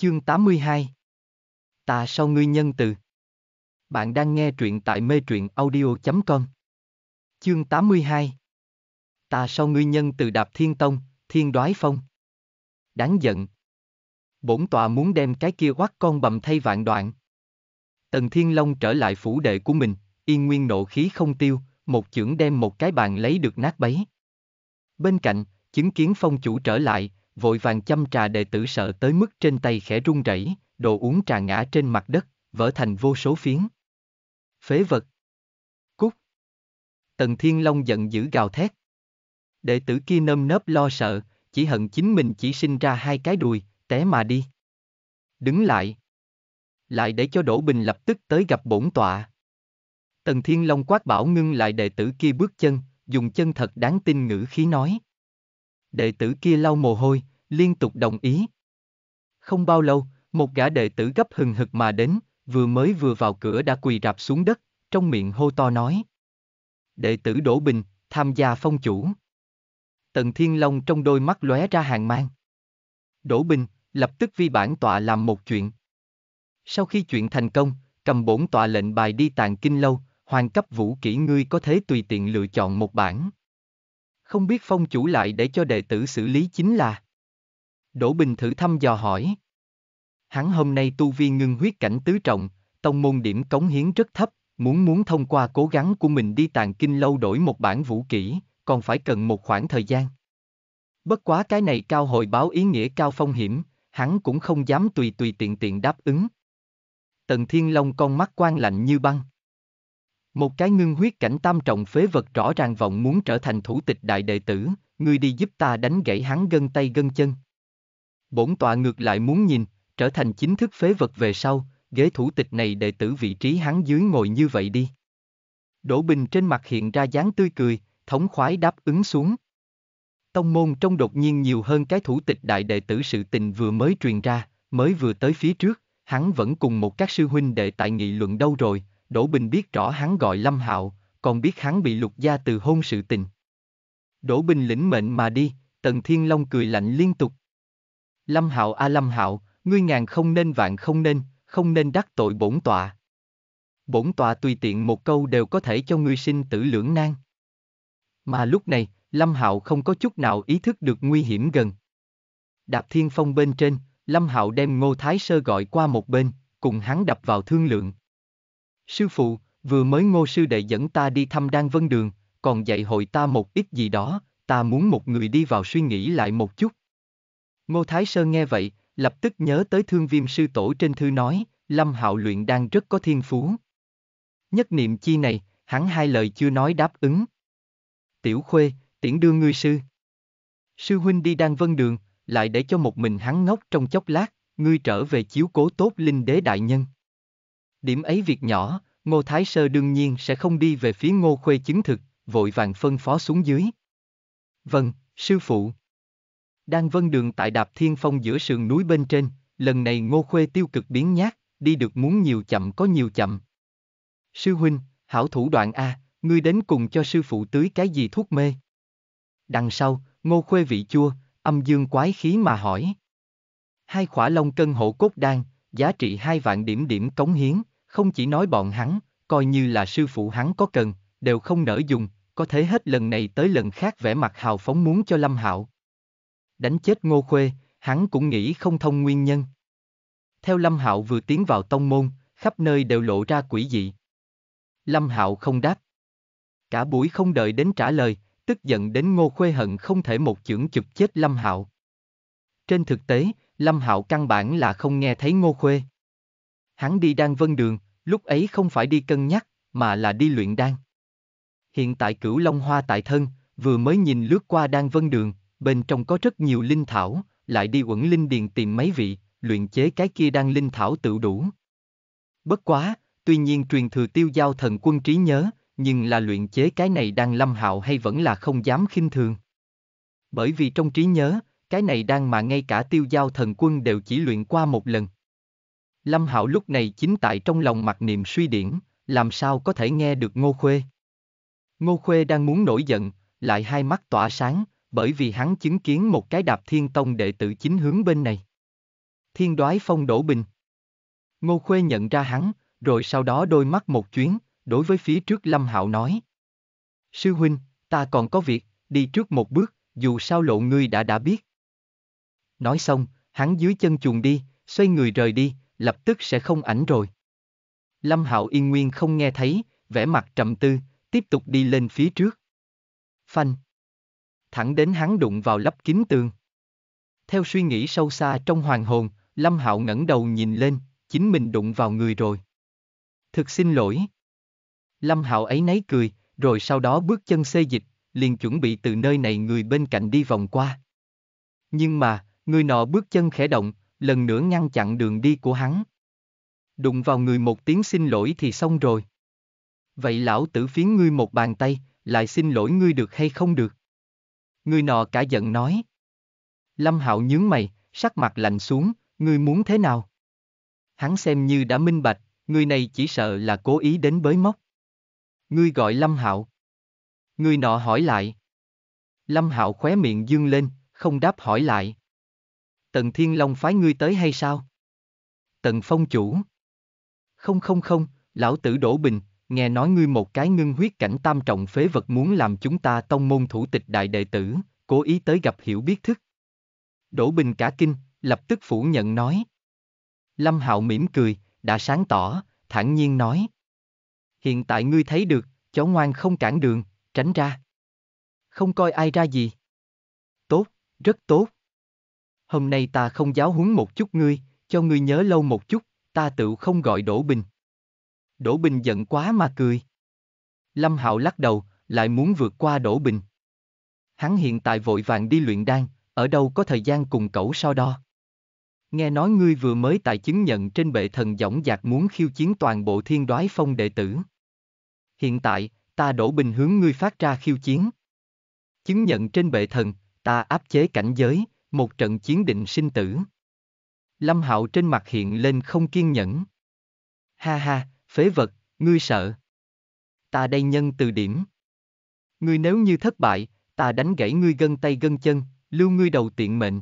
Chương 82 Tà sau ngươi nhân từ Bạn đang nghe truyện tại mê truyện audio.com Chương 82 Tà sau ngươi nhân từ đạp thiên tông, thiên đoái phong Đáng giận Bổn tòa muốn đem cái kia quắc con bầm thay vạn đoạn Tần Thiên Long trở lại phủ đệ của mình, yên nguyên nộ khí không tiêu, một chưởng đem một cái bàn lấy được nát bấy. Bên cạnh, chứng kiến phong chủ trở lại, vội vàng chăm trà đệ tử sợ tới mức trên tay khẽ run rẩy, đồ uống trà ngã trên mặt đất, vỡ thành vô số phiến. Phế vật. Cút. Tần Thiên Long giận dữ gào thét. Đệ tử kia nơm nớp lo sợ, chỉ hận chính mình chỉ sinh ra hai cái đùi, té mà đi. Đứng lại. Lại để cho Đỗ Bình lập tức tới gặp bổn tọa. Tần Thiên Long quát bảo ngưng lại đệ tử kia bước chân, dùng chân thật đáng tin ngữ khí nói đệ tử kia lau mồ hôi, liên tục đồng ý. Không bao lâu, một gã đệ tử gấp hừng hực mà đến, vừa mới vừa vào cửa đã quỳ rạp xuống đất, trong miệng hô to nói. Đệ tử Đỗ Bình, tham gia phong chủ. Tần Thiên Long trong đôi mắt lóe ra hàng mang. Đỗ Bình, lập tức vi bản tọa làm một chuyện. Sau khi chuyện thành công, cầm bổn tọa lệnh bài đi tàn kinh lâu, hoàng cấp vũ kỹ ngươi có thể tùy tiện lựa chọn một bản không biết phong chủ lại để cho đệ tử xử lý chính là. Đỗ Bình thử thăm dò hỏi. Hắn hôm nay tu vi ngưng huyết cảnh tứ trọng, tông môn điểm cống hiến rất thấp, muốn muốn thông qua cố gắng của mình đi tàn kinh lâu đổi một bản vũ kỹ, còn phải cần một khoảng thời gian. Bất quá cái này cao hồi báo ý nghĩa cao phong hiểm, hắn cũng không dám tùy tùy tiện tiện đáp ứng. Tần Thiên Long con mắt quan lạnh như băng. Một cái ngưng huyết cảnh tam trọng phế vật rõ ràng vọng muốn trở thành thủ tịch đại đệ tử, ngươi đi giúp ta đánh gãy hắn gân tay gân chân. Bổn tọa ngược lại muốn nhìn, trở thành chính thức phế vật về sau, ghế thủ tịch này đệ tử vị trí hắn dưới ngồi như vậy đi. Đỗ Bình trên mặt hiện ra dáng tươi cười, thống khoái đáp ứng xuống. Tông môn trong đột nhiên nhiều hơn cái thủ tịch đại đệ tử sự tình vừa mới truyền ra, mới vừa tới phía trước, hắn vẫn cùng một các sư huynh đệ tại nghị luận đâu rồi, Đỗ Bình biết rõ hắn gọi Lâm Hạo, còn biết hắn bị lục gia từ hôn sự tình. Đỗ Bình lĩnh mệnh mà đi, Tần Thiên Long cười lạnh liên tục. Lâm Hạo a à Lâm Hạo, ngươi ngàn không nên vạn không nên, không nên đắc tội bổn tọa. Bổn tọa tùy tiện một câu đều có thể cho ngươi sinh tử lưỡng nan. Mà lúc này, Lâm Hạo không có chút nào ý thức được nguy hiểm gần. Đạp Thiên Phong bên trên, Lâm Hạo đem Ngô Thái Sơ gọi qua một bên, cùng hắn đập vào thương lượng. Sư phụ, vừa mới ngô sư đệ dẫn ta đi thăm Đan Vân Đường, còn dạy hội ta một ít gì đó, ta muốn một người đi vào suy nghĩ lại một chút. Ngô Thái Sơ nghe vậy, lập tức nhớ tới thương viêm sư tổ trên thư nói, Lâm Hạo luyện đang rất có thiên phú. Nhất niệm chi này, hắn hai lời chưa nói đáp ứng. Tiểu Khuê, tiễn đưa ngươi sư. Sư huynh đi Đan vân đường, lại để cho một mình hắn ngốc trong chốc lát, ngươi trở về chiếu cố tốt linh đế đại nhân. Điểm ấy việc nhỏ, Ngô Thái Sơ đương nhiên sẽ không đi về phía Ngô Khuê chứng thực, vội vàng phân phó xuống dưới. Vâng, sư phụ. Đang vân đường tại đạp thiên phong giữa sườn núi bên trên, lần này Ngô Khuê tiêu cực biến nhát, đi được muốn nhiều chậm có nhiều chậm. Sư huynh, hảo thủ đoạn A, ngươi đến cùng cho sư phụ tưới cái gì thuốc mê. Đằng sau, Ngô Khuê vị chua, âm dương quái khí mà hỏi. Hai khỏa long cân hộ cốt đan, giá trị hai vạn điểm điểm cống hiến, không chỉ nói bọn hắn, coi như là sư phụ hắn có cần, đều không nỡ dùng, có thế hết lần này tới lần khác vẻ mặt hào phóng muốn cho Lâm Hạo. Đánh chết Ngô Khuê, hắn cũng nghĩ không thông nguyên nhân. Theo Lâm Hạo vừa tiến vào tông môn, khắp nơi đều lộ ra quỷ dị. Lâm Hạo không đáp. Cả buổi không đợi đến trả lời, tức giận đến Ngô Khuê hận không thể một chưởng chụp chết Lâm Hạo. Trên thực tế, Lâm Hạo căn bản là không nghe thấy Ngô Khuê. Hắn đi đang vân đường, Lúc ấy không phải đi cân nhắc, mà là đi luyện đan. Hiện tại cửu Long Hoa tại thân, vừa mới nhìn lướt qua đan vân đường, bên trong có rất nhiều linh thảo, lại đi quẩn linh điền tìm mấy vị, luyện chế cái kia đan linh thảo tự đủ. Bất quá, tuy nhiên truyền thừa tiêu giao thần quân trí nhớ, nhưng là luyện chế cái này đang lâm hạo hay vẫn là không dám khinh thường. Bởi vì trong trí nhớ, cái này đang mà ngay cả tiêu giao thần quân đều chỉ luyện qua một lần. Lâm Hạo lúc này chính tại trong lòng mặc niệm suy điển, làm sao có thể nghe được Ngô Khuê. Ngô Khuê đang muốn nổi giận, lại hai mắt tỏa sáng, bởi vì hắn chứng kiến một cái đạp thiên tông đệ tử chính hướng bên này. Thiên đoái phong đổ bình. Ngô Khuê nhận ra hắn, rồi sau đó đôi mắt một chuyến, đối với phía trước Lâm Hạo nói. Sư huynh, ta còn có việc, đi trước một bước, dù sao lộ ngươi đã đã biết. Nói xong, hắn dưới chân chuồng đi, xoay người rời đi, lập tức sẽ không ảnh rồi. Lâm Hạo Yên Nguyên không nghe thấy, vẻ mặt trầm tư, tiếp tục đi lên phía trước. Phanh. Thẳng đến hắn đụng vào lấp kính tường. Theo suy nghĩ sâu xa trong hoàng hồn, Lâm Hạo ngẩng đầu nhìn lên, chính mình đụng vào người rồi. Thực xin lỗi. Lâm Hạo ấy nấy cười, rồi sau đó bước chân xê dịch, liền chuẩn bị từ nơi này người bên cạnh đi vòng qua. Nhưng mà, người nọ bước chân khẽ động, lần nữa ngăn chặn đường đi của hắn. Đụng vào người một tiếng xin lỗi thì xong rồi. Vậy lão tử phiến ngươi một bàn tay, lại xin lỗi ngươi được hay không được? Người nọ cả giận nói. Lâm Hạo nhướng mày, sắc mặt lạnh xuống, ngươi muốn thế nào? Hắn xem như đã minh bạch, người này chỉ sợ là cố ý đến bới móc. Ngươi gọi Lâm Hạo. Người nọ hỏi lại. Lâm Hạo khóe miệng dương lên, không đáp hỏi lại. Tần Thiên Long phái ngươi tới hay sao? Tần Phong chủ. Không không không, lão tử Đỗ Bình, nghe nói ngươi một cái ngưng huyết cảnh tam trọng phế vật muốn làm chúng ta tông môn thủ tịch đại đệ tử, cố ý tới gặp hiểu biết thức. Đỗ Bình cả kinh, lập tức phủ nhận nói. Lâm Hạo mỉm cười, đã sáng tỏ, thản nhiên nói. Hiện tại ngươi thấy được, chó ngoan không cản đường, tránh ra. Không coi ai ra gì. Tốt, rất tốt hôm nay ta không giáo huấn một chút ngươi, cho ngươi nhớ lâu một chút, ta tự không gọi Đỗ Bình. Đỗ Bình giận quá mà cười. Lâm Hạo lắc đầu, lại muốn vượt qua Đỗ Bình. Hắn hiện tại vội vàng đi luyện đan, ở đâu có thời gian cùng cậu so đo. Nghe nói ngươi vừa mới tại chứng nhận trên bệ thần dõng giặc muốn khiêu chiến toàn bộ thiên đoái phong đệ tử. Hiện tại, ta Đỗ Bình hướng ngươi phát ra khiêu chiến. Chứng nhận trên bệ thần, ta áp chế cảnh giới, một trận chiến định sinh tử. Lâm Hạo trên mặt hiện lên không kiên nhẫn. Ha ha, phế vật, ngươi sợ. Ta đây nhân từ điểm. Ngươi nếu như thất bại, ta đánh gãy ngươi gân tay gân chân, lưu ngươi đầu tiện mệnh.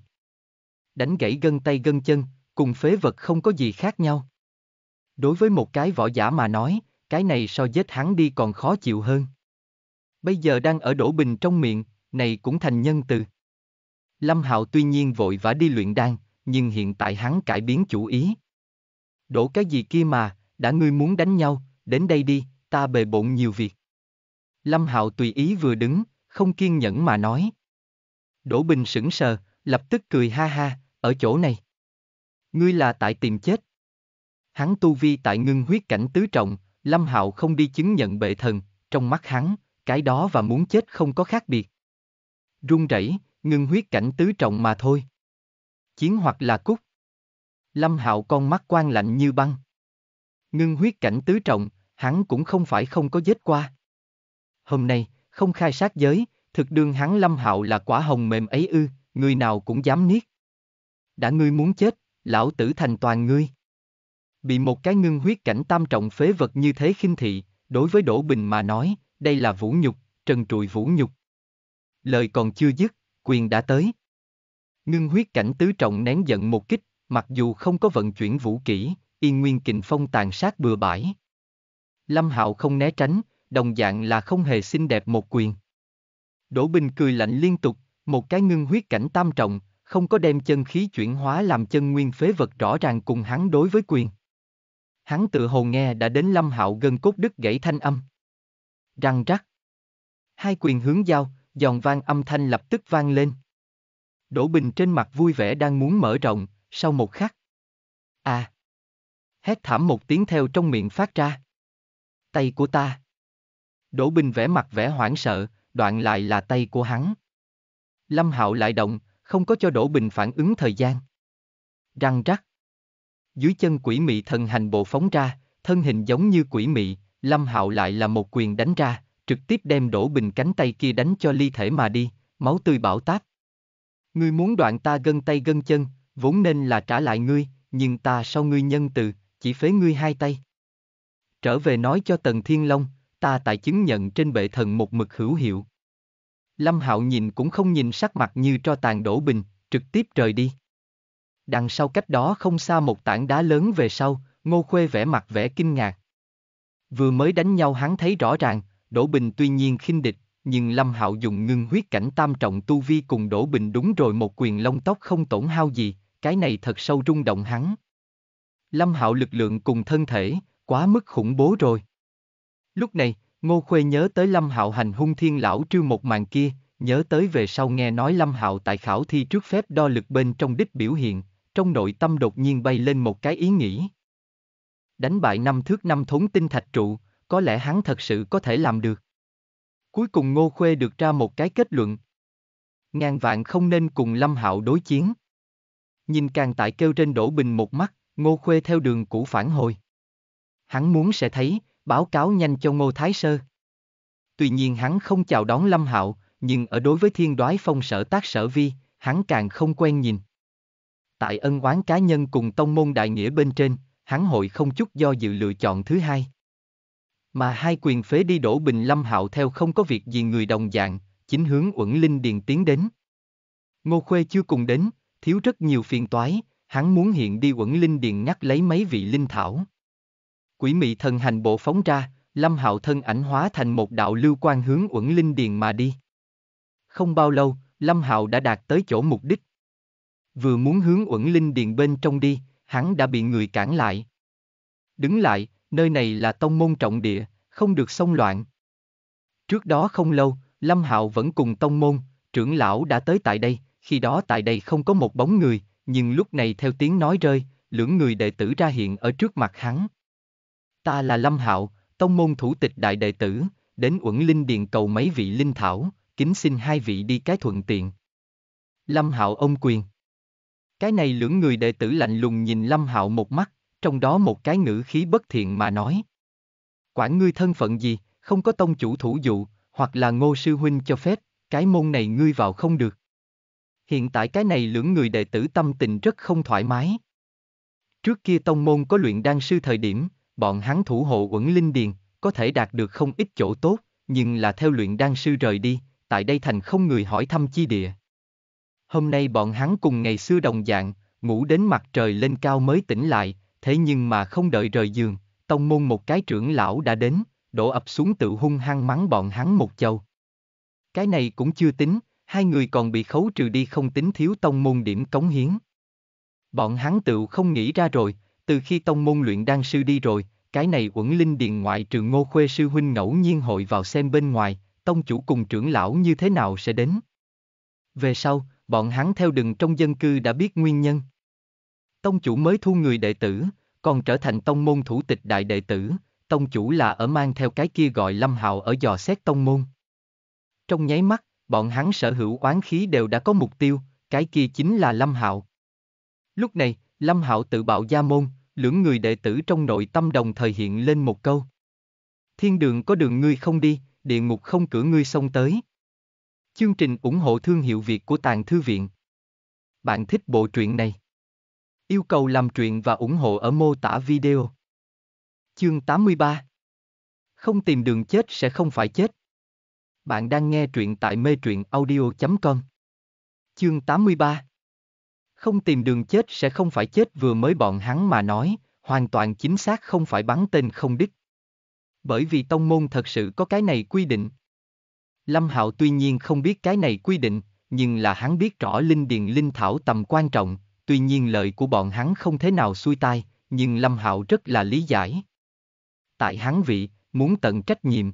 Đánh gãy gân tay gân chân, cùng phế vật không có gì khác nhau. Đối với một cái võ giả mà nói, cái này so giết hắn đi còn khó chịu hơn. Bây giờ đang ở đổ bình trong miệng, này cũng thành nhân từ. Lâm Hạo tuy nhiên vội vã đi luyện đan, nhưng hiện tại hắn cải biến chủ ý. Đổ cái gì kia mà, đã ngươi muốn đánh nhau, đến đây đi, ta bề bộn nhiều việc. Lâm Hạo tùy ý vừa đứng, không kiên nhẫn mà nói. Đỗ Bình sững sờ, lập tức cười ha ha, ở chỗ này. Ngươi là tại tìm chết. Hắn tu vi tại ngưng huyết cảnh tứ trọng, Lâm Hạo không đi chứng nhận bệ thần, trong mắt hắn, cái đó và muốn chết không có khác biệt. Run rẩy, ngưng huyết cảnh tứ trọng mà thôi. Chiến hoặc là cút. Lâm Hạo con mắt quan lạnh như băng. Ngưng huyết cảnh tứ trọng, hắn cũng không phải không có giết qua. Hôm nay, không khai sát giới, thực đương hắn Lâm Hạo là quả hồng mềm ấy ư, người nào cũng dám niết. Đã ngươi muốn chết, lão tử thành toàn ngươi. Bị một cái ngưng huyết cảnh tam trọng phế vật như thế khinh thị, đối với Đỗ Bình mà nói, đây là vũ nhục, trần trụi vũ nhục. Lời còn chưa dứt, quyền đã tới. Ngưng huyết cảnh tứ trọng nén giận một kích, mặc dù không có vận chuyển vũ kỹ, y nguyên kình phong tàn sát bừa bãi. Lâm Hạo không né tránh, đồng dạng là không hề xinh đẹp một quyền. Đỗ Bình cười lạnh liên tục, một cái ngưng huyết cảnh tam trọng, không có đem chân khí chuyển hóa làm chân nguyên phế vật rõ ràng cùng hắn đối với quyền. Hắn tự hồ nghe đã đến Lâm Hạo gần cốt đứt gãy thanh âm. Răng rắc. Hai quyền hướng giao, giòn vang âm thanh lập tức vang lên. Đỗ Bình trên mặt vui vẻ đang muốn mở rộng, sau một khắc. À! Hét thảm một tiếng theo trong miệng phát ra. Tay của ta! Đỗ Bình vẽ mặt vẻ hoảng sợ, đoạn lại là tay của hắn. Lâm Hạo lại động, không có cho Đỗ Bình phản ứng thời gian. Răng rắc. Dưới chân quỷ mị thần hành bộ phóng ra, thân hình giống như quỷ mị, Lâm Hạo lại là một quyền đánh ra, trực tiếp đem đổ bình cánh tay kia đánh cho ly thể mà đi, máu tươi bão táp. Ngươi muốn đoạn ta gân tay gân chân, vốn nên là trả lại ngươi, nhưng ta sau ngươi nhân từ, chỉ phế ngươi hai tay. Trở về nói cho Tần Thiên Long, ta tại chứng nhận trên bệ thần một mực hữu hiệu. Lâm Hạo nhìn cũng không nhìn sắc mặt như cho tàn đổ bình, trực tiếp rời đi. Đằng sau cách đó không xa một tảng đá lớn về sau, Ngô Khuê vẻ mặt vẻ kinh ngạc. Vừa mới đánh nhau hắn thấy rõ ràng, Đỗ Bình tuy nhiên khinh địch, nhưng Lâm Hạo dùng ngưng huyết cảnh tam trọng tu vi cùng Đỗ Bình đúng rồi một quyền lông tóc không tổn hao gì, cái này thật sâu rung động hắn. Lâm Hạo lực lượng cùng thân thể, quá mức khủng bố rồi. Lúc này, Ngô Khuê nhớ tới Lâm Hạo hành hung thiên lão trư một màn kia, nhớ tới về sau nghe nói Lâm Hạo tại khảo thi trước phép đo lực bên trong đích biểu hiện, trong nội tâm đột nhiên bay lên một cái ý nghĩ. Đánh bại năm thước năm thốn tinh thạch trụ, có lẽ hắn thật sự có thể làm được. Cuối cùng Ngô Khuê được ra một cái kết luận. Ngàn vạn không nên cùng Lâm Hạo đối chiến. Nhìn càng tại kêu trên đổ bình một mắt, Ngô Khuê theo đường cũ phản hồi. Hắn muốn sẽ thấy, báo cáo nhanh cho Ngô Thái Sơ. Tuy nhiên hắn không chào đón Lâm Hạo, nhưng ở đối với thiên đoái phong sở tác sở vi, hắn càng không quen nhìn. Tại ân oán cá nhân cùng tông môn đại nghĩa bên trên, hắn hội không chút do dự lựa chọn thứ hai. Mà hai quyền phế đi đổ bình lâm hạo theo không có việc gì người đồng dạng, chính hướng uẩn linh điền tiến đến. Ngô Khuê chưa cùng đến, thiếu rất nhiều phiền toái, hắn muốn hiện đi uẩn linh điền ngắt lấy mấy vị linh thảo. Quỷ mị thần hành bộ phóng ra, lâm hạo thân ảnh hóa thành một đạo lưu quan hướng uẩn linh điền mà đi. Không bao lâu, lâm hạo đã đạt tới chỗ mục đích. Vừa muốn hướng uẩn linh điền bên trong đi, hắn đã bị người cản lại. Đứng lại, nơi này là tông môn trọng địa, không được xông loạn. Trước đó không lâu, Lâm Hạo vẫn cùng tông môn, trưởng lão đã tới tại đây, khi đó tại đây không có một bóng người, nhưng lúc này theo tiếng nói rơi, lưỡng người đệ tử ra hiện ở trước mặt hắn. Ta là Lâm Hạo, tông môn thủ tịch đại đệ tử, đến Uẩn Linh Điện cầu mấy vị linh thảo, kính xin hai vị đi cái thuận tiện. Lâm Hạo ông quyền. Cái này lưỡng người đệ tử lạnh lùng nhìn Lâm Hạo một mắt, trong đó một cái ngữ khí bất thiện mà nói. Quản ngươi thân phận gì, không có tông chủ thủ dụ, hoặc là ngô sư huynh cho phép, cái môn này ngươi vào không được. Hiện tại cái này lưỡng người đệ tử tâm tình rất không thoải mái. Trước kia tông môn có luyện đan sư thời điểm, bọn hắn thủ hộ quẩn linh điền, có thể đạt được không ít chỗ tốt, nhưng là theo luyện đan sư rời đi, tại đây thành không người hỏi thăm chi địa. Hôm nay bọn hắn cùng ngày xưa đồng dạng, ngủ đến mặt trời lên cao mới tỉnh lại, thế nhưng mà không đợi rời giường, tông môn một cái trưởng lão đã đến, đổ ập xuống tự hung hăng mắng bọn hắn một châu. Cái này cũng chưa tính, hai người còn bị khấu trừ đi không tính thiếu tông môn điểm cống hiến. Bọn hắn tự không nghĩ ra rồi, từ khi tông môn luyện đan sư đi rồi, cái này uẩn linh điền ngoại trừ ngô khuê sư huynh ngẫu nhiên hội vào xem bên ngoài, tông chủ cùng trưởng lão như thế nào sẽ đến. Về sau, bọn hắn theo đường trong dân cư đã biết nguyên nhân. Tông chủ mới thu người đệ tử, còn trở thành tông môn thủ tịch đại đệ tử, tông chủ là ở mang theo cái kia gọi Lâm Hạo ở dò xét tông môn. Trong nháy mắt, bọn hắn sở hữu oán khí đều đã có mục tiêu, cái kia chính là Lâm Hạo. Lúc này, Lâm Hạo tự bạo gia môn, lưỡng người đệ tử trong nội tâm đồng thời hiện lên một câu. Thiên đường có đường ngươi không đi, địa ngục không cửa ngươi xông tới. Chương trình ủng hộ thương hiệu Việt của Tàng Thư Viện. Bạn thích bộ truyện này? Yêu cầu làm truyện và ủng hộ ở mô tả video. Chương 83 Không tìm đường chết sẽ không phải chết. Bạn đang nghe truyện tại mê truyện audio.com Chương 83 Không tìm đường chết sẽ không phải chết vừa mới bọn hắn mà nói, hoàn toàn chính xác không phải bắn tên không đích. Bởi vì tông môn thật sự có cái này quy định. Lâm Hạo tuy nhiên không biết cái này quy định, nhưng là hắn biết rõ linh điền linh thảo tầm quan trọng, tuy nhiên lợi của bọn hắn không thế nào xuôi tai, nhưng Lâm Hạo rất là lý giải. Tại hắn vị, muốn tận trách nhiệm.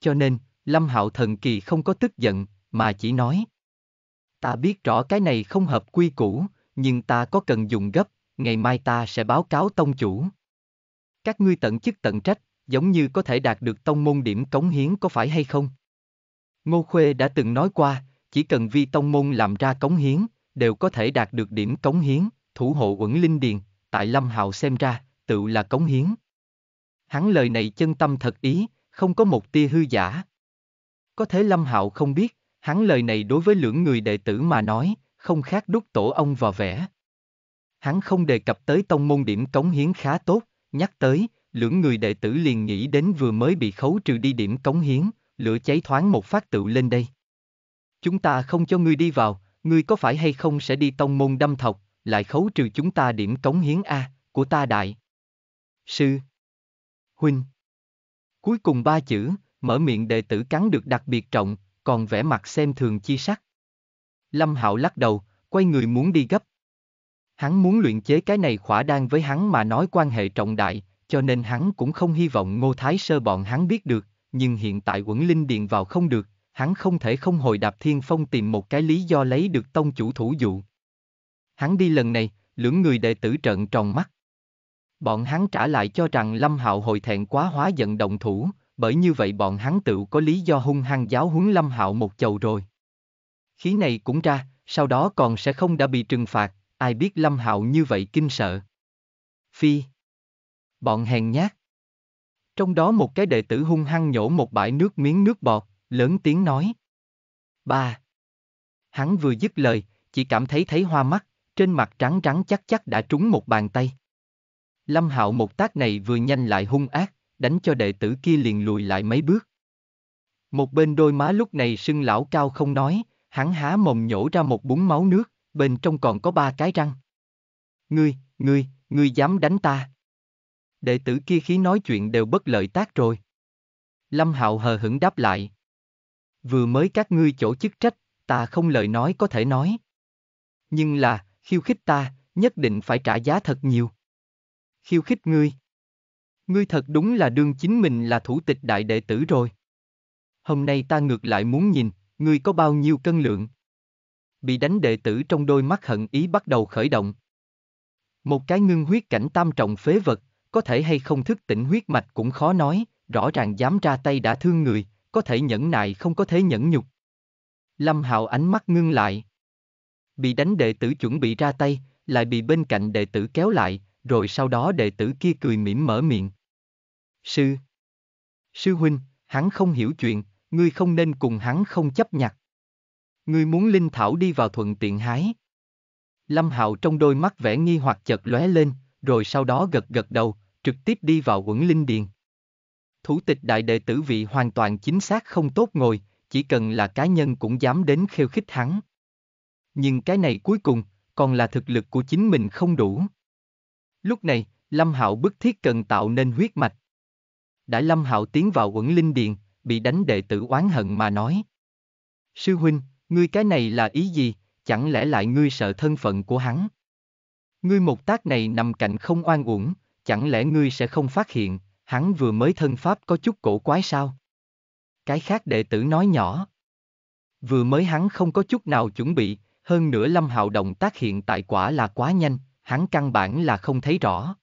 Cho nên, Lâm Hạo thần kỳ không có tức giận, mà chỉ nói. Ta biết rõ cái này không hợp quy củ, nhưng ta có cần dùng gấp, ngày mai ta sẽ báo cáo tông chủ. Các ngươi tận chức tận trách, giống như có thể đạt được tông môn điểm cống hiến có phải hay không? Ngô Khuê đã từng nói qua, chỉ cần vi tông môn làm ra cống hiến, đều có thể đạt được điểm cống hiến, thủ hộ uẩn linh điền, tại Lâm Hạo xem ra, tự là cống hiến. Hắn lời này chân tâm thật ý, không có một tia hư giả. Có thế Lâm Hạo không biết, hắn lời này đối với lưỡng người đệ tử mà nói, không khác đúc tổ ông vào vẻ. Hắn không đề cập tới tông môn điểm cống hiến khá tốt, nhắc tới, lưỡng người đệ tử liền nghĩ đến vừa mới bị khấu trừ đi điểm cống hiến, lửa cháy thoáng một phát tự lên đây. Chúng ta không cho ngươi đi vào, ngươi có phải hay không sẽ đi tông môn đâm thọc, lại khấu trừ chúng ta điểm cống hiến A, của ta đại. Sư. Huynh. Cuối cùng ba chữ, mở miệng đệ tử cắn được đặc biệt trọng, còn vẻ mặt xem thường chi sắc. Lâm Hạo lắc đầu, quay người muốn đi gấp. Hắn muốn luyện chế cái này khỏa đan với hắn mà nói quan hệ trọng đại, cho nên hắn cũng không hy vọng Ngô Thái Sơ bọn hắn biết được, nhưng hiện tại quẩn linh điện vào không được, hắn không thể không hồi đạp thiên phong tìm một cái lý do lấy được tông chủ thủ dụ. Hắn đi lần này, lưỡng người đệ tử trợn tròn mắt. Bọn hắn trả lại cho rằng Lâm Hạo hồi thẹn quá hóa giận động thủ, bởi như vậy bọn hắn tự có lý do hung hăng giáo huấn Lâm Hạo một chầu rồi. Khí này cũng ra, sau đó còn sẽ không đã bị trừng phạt, ai biết Lâm Hạo như vậy kinh sợ. Phi. Bọn hèn nhát. Trong đó một cái đệ tử hung hăng nhổ một bãi nước miếng nước bọt, lớn tiếng nói. Ba. Hắn vừa dứt lời, chỉ cảm thấy thấy hoa mắt, trên mặt trắng trắng chắc chắc đã trúng một bàn tay. Lâm Hạo một tác này vừa nhanh lại hung ác, đánh cho đệ tử kia liền lùi lại mấy bước. Một bên đôi má lúc này sưng lão cao không nói, hắn há mồm nhổ ra một búng máu nước, bên trong còn có ba cái răng. Ngươi, ngươi, ngươi dám đánh ta. Đệ tử kia khí nói chuyện đều bất lợi tác rồi. Lâm Hạo hờ hững đáp lại, vừa mới các ngươi chỗ chức trách, ta không lời nói có thể nói. Nhưng là, khiêu khích ta, nhất định phải trả giá thật nhiều. Khiêu khích ngươi. Ngươi thật đúng là đương chính mình là thủ tịch đại đệ tử rồi. Hôm nay ta ngược lại muốn nhìn, ngươi có bao nhiêu cân lượng. Bị đánh đệ tử trong đôi mắt hận ý bắt đầu khởi động. Một cái ngưng huyết cảnh tam trọng phế vật, có thể hay không thức tỉnh huyết mạch cũng khó nói, rõ ràng dám ra tay đã thương người, có thể nhẫn nại không có thể nhẫn nhục. Lâm Hạo ánh mắt ngưng lại. Bị đánh đệ tử chuẩn bị ra tay, lại bị bên cạnh đệ tử kéo lại, rồi sau đó đệ tử kia cười mỉm mở miệng. Sư! Sư huynh, hắn không hiểu chuyện, ngươi không nên cùng hắn không chấp nhặt. Ngươi muốn linh thảo đi vào thuận tiện hái. Lâm Hạo trong đôi mắt vẻ nghi hoặc chợt lóe lên, rồi sau đó gật gật đầu, trực tiếp đi vào quẩn linh điền thủ tịch đại đệ tử vị hoàn toàn chính xác không tốt ngồi, chỉ cần là cá nhân cũng dám đến khiêu khích hắn. Nhưng cái này cuối cùng, còn là thực lực của chính mình không đủ. Lúc này, Lâm Hạo bức thiết cần tạo nên huyết mạch. Đã Lâm Hạo tiến vào quẩn linh điện, bị đánh đệ tử oán hận mà nói. Sư huynh, ngươi cái này là ý gì, chẳng lẽ lại ngươi sợ thân phận của hắn? Ngươi một tác này nằm cạnh không oan uổng, chẳng lẽ ngươi sẽ không phát hiện, Hắn vừa mới thân pháp có chút cổ quái sao? Cái khác đệ tử nói nhỏ. Vừa mới hắn không có chút nào chuẩn bị, hơn nữa Lâm Hạo động tác hiện tại quả là quá nhanh, hắn căn bản là không thấy rõ.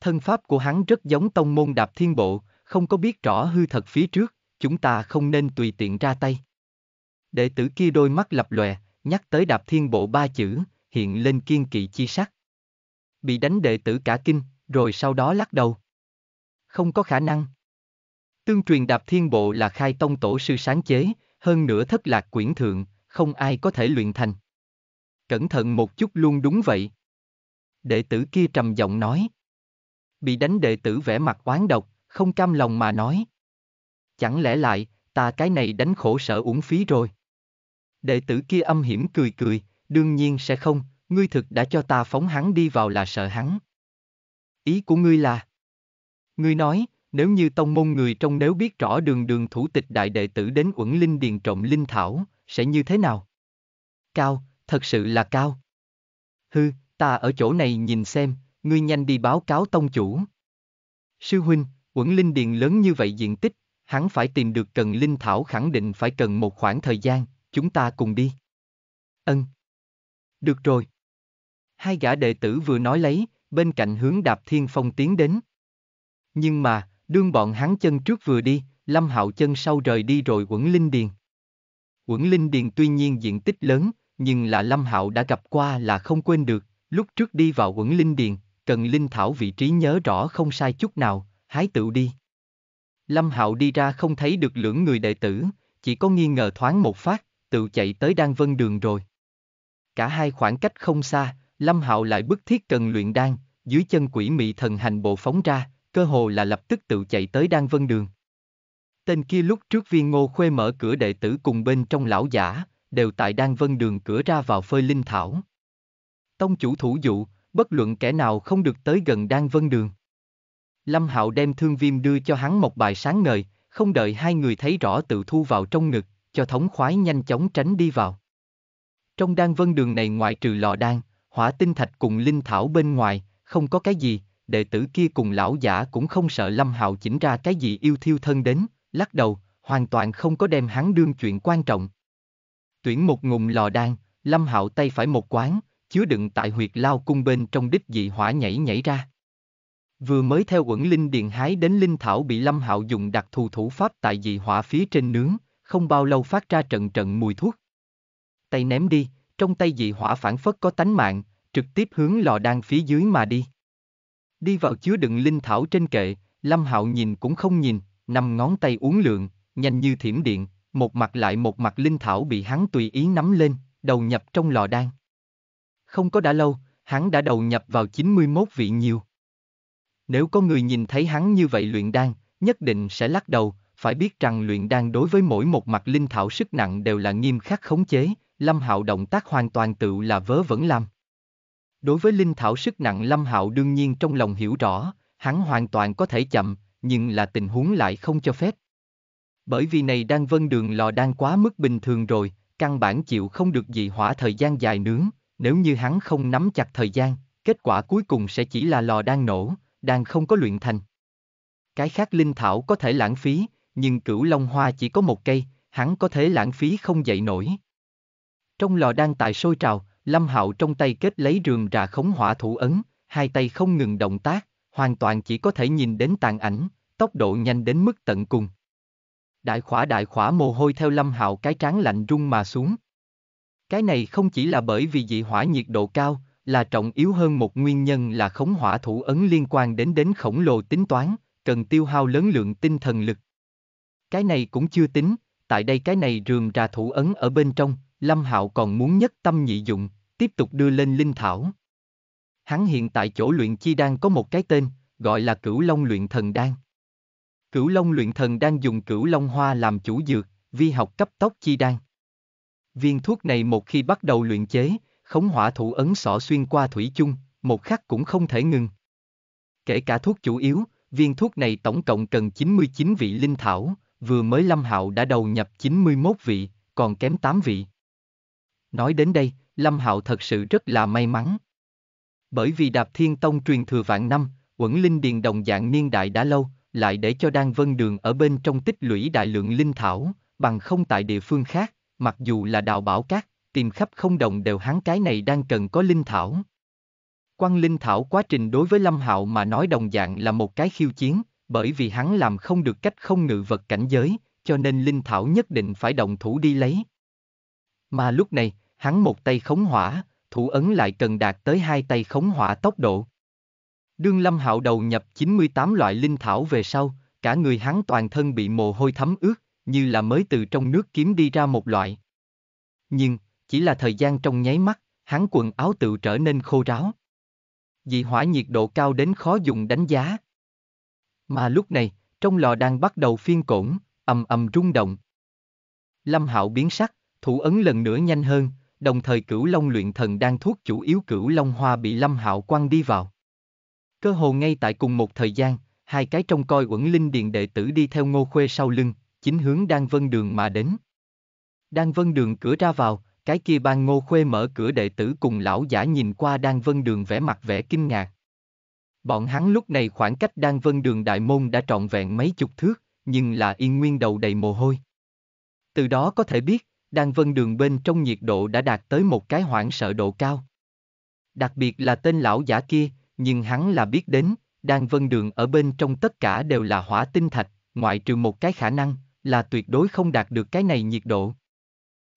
Thân pháp của hắn rất giống tông môn đạp thiên bộ, không có biết rõ hư thật phía trước, chúng ta không nên tùy tiện ra tay. Đệ tử kia đôi mắt lập lòe, nhắc tới đạp thiên bộ ba chữ, hiện lên kiên kỵ chi sắc. Bị đánh đệ tử cả kinh, rồi sau đó lắc đầu không có khả năng. Tương truyền đạp thiên bộ là khai tông tổ sư sáng chế, hơn nữa thất lạc quyển thượng, không ai có thể luyện thành. Cẩn thận một chút luôn đúng vậy. Đệ tử kia trầm giọng nói. Bị đánh đệ tử vẻ mặt oán độc, không cam lòng mà nói. Chẳng lẽ lại, ta cái này đánh khổ sở uống phí rồi. Đệ tử kia âm hiểm cười cười, đương nhiên sẽ không, ngươi thực đã cho ta phóng hắn đi vào là sợ hắn. Ý của ngươi là... Ngươi nói, nếu như tông môn người trong nếu biết rõ đường đường thủ tịch đại đệ tử đến uẩn linh điền trộm linh thảo, sẽ như thế nào? Cao, thật sự là cao. Hư, ta ở chỗ này nhìn xem, ngươi nhanh đi báo cáo tông chủ. Sư huynh, uẩn linh điền lớn như vậy diện tích, hắn phải tìm được cần linh thảo khẳng định phải cần một khoảng thời gian, chúng ta cùng đi. Ân. Được rồi. Hai gã đệ tử vừa nói lấy, bên cạnh hướng đạp thiên phong tiến đến. Nhưng mà, đương bọn hắn chân trước vừa đi, Lâm Hạo chân sau rời đi rồi quẩn linh điền. Quẩn linh điền tuy nhiên diện tích lớn, nhưng là Lâm Hạo đã gặp qua là không quên được, lúc trước đi vào quẩn linh điền, cần linh thảo vị trí nhớ rõ không sai chút nào, hái tựu đi. Lâm Hạo đi ra không thấy được lưỡng người đệ tử, chỉ có nghi ngờ thoáng một phát, tự chạy tới Đan Vân Đường rồi. Cả hai khoảng cách không xa, Lâm Hạo lại bức thiết cần luyện đan, dưới chân quỷ mị thần hành bộ phóng ra, cơ hồ là lập tức tự chạy tới Đan Vân Đường. Tên kia lúc trước viên ngô khuê mở cửa đệ tử cùng bên trong lão giả, đều tại Đan Vân Đường cửa ra vào phơi linh thảo. Tông chủ thủ dụ, bất luận kẻ nào không được tới gần Đan Vân Đường. Lâm Hạo đem thương viêm đưa cho hắn một bài sáng ngời, không đợi hai người thấy rõ tự thu vào trong ngực, cho thống khoái nhanh chóng tránh đi vào. Trong đan vân đường này ngoại trừ lò đan, hỏa tinh thạch cùng linh thảo bên ngoài, không có cái gì, đệ tử kia cùng lão giả cũng không sợ Lâm Hạo chỉnh ra cái gì yêu thiêu thân đến, lắc đầu, hoàn toàn không có đem hắn đương chuyện quan trọng. Tuyển một ngùng lò đan, Lâm Hạo tay phải một quán, chứa đựng tại huyệt lao cung bên trong đích dị hỏa nhảy nhảy ra. Vừa mới theo quẩn linh điện hái đến linh thảo bị Lâm Hạo dùng đặc thù thủ pháp tại dị hỏa phía trên nướng, không bao lâu phát ra trận trận mùi thuốc. Tay ném đi, trong tay dị hỏa phản phất có tánh mạng, trực tiếp hướng lò đan phía dưới mà đi. Đi vào chứa đựng linh thảo trên kệ, Lâm Hạo nhìn cũng không nhìn, năm ngón tay uống lượng, nhanh như thiểm điện, một mặt lại một mặt linh thảo bị hắn tùy ý nắm lên, đầu nhập trong lò đan. Không có đã lâu, hắn đã đầu nhập vào 91 vị nhiều. Nếu có người nhìn thấy hắn như vậy luyện đan, nhất định sẽ lắc đầu, phải biết rằng luyện đan đối với mỗi một mặt linh thảo sức nặng đều là nghiêm khắc khống chế, Lâm Hạo động tác hoàn toàn tự là vớ vẩn làm. Đối với linh thảo sức nặng Lâm Hạo đương nhiên trong lòng hiểu rõ, hắn hoàn toàn có thể chậm, nhưng là tình huống lại không cho phép. Bởi vì này đang vân đường lò đang quá mức bình thường rồi, căn bản chịu không được dị hỏa thời gian dài nướng, nếu như hắn không nắm chặt thời gian, kết quả cuối cùng sẽ chỉ là lò đang nổ, đang không có luyện thành. Cái khác linh thảo có thể lãng phí, nhưng cửu long hoa chỉ có một cây, hắn có thể lãng phí không dậy nổi. Trong lò đang tại sôi trào, Lâm Hạo trong tay kết lấy rườm rà khống hỏa thủ ấn, hai tay không ngừng động tác, hoàn toàn chỉ có thể nhìn đến tàn ảnh, tốc độ nhanh đến mức tận cùng. Đại khỏa đại khỏa mồ hôi theo Lâm Hạo cái trán lạnh rung mà xuống. Cái này không chỉ là bởi vì dị hỏa nhiệt độ cao, là trọng yếu hơn một nguyên nhân là khống hỏa thủ ấn liên quan đến đến khổng lồ tính toán, cần tiêu hao lớn lượng tinh thần lực. Cái này cũng chưa tính, tại đây cái này rườm rà thủ ấn ở bên trong, Lâm Hạo còn muốn nhất tâm nhị dụng, tiếp tục đưa lên linh thảo. Hắn hiện tại chỗ luyện chi đang có một cái tên, gọi là cửu long luyện thần đan. Cửu long luyện thần đan dùng cửu long hoa làm chủ dược, vi học cấp tốc chi đan. Viên thuốc này một khi bắt đầu luyện chế, khống hỏa thủ ấn sọ xuyên qua thủy chung, một khắc cũng không thể ngừng. Kể cả thuốc chủ yếu, viên thuốc này tổng cộng cần 99 vị linh thảo, vừa mới Lâm Hạo đã đầu nhập 91 vị, còn kém 8 vị. Nói đến đây, Lâm Hạo thật sự rất là may mắn. Bởi vì Đạp Thiên Tông truyền thừa vạn năm, Quẩn Linh Điền đồng dạng niên đại đã lâu, lại để cho Đan Vân Đường ở bên trong tích lũy đại lượng linh thảo, bằng không tại địa phương khác, mặc dù là đào bảo cát, tìm khắp không đồng đều hắn cái này đang cần có linh thảo. Quan linh thảo quá trình đối với Lâm Hạo mà nói đồng dạng là một cái khiêu chiến, bởi vì hắn làm không được cách không ngự vật cảnh giới, cho nên linh thảo nhất định phải động thủ đi lấy. Mà lúc này, hắn một tay khống hỏa, thủ ấn lại cần đạt tới hai tay khống hỏa tốc độ. Đương Lâm Hạo đầu nhập 98 loại linh thảo về sau, cả người hắn toàn thân bị mồ hôi thấm ướt, như là mới từ trong nước kiếm đi ra một loại. Nhưng, chỉ là thời gian trong nháy mắt, hắn quần áo tự trở nên khô ráo. Dị hỏa nhiệt độ cao đến khó dùng đánh giá. Mà lúc này, trong lò đang bắt đầu phiên cổn, ầm ầm rung động. Lâm Hạo biến sắc, thủ ấn lần nữa nhanh hơn, đồng thời cửu long luyện thần đang thuốc chủ yếu cửu long hoa bị lâm hạo quăng đi vào. Cơ hồ ngay tại cùng một thời gian, hai cái trông coi uẩn linh điện đệ tử đi theo ngô khuê sau lưng, chính hướng đang vân đường mà đến. Đang vân đường cửa ra vào, cái kia ban ngô khuê mở cửa đệ tử cùng lão giả nhìn qua đang vân đường vẻ mặt vẻ kinh ngạc. Bọn hắn lúc này khoảng cách đang vân đường đại môn đã trọn vẹn mấy chục thước, nhưng là yên nguyên đầu đầy mồ hôi. Từ đó có thể biết, đang vân đường bên trong nhiệt độ đã đạt tới một cái hoảng sợ độ cao. Đặc biệt là tên lão giả kia, nhưng hắn là biết đến, đang vân đường ở bên trong tất cả đều là hỏa tinh thạch, ngoại trừ một cái khả năng, là tuyệt đối không đạt được cái này nhiệt độ.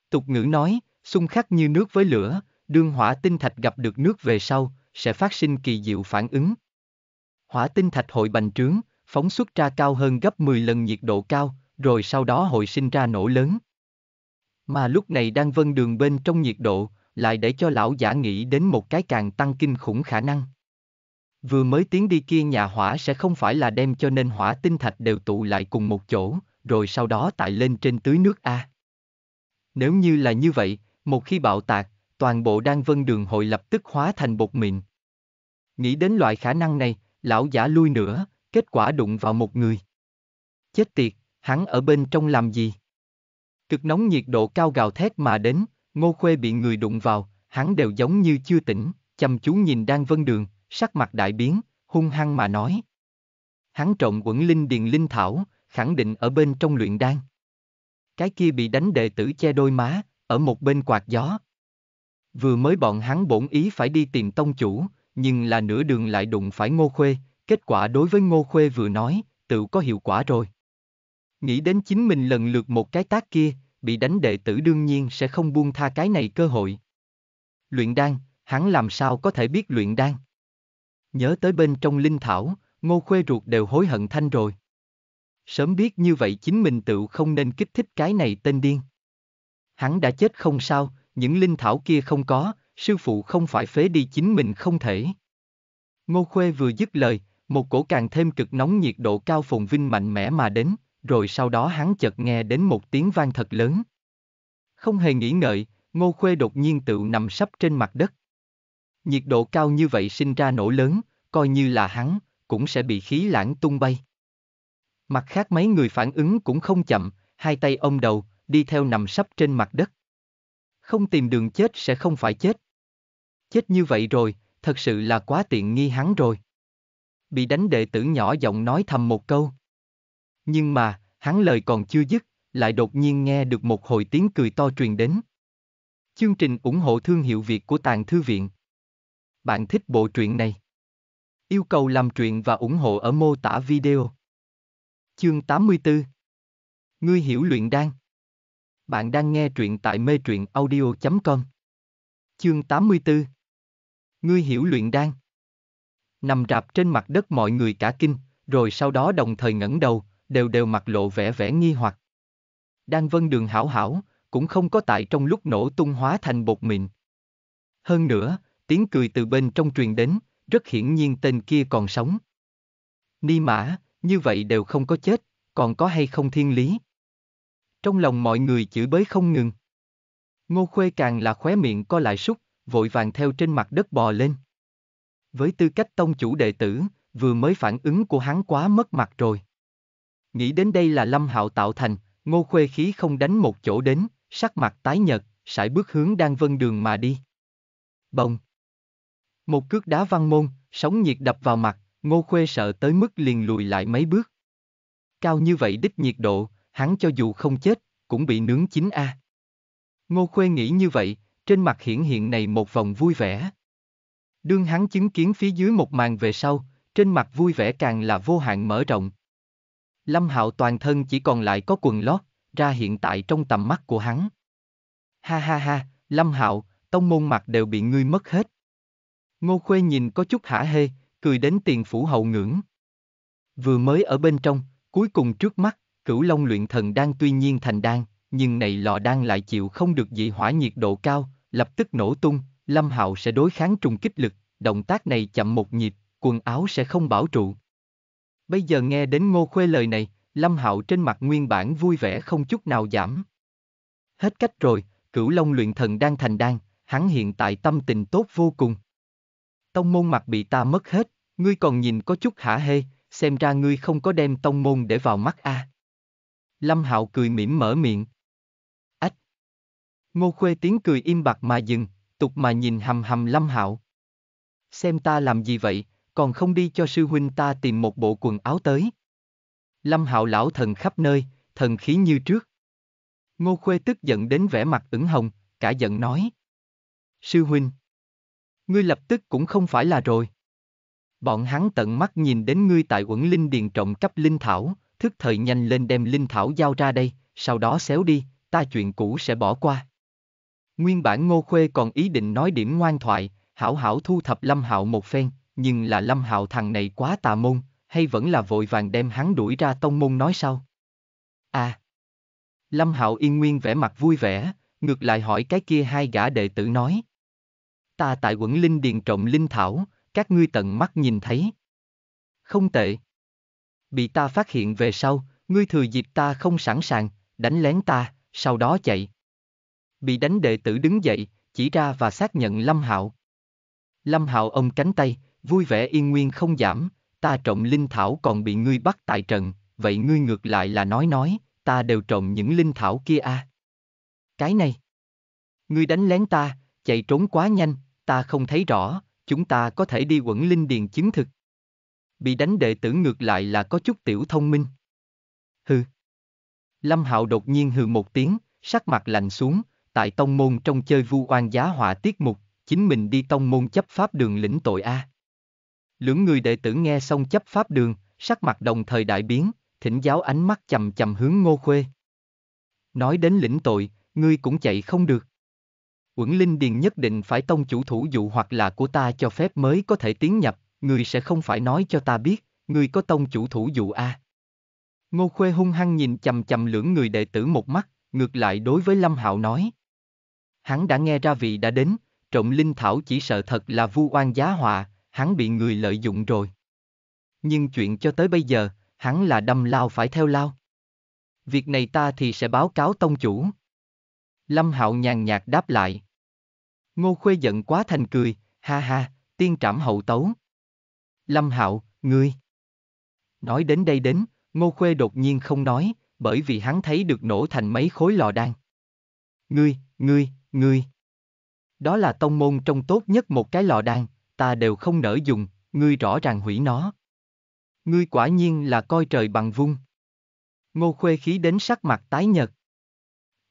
Tục ngữ nói, xung khắc như nước với lửa, đương hỏa tinh thạch gặp được nước về sau, sẽ phát sinh kỳ diệu phản ứng. Hỏa tinh thạch hội bành trướng, phóng xuất ra cao hơn gấp 10 lần nhiệt độ cao, rồi sau đó hội sinh ra nổ lớn. Mà lúc này đang vân đường bên trong nhiệt độ, lại để cho lão giả nghĩ đến một cái càng tăng kinh khủng khả năng. Vừa mới tiến đi kia nhà hỏa sẽ không phải là đem cho nên hỏa tinh thạch đều tụ lại cùng một chỗ, rồi sau đó tại lên trên tưới nước A. Nếu như là như vậy, một khi bạo tạc, toàn bộ đang vân đường hội lập tức hóa thành bột mịn. Nghĩ đến loại khả năng này, lão giả lui nữa, kết quả đụng vào một người. Chết tiệt, hắn ở bên trong làm gì? Cực nóng nhiệt độ cao gào thét mà đến, ngô khuê bị người đụng vào, hắn đều giống như chưa tỉnh, chăm chú nhìn đang vân đường, sắc mặt đại biến, hung hăng mà nói. Hắn trộn quẩn linh điền linh thảo, khẳng định ở bên trong luyện đan. Cái kia bị đánh đệ tử che đôi má, ở một bên quạt gió. Vừa mới bọn hắn bổn ý phải đi tìm tông chủ, nhưng là nửa đường lại đụng phải ngô khuê, kết quả đối với ngô khuê vừa nói, tự có hiệu quả rồi. Nghĩ đến chính mình lần lượt một cái tác kia, bị đánh đệ tử đương nhiên sẽ không buông tha cái này cơ hội. Luyện đan, hắn làm sao có thể biết luyện đan? Nhớ tới bên trong linh thảo, ngô khuê ruột đều hối hận thanh rồi. Sớm biết như vậy chính mình tự không nên kích thích cái này tên điên. Hắn đã chết không sao, những linh thảo kia không có, sư phụ không phải phế đi chính mình không thể. Ngô khuê vừa dứt lời, một cổ càng thêm cực nóng nhiệt độ cao phồn vinh mạnh mẽ mà đến, rồi sau đó hắn chợt nghe đến một tiếng vang thật lớn. Không hề nghĩ ngợi, Ngô Khuê đột nhiên tự nằm sấp trên mặt đất. Nhiệt độ cao như vậy sinh ra nổ lớn, coi như là hắn, cũng sẽ bị khí lãng tung bay. Mặt khác mấy người phản ứng cũng không chậm, hai tay ôm đầu, đi theo nằm sấp trên mặt đất. Không tìm đường chết sẽ không phải chết. Chết như vậy rồi, thật sự là quá tiện nghi hắn rồi. Bị đánh đệ tử nhỏ giọng nói thầm một câu. Nhưng mà, hắn lời còn chưa dứt, lại đột nhiên nghe được một hồi tiếng cười to truyền đến. Chương trình ủng hộ thương hiệu Việt của Tàng Thư Viện. Bạn thích bộ truyện này? Yêu cầu làm truyện và ủng hộ ở mô tả video. Chương 84 Ngươi hiểu luyện đan. Bạn đang nghe truyện tại mê truyện audio.com Chương 84 Ngươi hiểu luyện đan. Nằm rạp trên mặt đất mọi người cả kinh, rồi sau đó đồng thời ngẩng đầu, đều đều mặt lộ vẻ vẻ nghi hoặc. Đan vân đường hảo hảo, cũng không có tại trong lúc nổ tung hóa thành bột mịn. Hơn nữa, tiếng cười từ bên trong truyền đến, rất hiển nhiên tên kia còn sống. Ni mã, như vậy đều không có chết, còn có hay không thiên lý. Trong lòng mọi người chửi bới không ngừng. Ngô Khuê càng là khóe miệng co lại súc, vội vàng theo trên mặt đất bò lên. Với tư cách tông chủ đệ tử, vừa mới phản ứng của hắn quá mất mặt rồi. Nghĩ đến đây là Lâm Hạo tạo thành, Ngô Khuê khí không đánh một chỗ đến, sắc mặt tái nhợt, sải bước hướng đang vân đường mà đi. Bồng. Một cước đá văn môn, sóng nhiệt đập vào mặt, Ngô Khuê sợ tới mức liền lùi lại mấy bước. Cao như vậy đích nhiệt độ, hắn cho dù không chết, cũng bị nướng chín a. Ngô Khuê nghĩ như vậy, trên mặt hiển hiện này một vòng vui vẻ. Đương hắn chứng kiến phía dưới một màn về sau, trên mặt vui vẻ càng là vô hạn mở rộng, Lâm Hạo toàn thân chỉ còn lại có quần lót, ra hiện tại trong tầm mắt của hắn. Ha ha ha, Lâm Hạo, tông môn mặt đều bị ngươi mất hết. Ngô Khuê nhìn có chút hả hê, cười đến tiền phủ hậu ngưỡng. Vừa mới ở bên trong, cuối cùng trước mắt, cửu long luyện thần đang tuy nhiên thành đan, nhưng này lò đan lại chịu không được dị hỏa nhiệt độ cao, lập tức nổ tung, Lâm Hạo sẽ đối kháng trùng kích lực, động tác này chậm một nhịp, quần áo sẽ không bảo trụ, Bây giờ nghe đến Ngô Khuê lời này, Lâm Hạo trên mặt nguyên bản vui vẻ không chút nào giảm. Hết cách rồi, cửu long luyện thần đang thành đan, hắn hiện tại tâm tình tốt vô cùng. Tông môn mặt bị ta mất hết, ngươi còn nhìn có chút hả hê, xem ra ngươi không có đem tông môn để vào mắt a. À. Lâm Hạo cười mỉm mở miệng. Ách! Ngô Khuê tiếng cười im bặt mà dừng, tục mà nhìn hầm hầm Lâm Hạo. Xem ta làm gì vậy, còn không đi cho sư huynh ta tìm một bộ quần áo tới. Lâm hạo lão thần khắp nơi, thần khí như trước. Ngô Khuê tức giận đến vẻ mặt ửng hồng, cả giận nói. Sư huynh, ngươi lập tức cũng không phải là rồi. Bọn hắn tận mắt nhìn đến ngươi tại quẩn linh điền trọng cấp linh thảo, thức thời nhanh lên đem linh thảo giao ra đây, sau đó xéo đi, ta chuyện cũ sẽ bỏ qua. Nguyên bản Ngô Khuê còn ý định nói điểm ngoan thoại, hảo hảo thu thập Lâm Hạo một phen, nhưng là Lâm Hạo thằng này quá tà môn, hay vẫn là vội vàng đem hắn đuổi ra tông môn nói sau. À. Lâm Hạo yên nguyên vẻ mặt vui vẻ, ngược lại hỏi cái kia hai gã đệ tử nói. Ta tại quận Linh Điền trộm Linh Thảo, các ngươi tận mắt nhìn thấy. Không tệ. Bị ta phát hiện về sau, ngươi thừa dịp ta không sẵn sàng, đánh lén ta, sau đó chạy. Bị đánh đệ tử đứng dậy, chỉ ra và xác nhận Lâm Hạo. Lâm Hạo ông cánh tay, vui vẻ yên nguyên không giảm, ta trộm linh thảo còn bị ngươi bắt tại trận, vậy ngươi ngược lại là nói nói, ta đều trộm những linh thảo kia a. À. Cái này, ngươi đánh lén ta, chạy trốn quá nhanh, ta không thấy rõ, chúng ta có thể đi quẩn linh điền chứng thực. Bị đánh đệ tử ngược lại là có chút tiểu thông minh. Hừ. Lâm Hạo đột nhiên hừ một tiếng, sắc mặt lạnh xuống, tại tông môn trong chơi vu oan giá họa tiết mục, chính mình đi tông môn chấp pháp đường lĩnh tội a. À. Lưỡng người đệ tử nghe xong chấp pháp đường, sắc mặt đồng thời đại biến, thỉnh giáo ánh mắt chầm chầm hướng ngô khuê. Nói đến lĩnh tội, ngươi cũng chạy không được. Quẩn Linh Điền nhất định phải tông chủ thủ dụ hoặc là của ta cho phép mới có thể tiến nhập, ngươi sẽ không phải nói cho ta biết, ngươi có tông chủ thủ dụ a. À. Ngô Khuê hung hăng nhìn chầm chầm lưỡng người đệ tử một mắt, ngược lại đối với Lâm Hạo nói. Hắn đã nghe ra vị đã đến, trộm linh thảo chỉ sợ thật là vu oan giá họa, hắn bị người lợi dụng rồi. Nhưng chuyện cho tới bây giờ, hắn là đâm lao phải theo lao. Việc này ta thì sẽ báo cáo tông chủ. Lâm Hạo nhàn nhạt đáp lại. Ngô Khuê giận quá thành cười, ha ha, tiên trảm hậu tấu. Lâm Hạo, ngươi. Nói đến đây đến, Ngô Khuê đột nhiên không nói, bởi vì hắn thấy được nổ thành mấy khối lò đan. Ngươi, ngươi, ngươi. Đó là tông môn trong tốt nhất một cái lò đan, ta đều không nỡ dùng, ngươi rõ ràng hủy nó. Ngươi quả nhiên là coi trời bằng vung. Ngô Khuê khí đến sắc mặt tái nhật.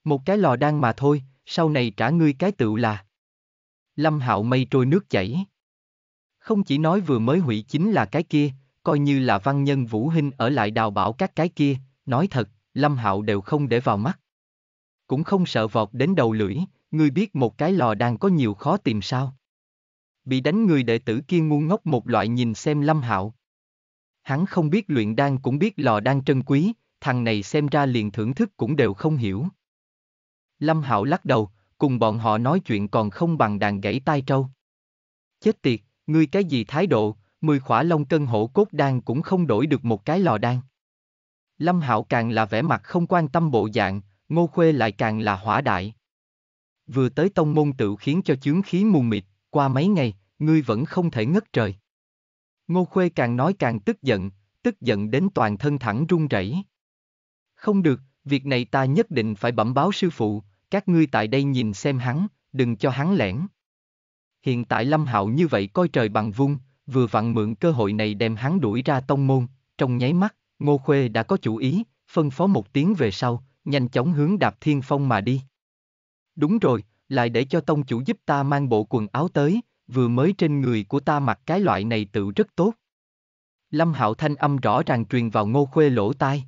Một cái lò đan mà thôi, sau này trả ngươi cái tựu là. Lâm Hạo mây trôi nước chảy. Không chỉ nói vừa mới hủy chính là cái kia, coi như là văn nhân Vũ Hinh ở lại đào bảo các cái kia, nói thật, Lâm Hạo đều không để vào mắt. Cũng không sợ vọt đến đầu lưỡi, ngươi biết một cái lò đan có nhiều khó tìm sao. Bị đánh người đệ tử kia ngu ngốc một loại nhìn xem Lâm Hạo. Hắn không biết luyện đan cũng biết lò đan trân quý, thằng này xem ra liền thưởng thức cũng đều không hiểu. Lâm Hạo lắc đầu, cùng bọn họ nói chuyện còn không bằng đàn gãy tai trâu. Chết tiệt, ngươi cái gì thái độ, mười khỏa long cân hổ cốt đan cũng không đổi được một cái lò đan. Lâm Hạo càng là vẻ mặt không quan tâm bộ dạng, Ngô Khuê lại càng là hỏa đại. Vừa tới tông môn tự khiến cho chướng khí mù mịt, qua mấy ngày, ngươi vẫn không thể ngất trời. Ngô Khuê càng nói càng tức giận, tức giận đến toàn thân thẳng run rẩy. Không được, việc này ta nhất định phải bẩm báo sư phụ, các ngươi tại đây nhìn xem hắn, đừng cho hắn lẻn. Hiện tại Lâm Hạo như vậy coi trời bằng vung, vừa vặn mượn cơ hội này đem hắn đuổi ra tông môn, trong nháy mắt, Ngô Khuê đã có chủ ý, phân phó một tiếng về sau, nhanh chóng hướng đạp thiên phong mà đi. Đúng rồi, lại để cho tông chủ giúp ta mang bộ quần áo tới, vừa mới trên người của ta mặc cái loại này tự rất tốt. Lâm Hạo thanh âm rõ ràng truyền vào ngô khuê lỗ tai.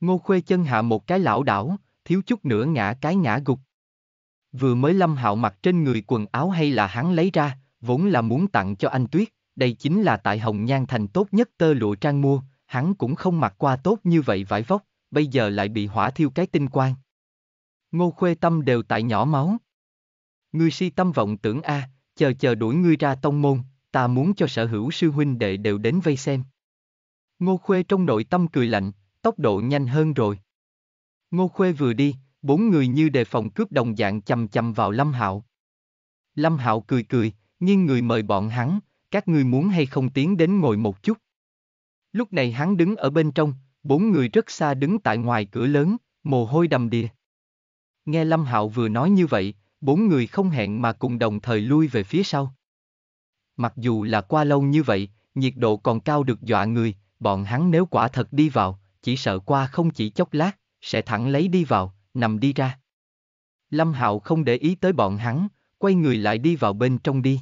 Ngô khuê chân hạ một cái lão đảo, thiếu chút nữa ngã cái ngã gục. Vừa mới Lâm Hạo mặc trên người quần áo hay là hắn lấy ra, vốn là muốn tặng cho anh Tuyết, đây chính là tại Hồng Nhan thành tốt nhất tơ lụa trang mua, hắn cũng không mặc qua tốt như vậy vải vóc, bây giờ lại bị hỏa thiêu cái tinh quang, Ngô Khuê Tâm đều tại nhỏ máu. Người si tâm vọng tưởng a, à, chờ chờ đuổi ngươi ra tông môn, ta muốn cho sở hữu sư huynh đệ đều đến vây xem. Ngô Khuê trong nội tâm cười lạnh, tốc độ nhanh hơn rồi. Ngô Khuê vừa đi, bốn người như đề phòng cướp đồng dạng chầm chầm vào Lâm Hạo. Lâm Hạo cười cười, nghiêng người mời bọn hắn, các ngươi muốn hay không tiến đến ngồi một chút. Lúc này hắn đứng ở bên trong, bốn người rất xa đứng tại ngoài cửa lớn, mồ hôi đầm đìa. Nghe Lâm Hạo vừa nói như vậy, bốn người không hẹn mà cùng đồng thời lui về phía sau. Mặc dù là qua lâu như vậy, nhiệt độ còn cao được dọa người, bọn hắn nếu quả thật đi vào, chỉ sợ qua không chỉ chốc lát, sẽ thẳng lấy đi vào, nằm đi ra. Lâm Hạo không để ý tới bọn hắn, quay người lại đi vào bên trong đi.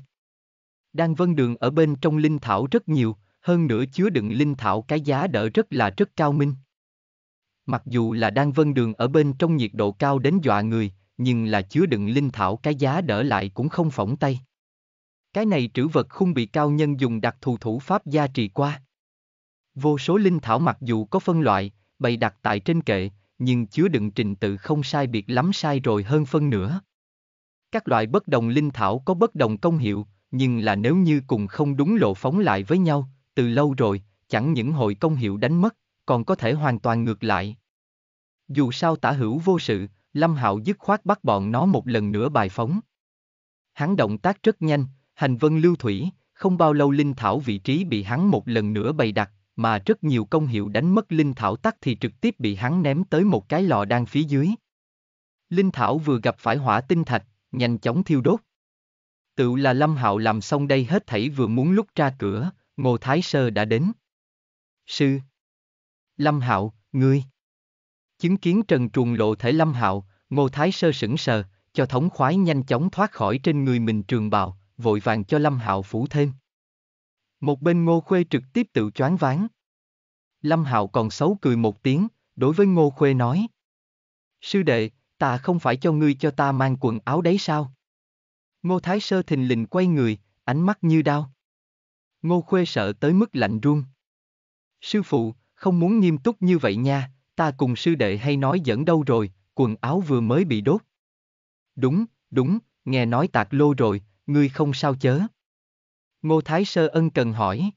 Đan Vân Đường ở bên trong linh thảo rất nhiều, hơn nữa chứa đựng linh thảo cái giá đỡ rất là rất cao minh. Mặc dù là đang vân đường ở bên trong nhiệt độ cao đến dọa người, nhưng là chứa đựng linh thảo cái giá đỡ lại cũng không phỏng tay. Cái này trữ vật không bị cao nhân dùng đặc thù thủ pháp gia trì qua. Vô số linh thảo mặc dù có phân loại, bày đặt tại trên kệ, nhưng chứa đựng trình tự không sai biệt lắm sai rồi hơn phân nữa. Các loại bất đồng linh thảo có bất đồng công hiệu, nhưng là nếu như cùng không đúng lộ phóng lại với nhau, từ lâu rồi, chẳng những hội công hiệu đánh mất, còn có thể hoàn toàn ngược lại, dù sao tả hữu vô sự, Lâm Hạo dứt khoát bắt bọn nó một lần nữa bài phóng. Hắn động tác rất nhanh, hành vân lưu thủy, không bao lâu linh thảo vị trí bị hắn một lần nữa bày đặt, mà rất nhiều công hiệu đánh mất linh thảo tắt thì trực tiếp bị hắn ném tới một cái lò đang phía dưới. Linh thảo vừa gặp phải hỏa tinh thạch, nhanh chóng thiêu đốt. Tự là Lâm Hạo làm xong đây hết thảy vừa muốn lúc ra cửa, Ngô Thái Sơ đã đến. Sư Lâm Hạo, ngươi Chứng kiến trần truồng lộ thể lâm hạo, ngô thái sơ sững sờ, cho thống khoái nhanh chóng thoát khỏi trên người mình trường bào, vội vàng cho lâm hạo phủ thêm. Một bên ngô khuê trực tiếp tự choáng váng. Lâm hạo còn xấu cười một tiếng, đối với ngô khuê nói. Sư đệ, ta không phải cho ngươi cho ta mang quần áo đấy sao? Ngô Thái Sơ thình lình quay người, ánh mắt như đau. Ngô Khuê sợ tới mức lạnh run. Sư phụ, không muốn nghiêm túc như vậy nha, ta cùng sư đệ hay nói dẫn đâu rồi, quần áo vừa mới bị đốt. Đúng, đúng, nghe nói tạc lô rồi, ngươi không sao chớ. Ngô Thái Sơ ân cần hỏi.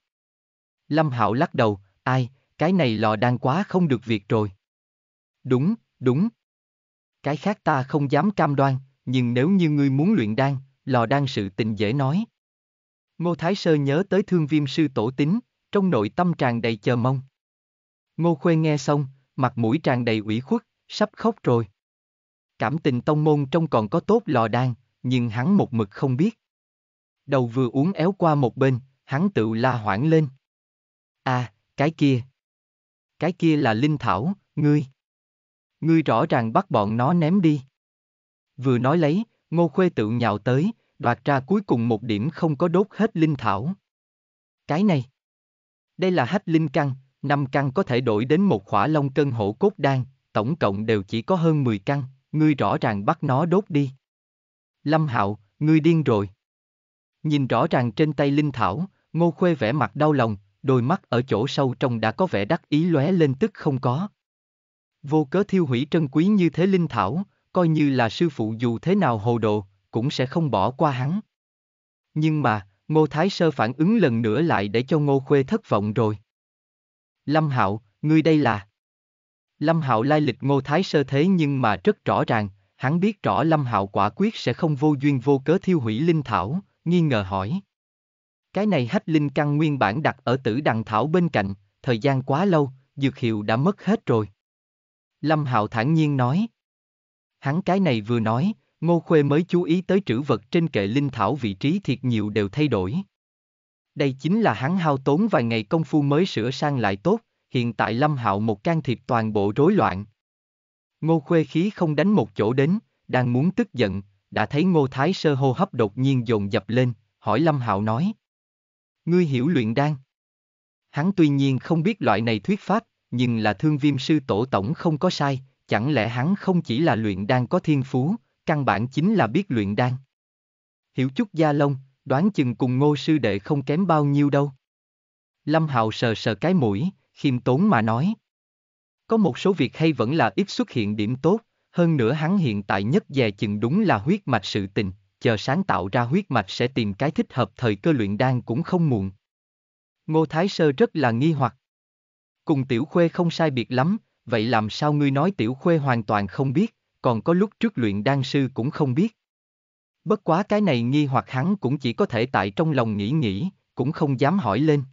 Lâm Hạo lắc đầu, ai, cái này lò đang quá không được việc rồi. Đúng, đúng. Cái khác ta không dám cam đoan, nhưng nếu như ngươi muốn luyện đan, lò đan sự tình dễ nói. Ngô Thái Sơ nhớ tới thương viêm sư tổ tính, trong nội tâm tràn đầy chờ mong. Ngô Khuê nghe xong, mặt mũi tràn đầy ủy khuất, sắp khóc rồi. Cảm tình tông môn trong còn có tốt lò đan, nhưng hắn một mực không biết. Đầu vừa uống éo qua một bên, hắn tự la hoảng lên. À, cái kia. Cái kia là linh thảo, ngươi. Ngươi rõ ràng bắt bọn nó ném đi. Vừa nói lấy, ngô khuê tự nhào tới, đoạt ra cuối cùng một điểm không có đốt hết linh thảo. Cái này. Đây là hách linh căn, 5 căn có thể đổi đến một khỏa long cân hổ cốt đan, tổng cộng đều chỉ có hơn 10 căn, ngươi rõ ràng bắt nó đốt đi. Lâm Hạo, ngươi điên rồi. Nhìn rõ ràng trên tay Linh Thảo, Ngô Khuê vẻ mặt đau lòng, đôi mắt ở chỗ sâu trong đã có vẻ đắc ý lóe lên tức không có. Vô cớ thiêu hủy trân quý như thế Linh Thảo, coi như là sư phụ dù thế nào hồ đồ, cũng sẽ không bỏ qua hắn. Nhưng mà, Ngô Thái Sơ phản ứng lần nữa lại để cho Ngô Khuê thất vọng rồi. Lâm Hạo, ngươi đây là... Lâm Hạo lai lịch Ngô Thái Sơ thế nhưng mà rất rõ ràng, hắn biết rõ Lâm Hạo quả quyết sẽ không vô duyên vô cớ thiêu hủy linh thảo, nghi ngờ hỏi. Cái này hách linh căn nguyên bản đặt ở tử đằng thảo bên cạnh, thời gian quá lâu, dược hiệu đã mất hết rồi. Lâm Hạo thản nhiên nói. Hắn cái này vừa nói, Ngô Khuê mới chú ý tới trữ vật trên kệ linh thảo vị trí thiệt nhiều đều thay đổi. Đây chính là hắn hao tốn vài ngày công phu mới sửa sang lại tốt, hiện tại Lâm Hạo một can thiệp toàn bộ rối loạn. Ngô Khuê khí không đánh một chỗ đến, đang muốn tức giận, đã thấy Ngô Thái Sơ hô hấp đột nhiên dồn dập lên, hỏi Lâm Hạo nói: "Ngươi hiểu luyện đan?" Hắn tuy nhiên không biết loại này thuyết pháp, nhưng là Thương Viêm sư tổ tổng không có sai, chẳng lẽ hắn không chỉ là luyện đan có thiên phú, căn bản chính là biết luyện đan. Hiểu chút gia long đoán chừng cùng ngô sư đệ không kém bao nhiêu đâu. Lâm Hào sờ sờ cái mũi, khiêm tốn mà nói. Có một số việc hay vẫn là ít xuất hiện điểm tốt, hơn nữa hắn hiện tại nhất dè chừng đúng là huyết mạch sự tình, chờ sáng tạo ra huyết mạch sẽ tìm cái thích hợp thời cơ luyện đan cũng không muộn. Ngô Thái Sơ rất là nghi hoặc. Cùng Tiểu Khuê không sai biệt lắm, vậy làm sao ngươi nói Tiểu Khuê hoàn toàn không biết, còn có lúc trước luyện đan sư cũng không biết. Bất quá cái này nghi hoặc hắn cũng chỉ có thể tại trong lòng nghĩ nghĩ, cũng không dám hỏi lên.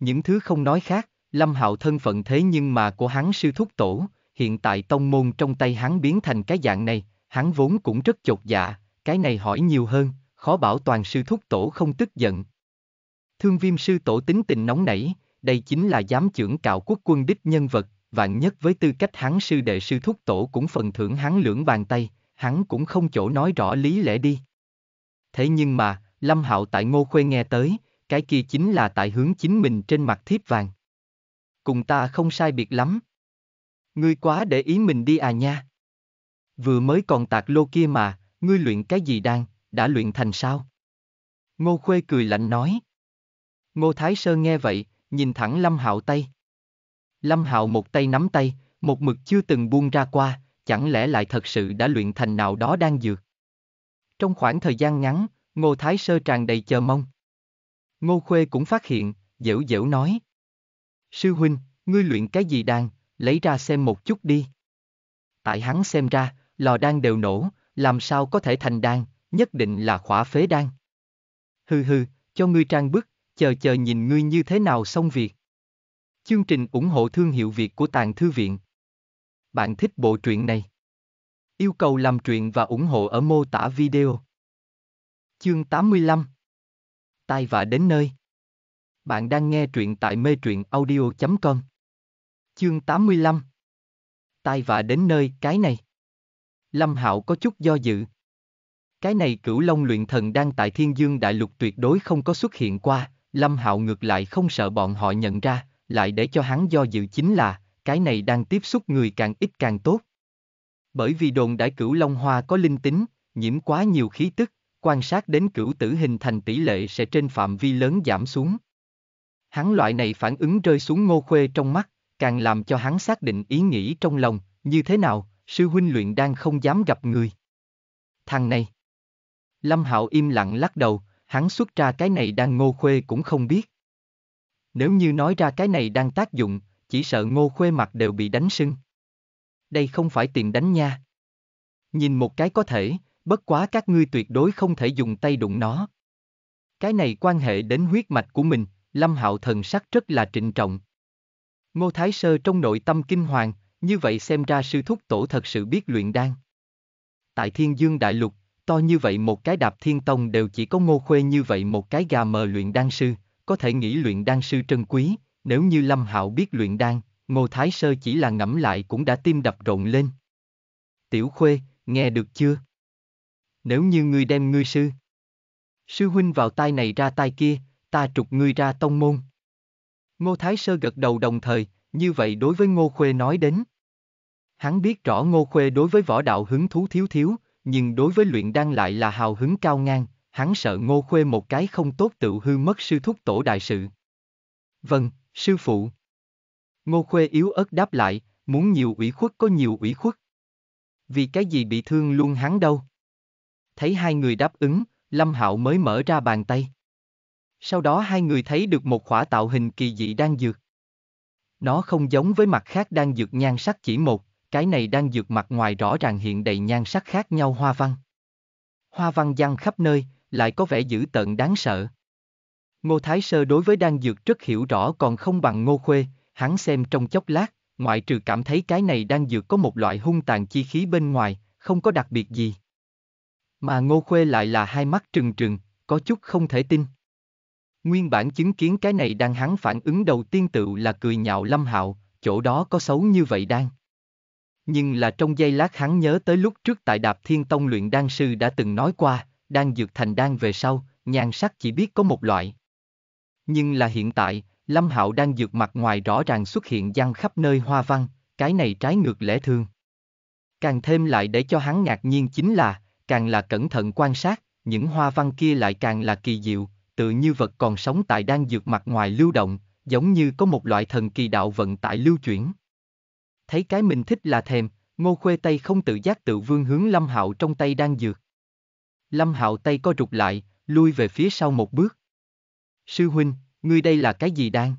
Những thứ không nói khác, Lâm Hạo thân phận thế nhưng mà của hắn sư thúc tổ, hiện tại tông môn trong tay hắn biến thành cái dạng này, hắn vốn cũng rất chột dạ, cái này hỏi nhiều hơn, khó bảo toàn sư thúc tổ không tức giận. Thương viêm sư tổ tính tình nóng nảy, đây chính là giám trưởng cạo quốc quân đích nhân vật, vạn nhất với tư cách hắn sư đệ sư thúc tổ cũng phần thưởng hắn lưỡng bàn tay, hắn cũng không chỗ nói rõ lý lẽ đi. Thế nhưng mà, Lâm Hạo tại Ngô Khuê nghe tới, cái kia chính là tại hướng chính mình trên mặt thiếp vàng. Cùng ta không sai biệt lắm. Ngươi quá để ý mình đi à nha. Vừa mới còn tạc lô kia mà, ngươi luyện cái gì đang, đã luyện thành sao? Ngô Khuê cười lạnh nói. Ngô Thái sơ nghe vậy, nhìn thẳng Lâm Hạo tay. Lâm Hạo một tay nắm tay, một mực chưa từng buông ra qua, chẳng lẽ lại thật sự đã luyện thành nào đó đang dược. Trong khoảng thời gian ngắn, Ngô Thái Sơ tràn đầy chờ mong. Ngô Khuê cũng phát hiện, dễu dễu nói. Sư huynh, ngươi luyện cái gì đan, lấy ra xem một chút đi. Tại hắn xem ra, lò đan đều nổ, làm sao có thể thành đan, nhất định là khỏa phế đan. Hừ hừ, cho ngươi trang bức, chờ chờ nhìn ngươi như thế nào xong việc. Chương trình ủng hộ thương hiệu Việt của Tàng Thư Viện bạn thích bộ truyện này. Yêu cầu làm truyện và ủng hộ ở mô tả video. Chương 85 Tai vạ đến nơi Bạn đang nghe truyện tại mê truyện audio.com Chương 85 Tai vạ đến nơi cái này Lâm Hạo có chút do dự. Cái này cửu long luyện thần đang tại thiên dương đại lục tuyệt đối không có xuất hiện qua, Lâm Hạo ngược lại không sợ bọn họ nhận ra, lại để cho hắn do dự chính là, cái này đang tiếp xúc người càng ít càng tốt. Bởi vì đồn đại cửu Long Hoa có linh tính, nhiễm quá nhiều khí tức, quan sát đến cửu tử hình thành tỷ lệ sẽ trên phạm vi lớn giảm xuống. Hắn loại này phản ứng rơi xuống ngô khuê trong mắt, càng làm cho hắn xác định ý nghĩ trong lòng, như thế nào, sư huynh luyện đang không dám gặp người. Thằng này. Lâm Hạo im lặng lắc đầu, hắn xuất ra cái này đang ngô khuê cũng không biết. Nếu như nói ra cái này đang tác dụng, chỉ sợ ngô khuê mặt đều bị đánh sưng. Đây không phải tiền đánh nha. Nhìn một cái có thể, bất quá các ngươi tuyệt đối không thể dùng tay đụng nó. Cái này quan hệ đến huyết mạch của mình, Lâm Hạo thần sắc rất là trịnh trọng. Ngô Thái Sơ trong nội tâm kinh hoàng, như vậy xem ra sư thúc tổ thật sự biết luyện đan. Tại Thiên Dương Đại Lục, to như vậy một cái đạp thiên tông đều chỉ có ngô khuê như vậy một cái gà mờ luyện đan sư, có thể nghĩ luyện đan sư trân quý, nếu như Lâm Hạo biết luyện đan, Ngô Thái Sơ chỉ là ngẫm lại cũng đã tim đập rộn lên. Tiểu Khuê, nghe được chưa? Nếu như ngươi đem ngươi sư. Sư huynh vào tay này ra tay kia, ta trục ngươi ra tông môn. Ngô Thái Sơ gật đầu đồng thời, như vậy đối với Ngô Khuê nói đến. Hắn biết rõ Ngô Khuê đối với võ đạo hứng thú thiếu thiếu, nhưng đối với luyện đan lại là hào hứng cao ngang, hắn sợ Ngô Khuê một cái không tốt tự hư mất sư thúc tổ đại sự. Vâng, Sư phụ. Ngô Khuê yếu ớt đáp lại, muốn nhiều ủy khuất có nhiều ủy khuất. Vì cái gì bị thương luôn hắn đâu. Thấy hai người đáp ứng, Lâm Hạo mới mở ra bàn tay. Sau đó hai người thấy được một khỏa tạo hình kỳ dị đang dược. Nó không giống với mặt khác đang dược nhan sắc chỉ một, cái này đang dược mặt ngoài rõ ràng hiện đầy nhan sắc khác nhau hoa văn. Hoa văn giăng khắp nơi, lại có vẻ dữ tợn đáng sợ. Ngô Thái Sơ đối với đan dược rất hiểu rõ còn không bằng Ngô Khuê, hắn xem trong chốc lát, ngoại trừ cảm thấy cái này đan dược có một loại hung tàn chi khí bên ngoài, không có đặc biệt gì. Mà Ngô Khuê lại là hai mắt trừng trừng, có chút không thể tin. Nguyên bản chứng kiến cái này đang hắn phản ứng đầu tiên tự là cười nhạo Lâm Hạo, chỗ đó có xấu như vậy đang. Nhưng là trong giây lát hắn nhớ tới lúc trước tại Đạp Thiên Tông luyện đan sư đã từng nói qua, đan dược thành đan về sau, nhan sắc chỉ biết có một loại. Nhưng là hiện tại, Lâm Hạo đang dược mặt ngoài rõ ràng xuất hiện giăng khắp nơi hoa văn, cái này trái ngược lẽ thường. Càng thêm lại để cho hắn ngạc nhiên chính là, càng là cẩn thận quan sát, những hoa văn kia lại càng là kỳ diệu, tự như vật còn sống tại đang dược mặt ngoài lưu động, giống như có một loại thần kỳ đạo vận tại lưu chuyển. Thấy cái mình thích là thèm, Ngô Khuê tay không tự giác tự vương hướng Lâm Hạo trong tay đang dược. Lâm Hạo tay co rụt lại, lui về phía sau một bước. Sư huynh, ngươi đây là cái gì đang?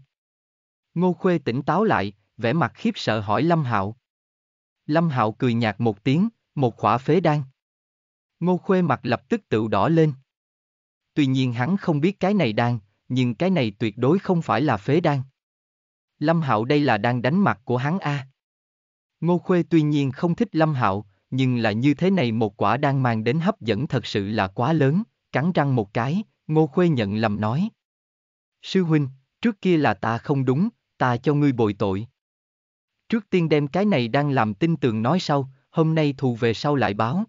Ngô Khuê tỉnh táo lại, vẻ mặt khiếp sợ hỏi Lâm Hạo. Lâm Hạo cười nhạt một tiếng, một khỏa phế đan. Ngô Khuê mặt lập tức tự đỏ lên. Tuy nhiên hắn không biết cái này đan, nhưng cái này tuyệt đối không phải là phế đan. Lâm Hạo đây là đang đánh mặt của hắn a. À. Ngô Khuê tuy nhiên không thích Lâm Hạo, nhưng là như thế này một quả đan mang đến hấp dẫn thật sự là quá lớn, cắn răng một cái, Ngô Khuê nhận lầm nói, Sư huynh, trước kia là ta không đúng, ta cho ngươi bồi tội. Trước tiên đem cái này đang làm tin tưởng nói sau, hôm nay thù về sau lại báo.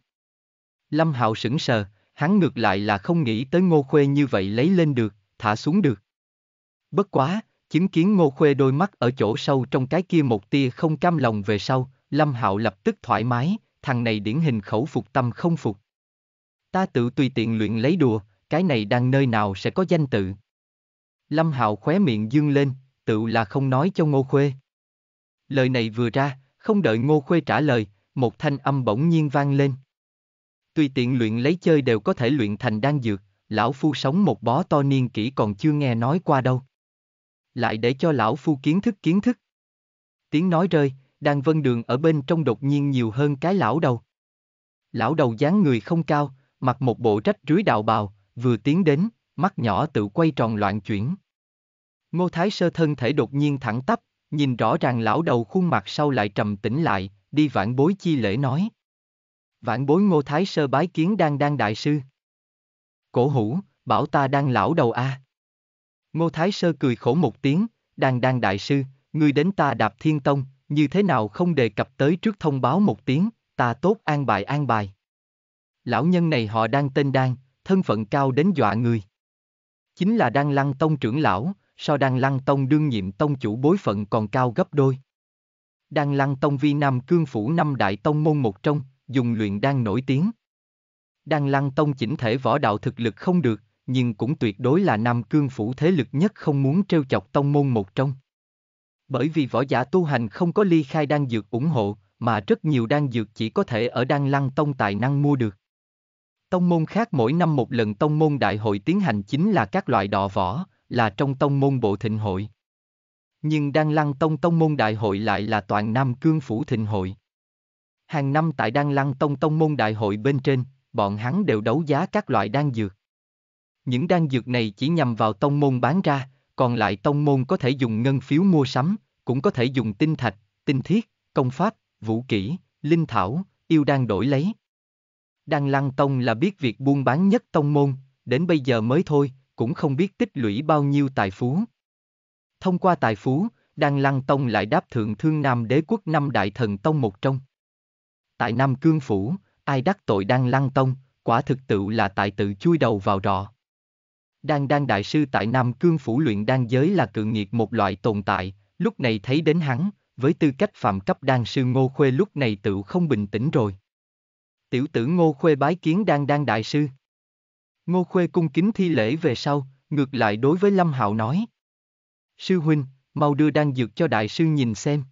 Lâm Hạo sững sờ, hắn ngược lại là không nghĩ tới Ngô Khuê như vậy lấy lên được, thả xuống được. Bất quá, chứng kiến Ngô Khuê đôi mắt ở chỗ sâu trong cái kia một tia không cam lòng về sau, Lâm Hạo lập tức thoải mái, thằng này điển hình khẩu phục tâm không phục. Ta tự tùy tiện luyện lấy đùa, cái này đang nơi nào sẽ có danh tự. Lâm Hạo khóe miệng dương lên, tự là không nói cho Ngô Khuê. Lời này vừa ra, không đợi Ngô Khuê trả lời, một thanh âm bỗng nhiên vang lên. Tùy tiện luyện lấy chơi đều có thể luyện thành đan dược, lão phu sống một bó to niên kỹ còn chưa nghe nói qua đâu. Lại để cho lão phu kiến thức kiến thức. Tiếng nói rơi, đang vân đường ở bên trong đột nhiên nhiều hơn cái lão đầu. Lão đầu dáng người không cao, mặc một bộ rách rưới đạo bào, vừa tiến đến, mắt nhỏ tự quay tròn loạn chuyển. Ngô Thái Sơ thân thể đột nhiên thẳng tắp, nhìn rõ ràng lão đầu khuôn mặt sau lại trầm tĩnh lại, đi vãn bối chi lễ nói. Vãn bối Ngô Thái Sơ bái kiến đang đang đại sư. Cổ hủ, bảo ta đang lão đầu a. À. Ngô Thái Sơ cười khổ một tiếng, đang đang đại sư, người đến ta đạp thiên tông, như thế nào không đề cập tới trước thông báo một tiếng, ta tốt an bài an bài. Lão nhân này họ đang tên đang, thân phận cao đến dọa người. Chính là Đan Lăng Tông trưởng lão, so Đan Lăng Tông đương nhiệm tông chủ bối phận còn cao gấp đôi. Đan Lăng Tông vi Nam Cương Phủ năm đại tông môn một trong, dùng luyện đan nổi tiếng. Đan Lăng Tông chỉnh thể võ đạo thực lực không được, nhưng cũng tuyệt đối là Nam Cương Phủ thế lực nhất không muốn trêu chọc tông môn một trong. Bởi vì võ giả tu hành không có ly khai đan dược ủng hộ, mà rất nhiều đan dược chỉ có thể ở Đan Lăng Tông tài năng mua được. Tông môn khác mỗi năm một lần tông môn đại hội tiến hành chính là các loại đọ võ, là trong tông môn bộ thịnh hội. Nhưng Đan Lăng Tông tông môn đại hội lại là toàn Nam Cương Phủ thịnh hội. Hàng năm tại Đan Lăng Tông tông môn đại hội bên trên, bọn hắn đều đấu giá các loại đan dược. Những đan dược này chỉ nhằm vào tông môn bán ra, còn lại tông môn có thể dùng ngân phiếu mua sắm, cũng có thể dùng tinh thạch, tinh thiết, công pháp, vũ kỹ, linh thảo, yêu đan đổi lấy. Đăng Lăng Tông là biết việc buôn bán nhất tông môn, đến bây giờ mới thôi, cũng không biết tích lũy bao nhiêu tài phú. Thông qua tài phú, Đăng Lăng Tông lại đáp thượng thương Nam đế quốc năm đại thần tông một trong. Tại Nam Cương Phủ, ai đắc tội Đăng Lăng Tông, quả thực tự là tại tự chui đầu vào rọ. Đang Đang Đại Sư tại Nam Cương Phủ luyện đan giới là cự nghiệt một loại tồn tại, lúc này thấy đến hắn, với tư cách phạm cấp đan sư Ngô Khuê lúc này tự không bình tĩnh rồi tiểu tử Ngô Khuê bái kiến đang đang đại sư. Ngô Khuê cung kính thi lễ về sau, ngược lại đối với Lâm Hạo nói. Sư huynh, mau đưa đan dược cho đại sư nhìn xem.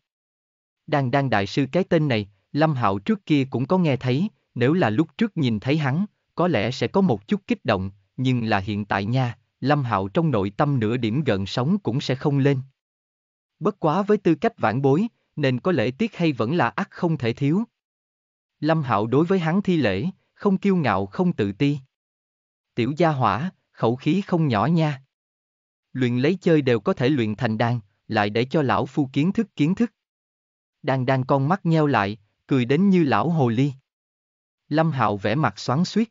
Đan đan đại sư cái tên này, Lâm Hạo trước kia cũng có nghe thấy, nếu là lúc trước nhìn thấy hắn, có lẽ sẽ có một chút kích động, nhưng là hiện tại nha, Lâm Hạo trong nội tâm nửa điểm gợn sóng cũng sẽ không lên. Bất quá với tư cách vãn bối, nên có lễ tiết hay vẫn là ắt không thể thiếu, Lâm Hạo đối với hắn thi lễ, không kiêu ngạo không tự ti. Tiểu gia hỏa, khẩu khí không nhỏ nha. Luyện lấy chơi đều có thể luyện thành đan, lại để cho lão phu kiến thức kiến thức. Đan đan con mắt nheo lại, cười đến như lão hồ ly. Lâm Hạo vẻ mặt xoắn xuýt.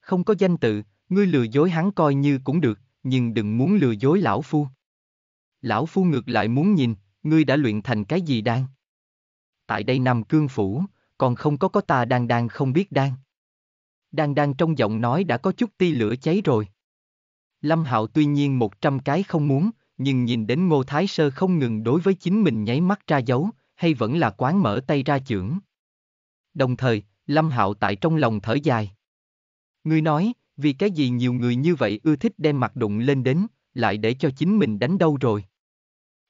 Không có danh tự, ngươi lừa dối hắn coi như cũng được, nhưng đừng muốn lừa dối lão phu. Lão phu ngược lại muốn nhìn, ngươi đã luyện thành cái gì đan? Tại đây nằm cương phủ, còn không có có ta đang đang không biết đang. Đang đang trong giọng nói đã có chút ti lửa cháy rồi. Lâm Hạo tuy nhiên một trăm cái không muốn, nhưng nhìn đến Ngô Thái Sơ không ngừng đối với chính mình nháy mắt ra dấu, hay vẫn là quán mở tay ra chưởng. Đồng thời, Lâm Hạo tại trong lòng thở dài. Ngươi nói, vì cái gì nhiều người như vậy ưa thích đem mặt đụng lên đến, lại để cho chính mình đánh đâu rồi.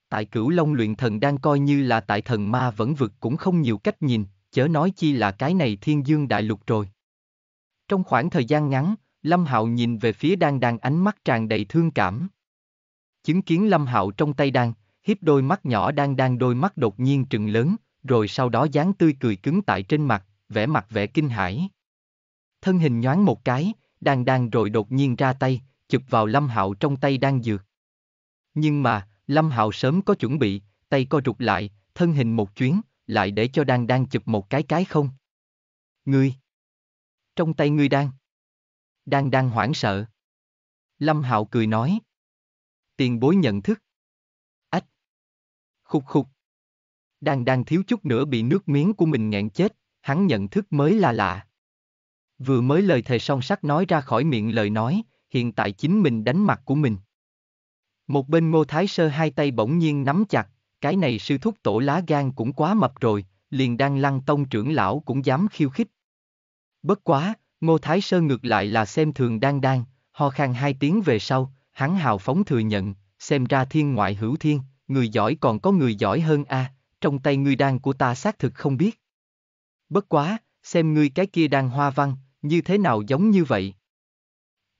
Tại cửu long luyện thần đang coi như là tại thần ma vẫn vực cũng không nhiều cách nhìn, chớ nói chi là cái này thiên dương đại lục rồi. Trong khoảng thời gian ngắn, Lâm Hạo nhìn về phía đan đan ánh mắt tràn đầy thương cảm. Chứng kiến Lâm Hạo trong tay đan, hiếp đôi mắt nhỏ đan đan đôi mắt đột nhiên trừng lớn, rồi sau đó dáng tươi cười cứng tại trên mặt, vẻ mặt vẻ kinh hãi. Thân hình nhoáng một cái, đan đan rồi đột nhiên ra tay, chụp vào Lâm Hạo trong tay đan dược. Nhưng mà, Lâm Hạo sớm có chuẩn bị, tay co rụt lại, thân hình một chuyến, lại để cho đang đang chụp một cái cái không? Ngươi! Trong tay ngươi đang! Đang đang hoảng sợ. Lâm Hạo cười nói. Tiền bối nhận thức. Ách! Khục khục! Đang đang thiếu chút nữa bị nước miếng của mình nghẹn chết, hắn nhận thức mới là lạ. Vừa mới lời thề song sắc nói ra khỏi miệng lời nói, hiện tại chính mình đánh mặt của mình. Một bên Ngô Thái Sơ hai tay bỗng nhiên nắm chặt, cái này sư thúc tổ lá gan cũng quá mập rồi, liền đang lăng tông trưởng lão cũng dám khiêu khích. Bất quá, Ngô Thái sơ ngược lại là xem thường đang đang, ho khan hai tiếng về sau, hắn hào phóng thừa nhận, xem ra thiên ngoại hữu thiên, người giỏi còn có người giỏi hơn a, à, trong tay ngươi đang của ta xác thực không biết. Bất quá, xem ngươi cái kia đang hoa văn, như thế nào giống như vậy.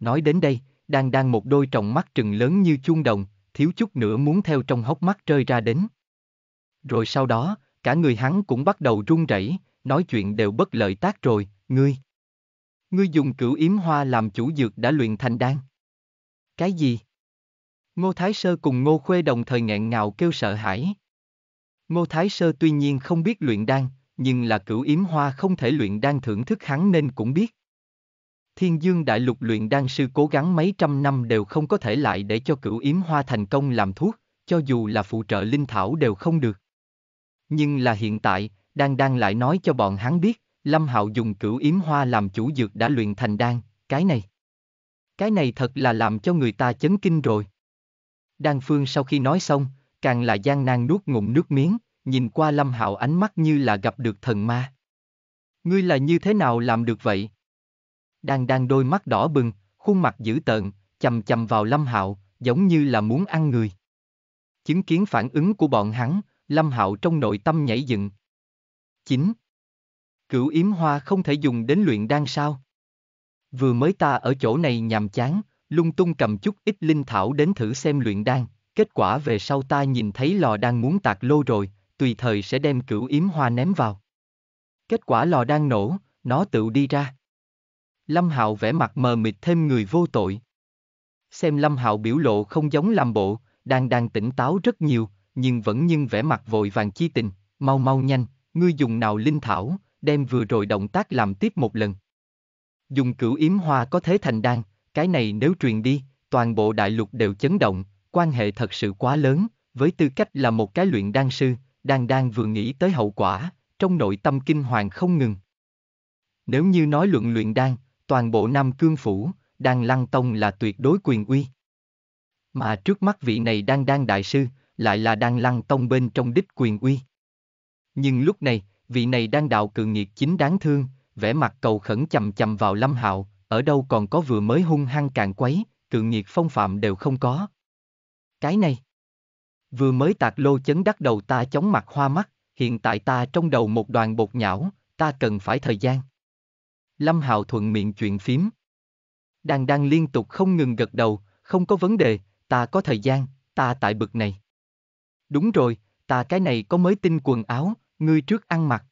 Nói đến đây, đang đang một đôi trọng mắt trừng lớn như chuông đồng, thiếu chút nữa muốn theo trong hốc mắt rơi ra đến. Rồi sau đó, cả người hắn cũng bắt đầu run rẩy, nói chuyện đều bất lợi tác rồi, ngươi. Ngươi dùng cửu yếm hoa làm chủ dược đã luyện thành đan. Cái gì? Ngô Thái Sơ cùng Ngô Khuê đồng thời nghẹn ngào kêu sợ hãi. Ngô Thái Sơ tuy nhiên không biết luyện đan, nhưng là cửu yếm hoa không thể luyện đan thưởng thức hắn nên cũng biết. Thiên dương đại lục luyện đan sư cố gắng mấy trăm năm đều không có thể lại để cho cửu yếm hoa thành công làm thuốc, cho dù là phụ trợ linh thảo đều không được. Nhưng là hiện tại, đang đang lại nói cho bọn hắn biết, Lâm Hạo dùng cửu yếm hoa làm chủ dược đã luyện thành đan, cái này. Cái này thật là làm cho người ta chấn kinh rồi. Đan Phương sau khi nói xong, càng là gian nan nuốt ngụm nước miếng, nhìn qua Lâm Hạo ánh mắt như là gặp được thần ma. Ngươi là như thế nào làm được vậy? đang đang đôi mắt đỏ bừng, khuôn mặt dữ tợn, chầm chầm vào Lâm Hạo, giống như là muốn ăn người. Chứng kiến phản ứng của bọn hắn, Lâm Hạo trong nội tâm nhảy dựng. 9. Cửu yếm hoa không thể dùng đến luyện đan sao? Vừa mới ta ở chỗ này nhàm chán, lung tung cầm chút ít linh thảo đến thử xem luyện đan, kết quả về sau ta nhìn thấy lò đang muốn tạc lô rồi, tùy thời sẽ đem cửu yếm hoa ném vào. Kết quả lò đang nổ, nó tự đi ra. Lâm Hạo vẻ mặt mờ mịt thêm người vô tội. Xem Lâm Hạo biểu lộ không giống làm bộ, đang đang tỉnh táo rất nhiều, nhưng vẫn nhưng vẻ mặt vội vàng chi tình, mau mau nhanh, ngươi dùng nào linh thảo, đem vừa rồi động tác làm tiếp một lần. Dùng cửu yếm hoa có thế thành đan, cái này nếu truyền đi, toàn bộ đại lục đều chấn động, quan hệ thật sự quá lớn, với tư cách là một cái luyện đan sư, đang đang vừa nghĩ tới hậu quả, trong nội tâm kinh hoàng không ngừng. Nếu như nói luận luyện đan, toàn bộ Nam Cương Phủ, Đan Lăng Tông là tuyệt đối quyền uy. Mà trước mắt vị này đang đan đại sư, lại là Đan Lăng Tông bên trong đích quyền uy. Nhưng lúc này, vị này đang đạo cự nghiệt chính đáng thương, vẻ mặt cầu khẩn chầm chầm vào Lâm Hạo, ở đâu còn có vừa mới hung hăng càn quấy, cự nghiệt phong phạm đều không có. Cái này, vừa mới tạc lô chấn đắc đầu ta chóng mặt hoa mắt, hiện tại ta trong đầu một đoàn bột nhão, ta cần phải thời gian. Lâm Hạo thuận miệng chuyện phím. Đang đang liên tục không ngừng gật đầu, không có vấn đề, ta có thời gian, ta tại bực này. Đúng rồi, ta cái này có mới tinh quần áo, ngươi trước ăn mặc.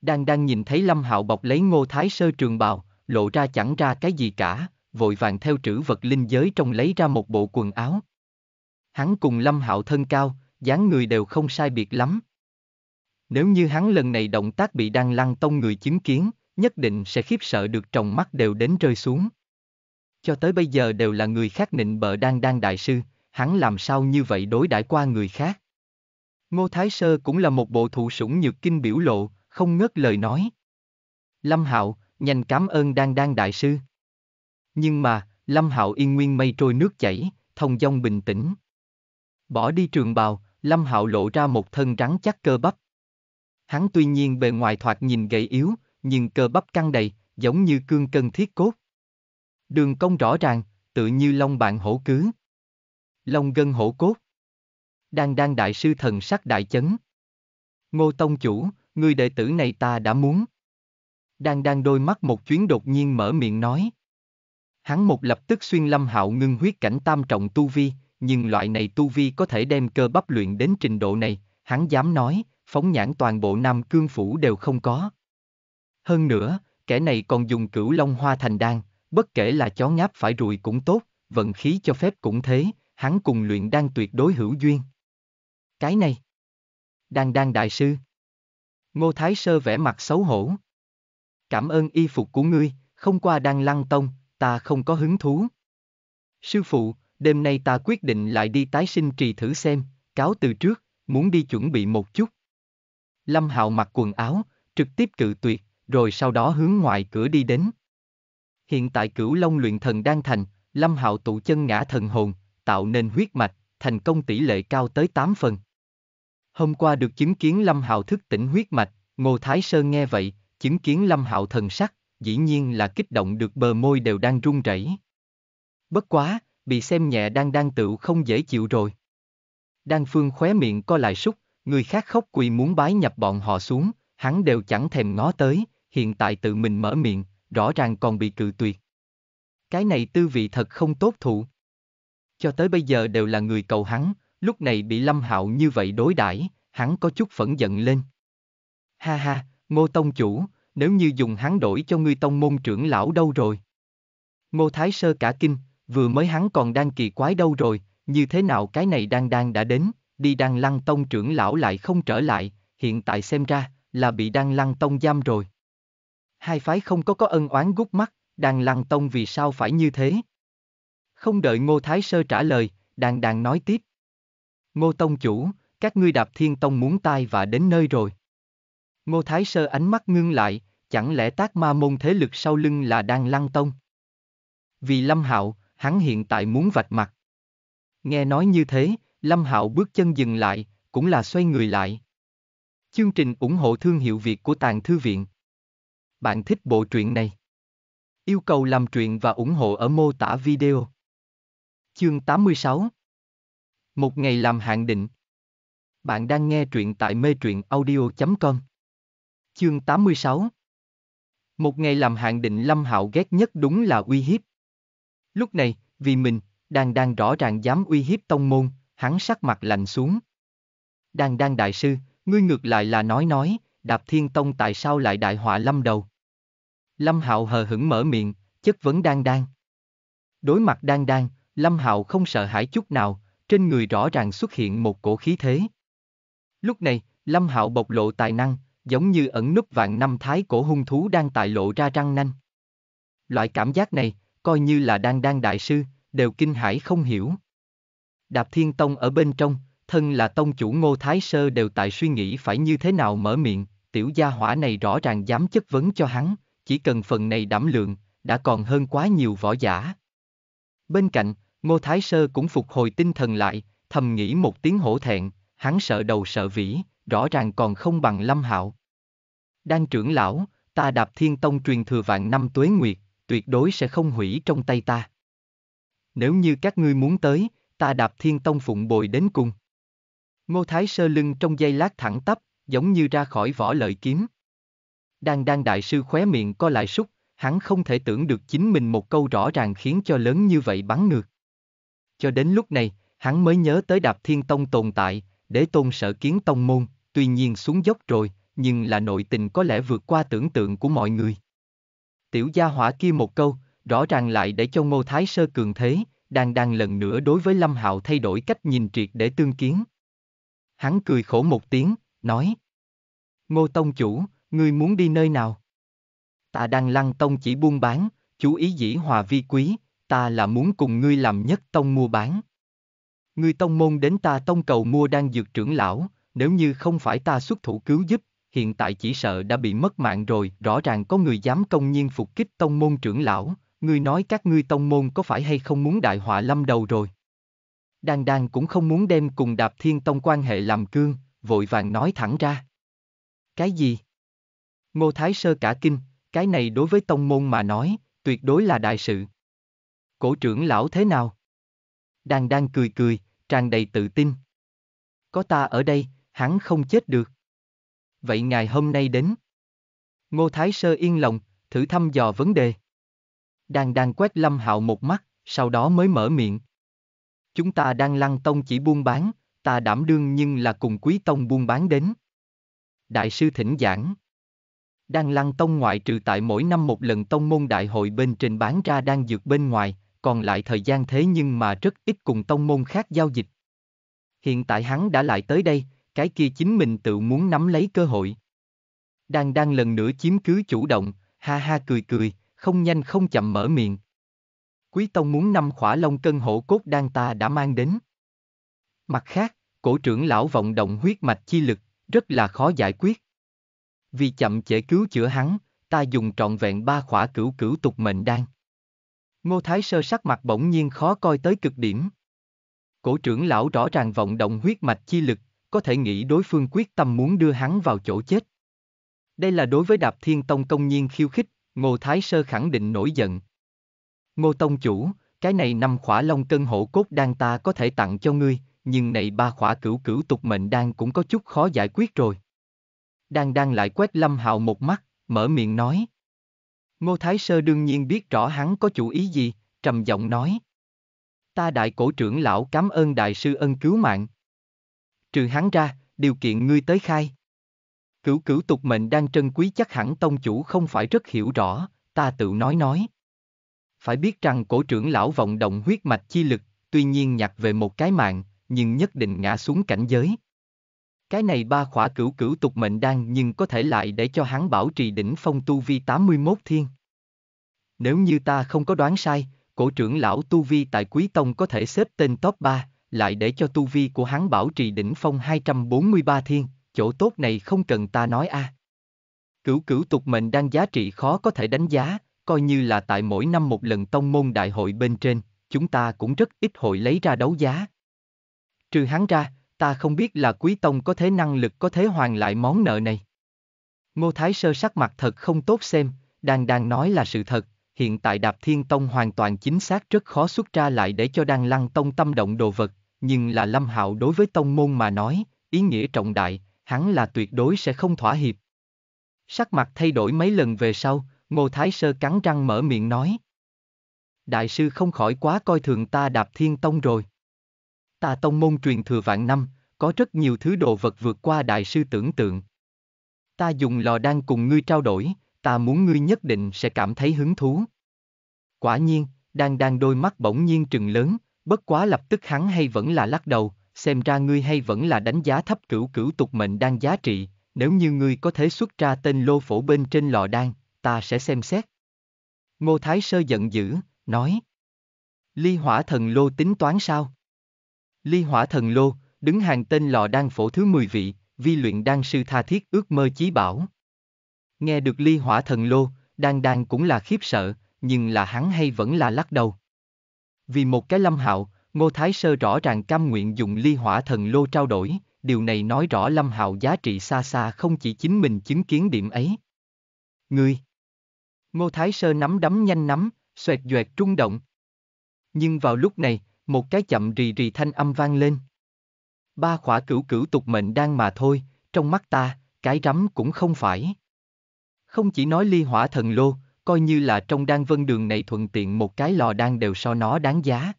Đang đang nhìn thấy Lâm Hạo bọc lấy ngô thái sơ trường bào, lộ ra chẳng ra cái gì cả, vội vàng theo trữ vật linh giới trong lấy ra một bộ quần áo. Hắn cùng Lâm Hạo thân cao, dáng người đều không sai biệt lắm. Nếu như hắn lần này động tác bị đang lăng tông người chứng kiến, nhất định sẽ khiếp sợ được tròng mắt đều đến rơi xuống. Cho tới bây giờ đều là người khác nịnh bợ đang đang đại sư, hắn làm sao như vậy đối đãi qua người khác. Ngô Thái Sơ cũng là một bộ thụ sủng nhược kinh biểu lộ, không ngớt lời nói. Lâm Hạo, nhanh cảm ơn đang đang đại sư. Nhưng mà, Lâm Hạo yên nguyên mây trôi nước chảy, thông dong bình tĩnh. Bỏ đi trường bào, Lâm Hạo lộ ra một thân rắn chắc cơ bắp. Hắn tuy nhiên bề ngoài thoạt nhìn gầy yếu, nhưng cơ bắp căng đầy, giống như cương cân thiết cốt. Đường công rõ ràng, tự như long bạn hổ cứ. Long gân hổ cốt. Đang đang đại sư thần sắc đại chấn. Ngô Tông Chủ, người đệ tử này ta đã muốn. Đang đang đôi mắt một chuyến đột nhiên mở miệng nói. Hắn một lập tức xuyên lâm hạo ngưng huyết cảnh tam trọng tu vi, nhưng loại này tu vi có thể đem cơ bắp luyện đến trình độ này, hắn dám nói, phóng nhãn toàn bộ Nam Cương Phủ đều không có. Hơn nữa, kẻ này còn dùng cửu long hoa thành đan, bất kể là chó ngáp phải ruồi cũng tốt, vận khí cho phép cũng thế, hắn cùng luyện đan tuyệt đối hữu duyên. Cái này. Đan đan đại sư. Ngô Thái Sơ vẻ mặt xấu hổ. Cảm ơn y phục của ngươi, không qua đan lăng tông, ta không có hứng thú. Sư phụ, đêm nay ta quyết định lại đi tái sinh trì thử xem, cáo từ trước, muốn đi chuẩn bị một chút. Lâm Hạo mặc quần áo, trực tiếp cự tuyệt, rồi sau đó hướng ngoài cửa đi đến. Hiện tại cửu long luyện thần đang thành, Lâm Hạo tụ chân ngã thần hồn, tạo nên huyết mạch, thành công tỷ lệ cao tới 8 phần. Hôm qua được chứng kiến Lâm Hạo thức tỉnh huyết mạch, Ngô Thái Sơn nghe vậy, chứng kiến Lâm Hạo thần sắc, dĩ nhiên là kích động được bờ môi đều đang run rẩy. Bất quá, bị xem nhẹ đang đang tựu không dễ chịu rồi. Đan Phương khóe miệng co lại súc, người khác khóc quỳ muốn bái nhập bọn họ xuống, hắn đều chẳng thèm ngó tới, hiện tại tự mình mở miệng, rõ ràng còn bị cự tuyệt. Cái này tư vị thật không tốt thụ. Cho tới bây giờ đều là người cầu hắn, lúc này bị Lâm Hạo như vậy đối đãi, hắn có chút phẫn giận lên. Ha ha, Ngô Tông Chủ, nếu như dùng hắn đổi cho ngươi tông môn trưởng lão đâu rồi? Ngô Thái Sơ cả kinh, vừa mới hắn còn đang kỳ quái đâu rồi, như thế nào cái này đang đang đã đến, đi đang lăng tông trưởng lão lại không trở lại, hiện tại xem ra, là bị đang lăng tông giam rồi hai phái không có có ân oán gút mắt, đàn lăng tông vì sao phải như thế? Không đợi Ngô Thái Sơ trả lời, đàn đàn nói tiếp. Ngô Tông chủ, các ngươi đạp thiên tông muốn tai và đến nơi rồi. Ngô Thái Sơ ánh mắt ngưng lại, chẳng lẽ tác ma môn thế lực sau lưng là đàn lăng tông? Vì Lâm Hạo, hắn hiện tại muốn vạch mặt. Nghe nói như thế, Lâm Hạo bước chân dừng lại, cũng là xoay người lại. Chương trình ủng hộ thương hiệu Việt của Tàng Thư Viện bạn thích bộ truyện này? Yêu cầu làm truyện và ủng hộ ở mô tả video. Chương 86 Một ngày làm hạn định Bạn đang nghe truyện tại mê truyện audio.com Chương 86 Một ngày làm hạn định Lâm Hạo ghét nhất đúng là uy hiếp. Lúc này, vì mình, đang đang rõ ràng dám uy hiếp tông môn, hắn sắc mặt lạnh xuống. Đang đang đại sư, ngươi ngược lại là nói nói, Đạp Thiên Tông tại sao lại đại họa lâm đầu? Lâm Hạo hờ hững mở miệng, chất vấn Đan Đan. Đối mặt Đan Đan, Lâm Hạo không sợ hãi chút nào, trên người rõ ràng xuất hiện một cổ khí thế. Lúc này, Lâm Hạo bộc lộ tài năng, giống như ẩn núp vạn năm thái cổ hung thú đang tại lộ ra răng nanh. Loại cảm giác này, coi như là Đan Đan đại sư, đều kinh hãi không hiểu. Đạp Thiên Tông ở bên trong, thân là tông chủ Ngô Thái Sơ đều tại suy nghĩ phải như thế nào mở miệng, tiểu gia hỏa này rõ ràng dám chất vấn cho hắn, chỉ cần phần này đảm lượng, đã còn hơn quá nhiều võ giả. Bên cạnh, Ngô Thái Sơ cũng phục hồi tinh thần lại, thầm nghĩ một tiếng hổ thẹn, hắn sợ đầu sợ vĩ, rõ ràng còn không bằng Lâm Hạo. Đan trưởng lão, ta đạp thiên tông truyền thừa vạn năm tuế nguyệt, tuyệt đối sẽ không hủy trong tay ta. Nếu như các ngươi muốn tới, ta đạp thiên tông phụng bồi đến cùng. Ngô Thái Sơ lưng trong dây lát thẳng tắp, giống như ra khỏi vỏ lợi kiếm. Đang đang đại sư khóe miệng co lại súc, hắn không thể tưởng được chính mình một câu rõ ràng khiến cho lớn như vậy bắn ngược. Cho đến lúc này, hắn mới nhớ tới đạp thiên tông tồn tại, để tôn sở kiến tông môn, tuy nhiên xuống dốc rồi, nhưng là nội tình có lẽ vượt qua tưởng tượng của mọi người. Tiểu gia hỏa kia một câu, rõ ràng lại để cho Ngô Thái Sơ cường thế, đang đang lần nữa đối với Lâm Hạo thay đổi cách nhìn triệt để tương kiến. Hắn cười khổ một tiếng, nói. Ngô Tông Chủ, ngươi muốn đi nơi nào? Ta đang Lăng Tông chỉ buôn bán, chú ý dĩ hòa vi quý, ta là muốn cùng ngươi làm nhất tông mua bán. Ngươi tông môn đến ta tông cầu mua đang dược trưởng lão, nếu như không phải ta xuất thủ cứu giúp, hiện tại chỉ sợ đã bị mất mạng rồi, rõ ràng có người dám công nhiên phục kích tông môn trưởng lão, ngươi nói các ngươi tông môn có phải hay không muốn đại họa lâm đầu rồi. Đan Đan cũng không muốn đem cùng đạp thiên tông quan hệ làm cương, vội vàng nói thẳng ra. Cái gì? Ngô Thái Sơ cả kinh, cái này đối với tông môn mà nói, tuyệt đối là đại sự. Cổ trưởng lão thế nào? Đang đang cười cười, tràn đầy tự tin. Có ta ở đây, hắn không chết được. Vậy ngày hôm nay đến. Ngô Thái Sơ yên lòng, thử thăm dò vấn đề. Đang đang quét Lâm Hạo một mắt, sau đó mới mở miệng. Chúng ta đang lăng tông chỉ buôn bán, ta đảm đương nhưng là cùng quý tông buôn bán đến. Đại sư thỉnh giảng. Đan lăng tông ngoại trừ tại mỗi năm một lần tông môn đại hội bên trên bán ra đang dược bên ngoài, còn lại thời gian thế nhưng mà rất ít cùng tông môn khác giao dịch. Hiện tại hắn đã lại tới đây, cái kia chính mình tự muốn nắm lấy cơ hội. Đang đang lần nữa chiếm cứ chủ động, ha ha cười cười, không nhanh không chậm mở miệng. Quý tông muốn năm khỏa long cân hổ cốt đang ta đã mang đến. Mặt khác, cổ trưởng lão vọng động huyết mạch chi lực, rất là khó giải quyết. Vì chậm trễ cứu chữa hắn, ta dùng trọn vẹn ba khỏa cửu cửu tục mệnh đan. Ngô Thái Sơ sắc mặt bỗng nhiên khó coi tới cực điểm. Cổ trưởng lão rõ ràng vọng động huyết mạch chi lực, có thể nghĩ đối phương quyết tâm muốn đưa hắn vào chỗ chết. Đây là đối với Đạp Thiên Tông công nhiên khiêu khích, Ngô Thái Sơ khẳng định nổi giận. Ngô Tông Chủ, cái này năm khỏa long cân hổ cốt đan ta có thể tặng cho ngươi, nhưng này ba khỏa cửu cửu tục mệnh đan cũng có chút khó giải quyết rồi. Đan đan lại quét Lâm Hạo một mắt, mở miệng nói. Ngô Thái Sơ đương nhiên biết rõ hắn có chủ ý gì, trầm giọng nói. Ta đại cổ trưởng lão cảm ơn đại sư ân cứu mạng. Trừ hắn ra, điều kiện ngươi tới khai. Cửu cửu tục mệnh đang trân quý chắc hẳn tông chủ không phải rất hiểu rõ, ta tự nói nói. Phải biết rằng cổ trưởng lão vọng động huyết mạch chi lực, tuy nhiên nhặt về một cái mạng, nhưng nhất định ngã xuống cảnh giới. Cái này ba khỏa cửu cửu tục mệnh đan nhưng có thể lại để cho hắn bảo trì đỉnh phong tu vi 81 thiên. Nếu như ta không có đoán sai, cổ trưởng lão tu vi tại Quý Tông có thể xếp tên top 3, lại để cho tu vi của hắn bảo trì đỉnh phong 243 thiên, chỗ tốt này không cần ta nói a. À. Cửu cửu tục mệnh đan giá trị khó có thể đánh giá, coi như là tại mỗi năm một lần tông môn đại hội bên trên, chúng ta cũng rất ít hội lấy ra đấu giá trừ hắn ra, ta không biết là quý tông có thế năng lực có thế hoàn lại món nợ này. Ngô Thái Sơ sắc mặt thật không tốt xem, đang đang nói là sự thật, hiện tại Đạp Thiên Tông hoàn toàn chính xác rất khó xuất ra lại để cho Đan Lăng Tông tâm động đồ vật, nhưng là Lâm Hạo đối với tông môn mà nói, ý nghĩa trọng đại, hắn là tuyệt đối sẽ không thỏa hiệp. Sắc mặt thay đổi mấy lần về sau, Ngô Thái Sơ cắn răng mở miệng nói. Đại sư không khỏi quá coi thường ta Đạp Thiên Tông rồi ta tông môn truyền thừa vạn năm, có rất nhiều thứ đồ vật vượt qua đại sư tưởng tượng. Ta dùng lò đan cùng ngươi trao đổi, ta muốn ngươi nhất định sẽ cảm thấy hứng thú. Quả nhiên, Đan Đan đôi mắt bỗng nhiên trừng lớn, bất quá lập tức hắn hay vẫn là lắc đầu, xem ra ngươi hay vẫn là đánh giá thấp cửu cửu tục mệnh đan giá trị, nếu như ngươi có thể xuất ra tên lô phổ bên trên lò đan, ta sẽ xem xét. Ngô Thái Sơ giận dữ, nói. Ly hỏa thần lô tính toán sao? Ly hỏa thần lô, đứng hàng tên lò đan phổ thứ 10 vị, vi luyện đan sư tha thiết ước mơ chí bảo. Nghe được ly hỏa thần lô, đan đan cũng là khiếp sợ, nhưng là hắn hay vẫn là lắc đầu. Vì một cái lâm hạo, Ngô Thái Sơ rõ ràng cam nguyện dùng ly hỏa thần lô trao đổi, điều này nói rõ lâm hạo giá trị xa xa không chỉ chính mình chứng kiến điểm ấy. Ngươi Ngô Thái Sơ nắm đấm nhanh nắm, xoẹt doẹt trung động. Nhưng vào lúc này, một cái chậm rì rì thanh âm vang lên. Ba khỏa cửu cửu tục mệnh đang mà thôi, trong mắt ta, cái rắm cũng không phải. Không chỉ nói ly hỏa thần lô, coi như là trong đan vân đường này thuận tiện một cái lò đan đều so nó đáng giá.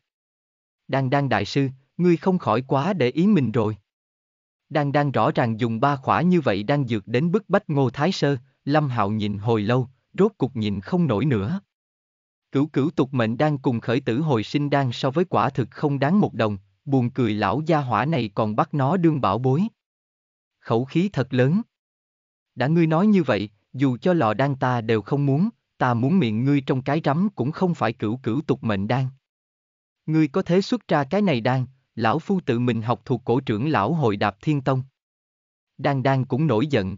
Đan đan đại sư, ngươi không khỏi quá để ý mình rồi. Đan đan rõ ràng dùng ba khỏa như vậy đang dược đến bức bách ngô thái sơ, Lâm Hạo nhìn hồi lâu, rốt cục nhìn không nổi nữa. Cửu cửu tục mệnh đang cùng khởi tử hồi sinh đang so với quả thực không đáng một đồng, buồn cười lão gia hỏa này còn bắt nó đương bảo bối. Khẩu khí thật lớn. Đã ngươi nói như vậy, dù cho lò đan ta đều không muốn, ta muốn miệng ngươi trong cái rắm cũng không phải cửu cửu tục mệnh đan. Ngươi có thể xuất ra cái này đan, lão phu tự mình học thuộc cổ trưởng lão hồi đạp thiên tông. Đan đan cũng nổi giận.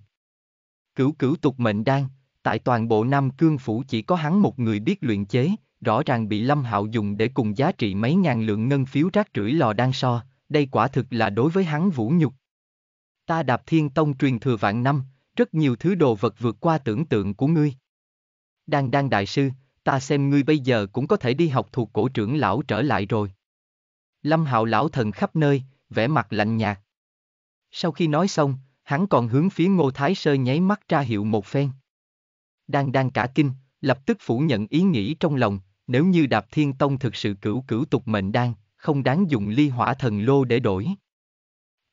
Cửu cửu tục mệnh đan, tại toàn bộ Nam Cương Phủ chỉ có hắn một người biết luyện chế, rõ ràng bị Lâm Hạo dùng để cùng giá trị mấy ngàn lượng ngân phiếu rác rưởi lò đang so, đây quả thực là đối với hắn vũ nhục. Ta đạp thiên tông truyền thừa vạn năm, rất nhiều thứ đồ vật vượt qua tưởng tượng của ngươi. Đan Đan đại sư, ta xem ngươi bây giờ cũng có thể đi học thuộc cổ trưởng lão trở lại rồi. Lâm Hạo lão thần khắp nơi, vẻ mặt lạnh nhạt. Sau khi nói xong, hắn còn hướng phía Ngô Thái Sơ nháy mắt ra hiệu một phen đang đang cả kinh, lập tức phủ nhận ý nghĩ trong lòng, nếu như Đạp Thiên Tông thực sự cửu cửu tục mệnh đan, không đáng dùng ly hỏa thần lô để đổi.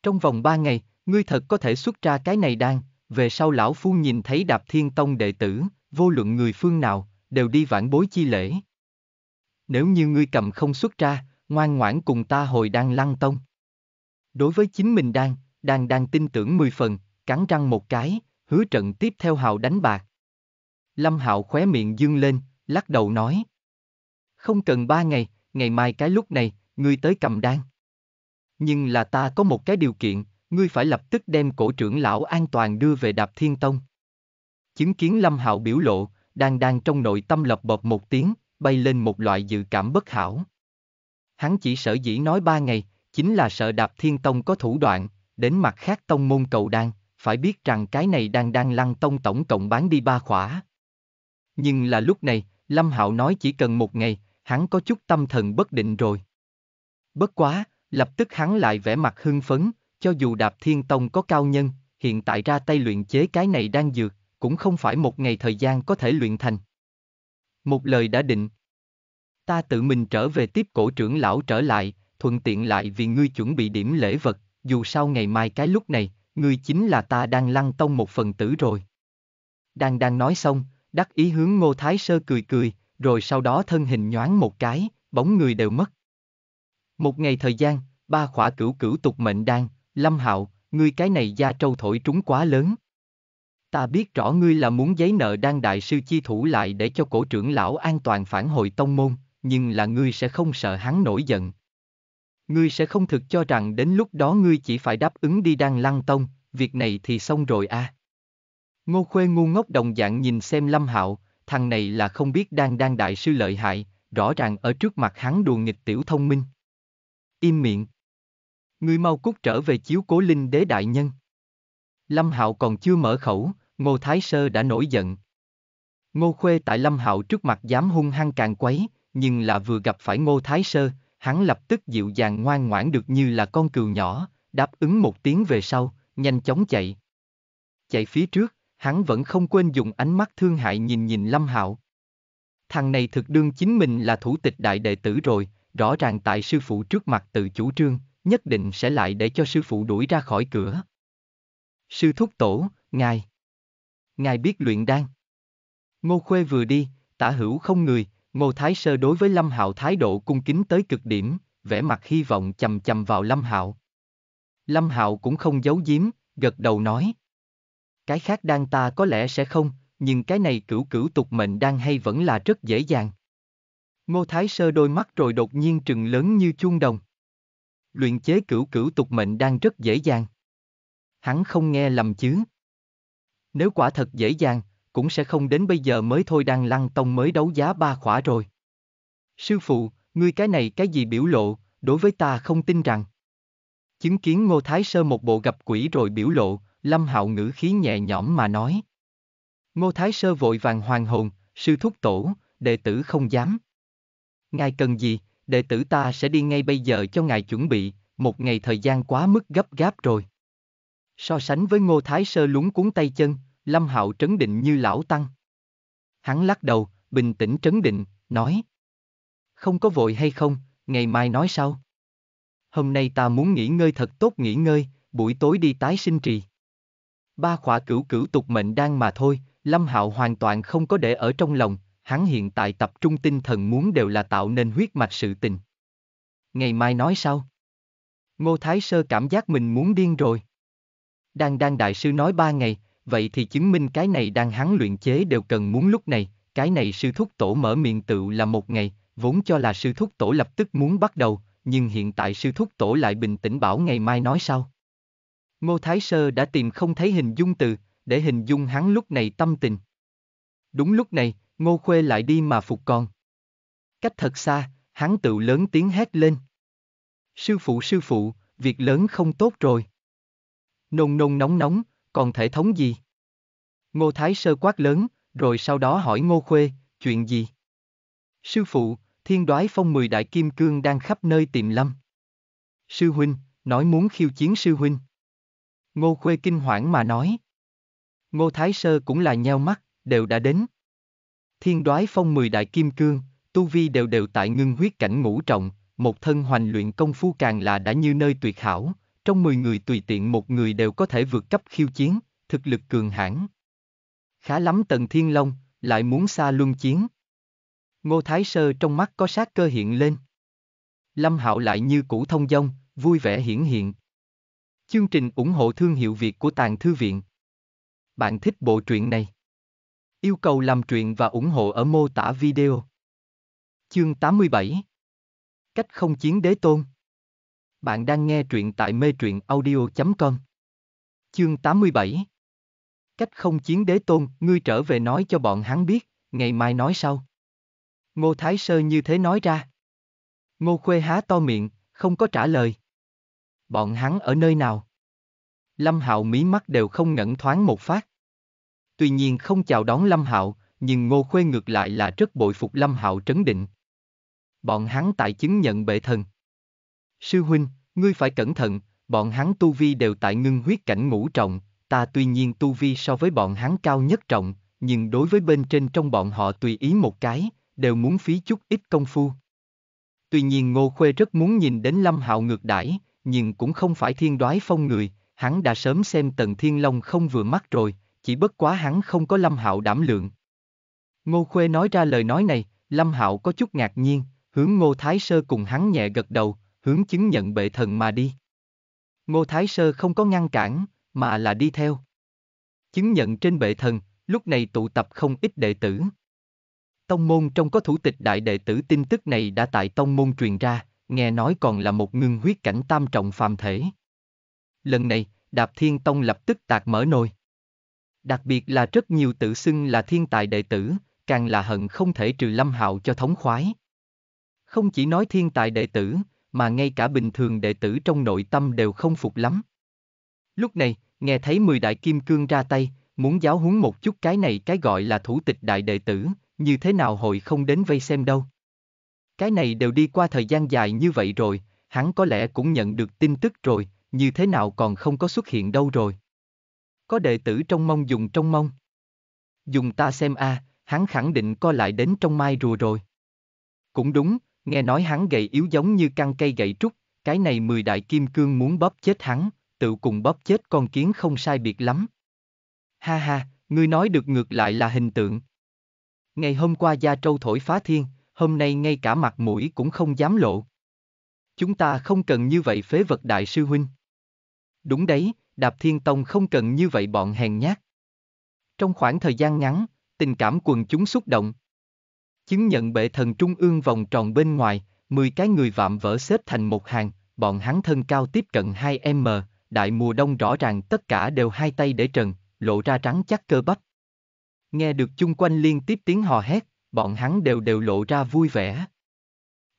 Trong vòng ba ngày, ngươi thật có thể xuất ra cái này đan, về sau lão phu nhìn thấy Đạp Thiên Tông đệ tử, vô luận người phương nào, đều đi vãn bối chi lễ. Nếu như ngươi cầm không xuất ra, ngoan ngoãn cùng ta hồi đang lăng tông. Đối với chính mình đang đang đang tin tưởng mười phần, cắn răng một cái, hứa trận tiếp theo hào đánh bạc. Lâm Hạo khóe miệng dương lên, lắc đầu nói. Không cần ba ngày, ngày mai cái lúc này, ngươi tới cầm đan. Nhưng là ta có một cái điều kiện, ngươi phải lập tức đem cổ trưởng lão an toàn đưa về đạp thiên tông. Chứng kiến Lâm Hạo biểu lộ, đang đang trong nội tâm lập bập một tiếng, bay lên một loại dự cảm bất hảo. Hắn chỉ sợ dĩ nói ba ngày, chính là sợ đạp thiên tông có thủ đoạn, đến mặt khác tông môn cầu đan, phải biết rằng cái này đang đang lăng tông tổng cộng bán đi ba khỏa, nhưng là lúc này, Lâm Hạo nói chỉ cần một ngày, hắn có chút tâm thần bất định rồi. Bất quá, lập tức hắn lại vẻ mặt hưng phấn, cho dù đạp thiên tông có cao nhân, hiện tại ra tay luyện chế cái này đang dược, cũng không phải một ngày thời gian có thể luyện thành. Một lời đã định. Ta tự mình trở về tiếp cổ trưởng lão trở lại, thuận tiện lại vì ngươi chuẩn bị điểm lễ vật, dù sao ngày mai cái lúc này, ngươi chính là ta đang lăng tông một phần tử rồi. Đang đang nói xong, đắc ý hướng Ngô Thái Sơ cười cười, rồi sau đó thân hình nhoáng một cái, bóng người đều mất. Một ngày thời gian, ba khỏa cửu cửu tục mệnh đan, Lâm Hạo, ngươi cái này da trâu thổi trúng quá lớn. Ta biết rõ ngươi là muốn giấy nợ đang đại sư chi thủ lại để cho cổ trưởng lão an toàn phản hồi tông môn, nhưng là ngươi sẽ không sợ hắn nổi giận. Ngươi sẽ không thực cho rằng đến lúc đó ngươi chỉ phải đáp ứng đi đang lăng tông, việc này thì xong rồi a. À. Ngô Khuê ngu ngốc đồng dạng nhìn xem Lâm Hạo, thằng này là không biết đang đang đại sư lợi hại, rõ ràng ở trước mặt hắn đùa nghịch tiểu thông minh. Im miệng. Ngươi mau cút trở về chiếu cố linh đế đại nhân. Lâm Hạo còn chưa mở khẩu, Ngô Thái Sơ đã nổi giận. Ngô Khuê tại Lâm Hạo trước mặt dám hung hăng càng quấy, nhưng là vừa gặp phải Ngô Thái Sơ, hắn lập tức dịu dàng ngoan ngoãn được như là con cừu nhỏ, đáp ứng một tiếng về sau, nhanh chóng chạy. Chạy phía trước, hắn vẫn không quên dùng ánh mắt thương hại nhìn nhìn Lâm Hạo. Thằng này thực đương chính mình là thủ tịch đại đệ tử rồi, rõ ràng tại sư phụ trước mặt tự chủ trương, nhất định sẽ lại để cho sư phụ đuổi ra khỏi cửa. Sư thúc tổ, ngài. Ngài biết luyện đan. Ngô Khuê vừa đi, tả hữu không người, Ngô Thái Sơ đối với Lâm Hạo thái độ cung kính tới cực điểm, vẻ mặt hy vọng chầm chầm vào Lâm Hạo. Lâm Hạo cũng không giấu giếm, gật đầu nói cái khác đan ta có lẽ sẽ không, nhưng cái này cửu cửu tục mệnh đan hay vẫn là rất dễ dàng. Ngô Thái Sơ đôi mắt rồi đột nhiên trừng lớn như chuông đồng. Luyện chế cửu cửu tục mệnh đan rất dễ dàng. Hắn không nghe lầm chứ. Nếu quả thật dễ dàng, cũng sẽ không đến bây giờ mới thôi đang lăng tông mới đấu giá ba khỏa rồi. Sư phụ, ngươi cái này cái gì biểu lộ, đối với ta không tin rằng. Chứng kiến Ngô Thái Sơ một bộ gặp quỷ rồi biểu lộ, Lâm Hạo ngữ khí nhẹ nhõm mà nói. Ngô Thái Sơ vội vàng hoàng hồn, sư thúc tổ, đệ tử không dám. Ngài cần gì, đệ tử ta sẽ đi ngay bây giờ cho ngài chuẩn bị, một ngày thời gian quá mức gấp gáp rồi. So sánh với Ngô Thái Sơ lúng cuốn tay chân, Lâm Hạo trấn định như lão tăng. Hắn lắc đầu, bình tĩnh trấn định, nói. Không có vội hay không, ngày mai nói sau. Hôm nay ta muốn nghỉ ngơi thật tốt nghỉ ngơi, buổi tối đi tái sinh trì ba khỏa cửu cửu tục mệnh đan mà thôi, Lâm Hạo hoàn toàn không có để ở trong lòng, hắn hiện tại tập trung tinh thần muốn đều là tạo nên huyết mạch sự tình. Ngày mai nói sau. Ngô Thái Sơ cảm giác mình muốn điên rồi. Đang đang đại sư nói ba ngày, vậy thì chứng minh cái này đang hắn luyện chế đều cần muốn lúc này, cái này sư thúc tổ mở miệng tự là một ngày, vốn cho là sư thúc tổ lập tức muốn bắt đầu, nhưng hiện tại sư thúc tổ lại bình tĩnh bảo ngày mai nói sau. Ngô Thái Sơ đã tìm không thấy hình dung từ, để hình dung hắn lúc này tâm tình. Đúng lúc này, Ngô Khuê lại đi mà phục con. Cách thật xa, hắn tự lớn tiếng hét lên. Sư phụ sư phụ, việc lớn không tốt rồi. Nôn nôn nóng nóng, còn thể thống gì? Ngô Thái Sơ quát lớn, rồi sau đó hỏi Ngô Khuê, chuyện gì? Sư phụ, thiên đoái phong mười đại kim cương đang khắp nơi tìm lâm. Sư huynh, nói muốn khiêu chiến sư huynh. Ngô Khuê kinh hoảng mà nói. Ngô Thái Sơ cũng là nheo mắt, đều đã đến. Thiên đoái phong mười đại kim cương, tu vi đều đều tại ngưng huyết cảnh ngũ trọng, một thân hoành luyện công phu càng là đã như nơi tuyệt hảo, trong mười người tùy tiện một người đều có thể vượt cấp khiêu chiến, thực lực cường hãn. Khá lắm Tần Thiên Long, lại muốn xa luân chiến. Ngô Thái Sơ trong mắt có sát cơ hiện lên. Lâm Hạo lại như cũ thông dong, vui vẻ hiển hiện. Chương trình ủng hộ thương hiệu Việt của Tàng Thư Viện. Bạn thích bộ truyện này? Yêu cầu làm truyện và ủng hộ ở mô tả video. Chương 87 Cách không chiến đế tôn Bạn đang nghe truyện tại mê truyện audio.com Chương 87 Cách không chiến đế tôn, ngươi trở về nói cho bọn hắn biết, ngày mai nói sau. Ngô Thái Sơ như thế nói ra. Ngô Khuê há to miệng, không có trả lời. Bọn hắn ở nơi nào? Lâm Hạo mí mắt đều không ngẩn thoáng một phát. Tuy nhiên không chào đón Lâm Hạo, nhưng Ngô Khuê ngược lại là rất bội phục Lâm Hạo trấn định. Bọn hắn tại chứng nhận bệ thần. Sư huynh, ngươi phải cẩn thận, bọn hắn tu vi đều tại ngưng huyết cảnh ngũ trọng, ta tuy nhiên tu vi so với bọn hắn cao nhất trọng, nhưng đối với bên trên trong bọn họ tùy ý một cái, đều muốn phí chút ít công phu. Tuy nhiên Ngô Khuê rất muốn nhìn đến Lâm Hạo ngược đãi, nhưng cũng không phải thiên đoái phong người, hắn đã sớm xem Tần Thiên Long không vừa mắt rồi, chỉ bất quá hắn không có Lâm Hạo đảm lượng. Ngô Khuê nói ra lời nói này, Lâm Hạo có chút ngạc nhiên, hướng Ngô Thái Sơ cùng hắn nhẹ gật đầu, hướng chứng nhận bệ thần mà đi. Ngô Thái Sơ không có ngăn cản, mà là đi theo. Chứng nhận trên bệ thần, lúc này tụ tập không ít đệ tử. Tông môn trong có thủ tịch đại đệ tử tin tức này đã tại tông môn truyền ra, nghe nói còn là một ngưng huyết cảnh tam trọng phàm thể. Lần này, Đạp Thiên Tông lập tức tạc mở nồi. Đặc biệt là rất nhiều tự xưng là thiên tài đệ tử, càng là hận không thể trừ lâm hạo cho thống khoái. Không chỉ nói thiên tài đệ tử, mà ngay cả bình thường đệ tử trong nội tâm đều không phục lắm. Lúc này, nghe thấy mười đại kim cương ra tay, muốn giáo huấn một chút cái này cái gọi là thủ tịch đại đệ tử, như thế nào hội không đến vây xem đâu. Cái này đều đi qua thời gian dài như vậy rồi, hắn có lẽ cũng nhận được tin tức rồi, như thế nào còn không có xuất hiện đâu rồi. Có đệ tử trong mông dùng trong mông. Dùng ta xem a, à, hắn khẳng định co lại đến trong mai rùa rồi. Cũng đúng, nghe nói hắn gậy yếu giống như căn cây gậy trúc, cái này mười đại kim cương muốn bóp chết hắn, tự cùng bóp chết con kiến không sai biệt lắm. Ha ha, ngươi nói được ngược lại là hình tượng. Ngày hôm qua Gia Trâu thổi phá thiên, hôm nay ngay cả mặt mũi cũng không dám lộ. Chúng ta không cần như vậy phế vật đại sư huynh. Đúng đấy, Đạp Thiên Tông không cần như vậy bọn hèn nhát. Trong khoảng thời gian ngắn, tình cảm quần chúng xúc động. Chứng nhận bệ thần trung ương vòng tròn bên ngoài, 10 cái người vạm vỡ xếp thành một hàng, bọn hắn thân cao tiếp cận 2m, đại mùa đông rõ ràng tất cả đều hai tay để trần, lộ ra trắng chắc cơ bắp. Nghe được chung quanh liên tiếp tiếng hò hét, bọn hắn đều đều lộ ra vui vẻ.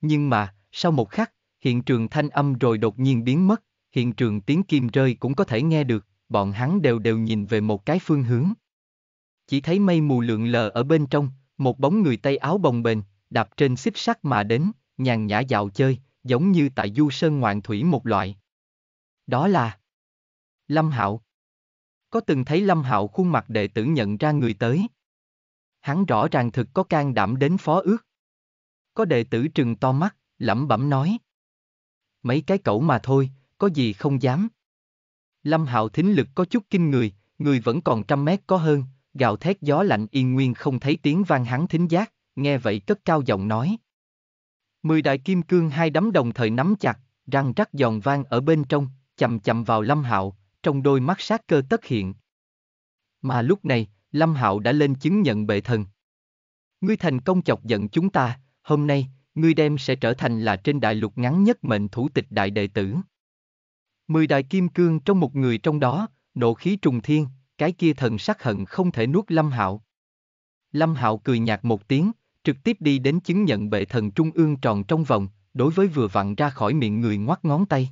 Nhưng mà, sau một khắc, hiện trường thanh âm rồi đột nhiên biến mất, hiện trường tiếng kim rơi cũng có thể nghe được, bọn hắn đều đều nhìn về một cái phương hướng. Chỉ thấy mây mù lượn lờ ở bên trong, một bóng người tay áo bồng bềnh, đạp trên xích sắt mà đến, nhàn nhã dạo chơi, giống như tại du sơn ngoạn thủy một loại. Đó là Lâm Hạo. Có từng thấy Lâm Hạo khuôn mặt đệ tử nhận ra người tới hắn rõ ràng thực có can đảm đến phó ước. Có đệ tử trừng to mắt, lẩm bẩm nói. Mấy cái cậu mà thôi, có gì không dám. Lâm Hạo thính lực có chút kinh người, người vẫn còn trăm mét có hơn, gào thét gió lạnh yên nguyên không thấy tiếng vang hắn thính giác, nghe vậy cất cao giọng nói. Mười đại kim cương hai đấm đồng thời nắm chặt, răng rắc giòn vang ở bên trong, chậm chậm vào Lâm Hạo, trong đôi mắt sát cơ tất hiện. Mà lúc này, Lâm Hạo đã lên chứng nhận bệ thần. Ngươi thành công chọc giận chúng ta, hôm nay, ngươi đem sẽ trở thành là trên đại lục ngắn nhất mệnh thủ tịch đại đệ tử. Mười đại kim cương trong một người trong đó, nộ khí trùng thiên, cái kia thần sắc hận không thể nuốt Lâm Hạo. Lâm Hạo cười nhạt một tiếng, trực tiếp đi đến chứng nhận bệ thần trung ương tròn trong vòng, đối với vừa vặn ra khỏi miệng người ngoắt ngón tay.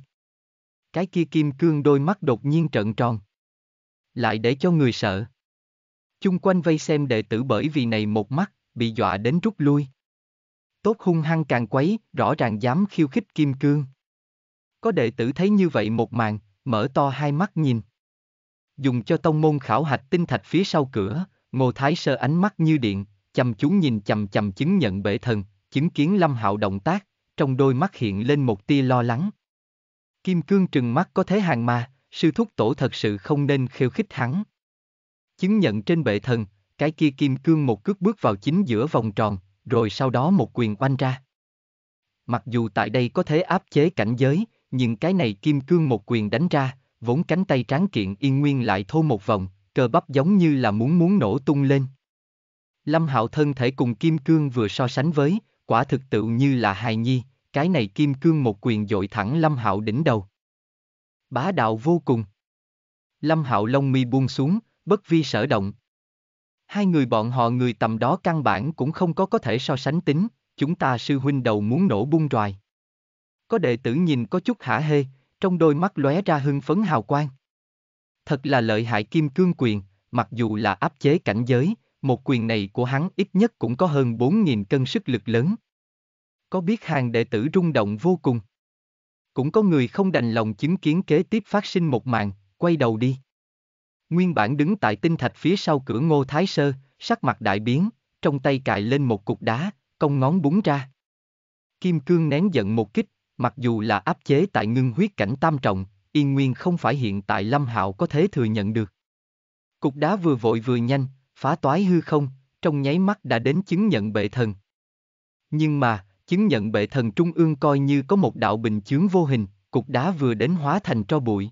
Cái kia kim cương đôi mắt đột nhiên trợn tròn. Lại để cho người sợ. Chung quanh vây xem đệ tử bởi vì này một mắt, bị dọa đến rút lui. Tốt hung hăng càng quấy, rõ ràng dám khiêu khích kim cương. Có đệ tử thấy như vậy một màn, mở to hai mắt nhìn. Dùng cho tông môn khảo hạch tinh thạch phía sau cửa, Ngô Thái Sơ ánh mắt như điện, chăm chú nhìn chầm chầm chứng nhận bệ thần, chứng kiến Lâm Hạo động tác, trong đôi mắt hiện lên một tia lo lắng. Kim cương trừng mắt có thế hàng mà, sư thúc tổ thật sự không nên khiêu khích hắn. Chứng nhận trên bệ thần, cái kia kim cương một cước bước vào chính giữa vòng tròn, rồi sau đó một quyền oanh ra. Mặc dù tại đây có thể áp chế cảnh giới, nhưng cái này kim cương một quyền đánh ra, vốn cánh tay tráng kiện yên nguyên lại thô một vòng, cơ bắp giống như là muốn muốn nổ tung lên. Lâm Hạo thân thể cùng kim cương vừa so sánh với, quả thực tự như là hài nhi, cái này kim cương một quyền dội thẳng Lâm Hạo đỉnh đầu. Bá đạo vô cùng. Lâm Hạo lông mi buông xuống, bất vi sở động. Hai người bọn họ người tầm đó căn bản cũng không có có thể so sánh tính, chúng ta sư huynh đầu muốn nổ bung rồi. Có đệ tử nhìn có chút hả hê, trong đôi mắt lóe ra hưng phấn hào quang. Thật là lợi hại kim cương quyền, mặc dù là áp chế cảnh giới, một quyền này của hắn ít nhất cũng có hơn 4.000 cân sức lực lớn. Có biết hàng đệ tử rung động vô cùng. Cũng có người không đành lòng chứng kiến kế tiếp phát sinh một màn, quay đầu đi. Nguyên bản đứng tại tinh thạch phía sau cửa ngô thái sơ, sắc mặt đại biến, trong tay cài lên một cục đá, công ngón búng ra. Kim cương nén giận một kích, mặc dù là áp chế tại ngưng huyết cảnh tam trọng, yên nguyên không phải hiện tại lâm hạo có thể thừa nhận được. Cục đá vừa vội vừa nhanh, phá toái hư không, trong nháy mắt đã đến chứng nhận bệ thần. Nhưng mà, chứng nhận bệ thần trung ương coi như có một đạo bình chướng vô hình, cục đá vừa đến hóa thành tro bụi.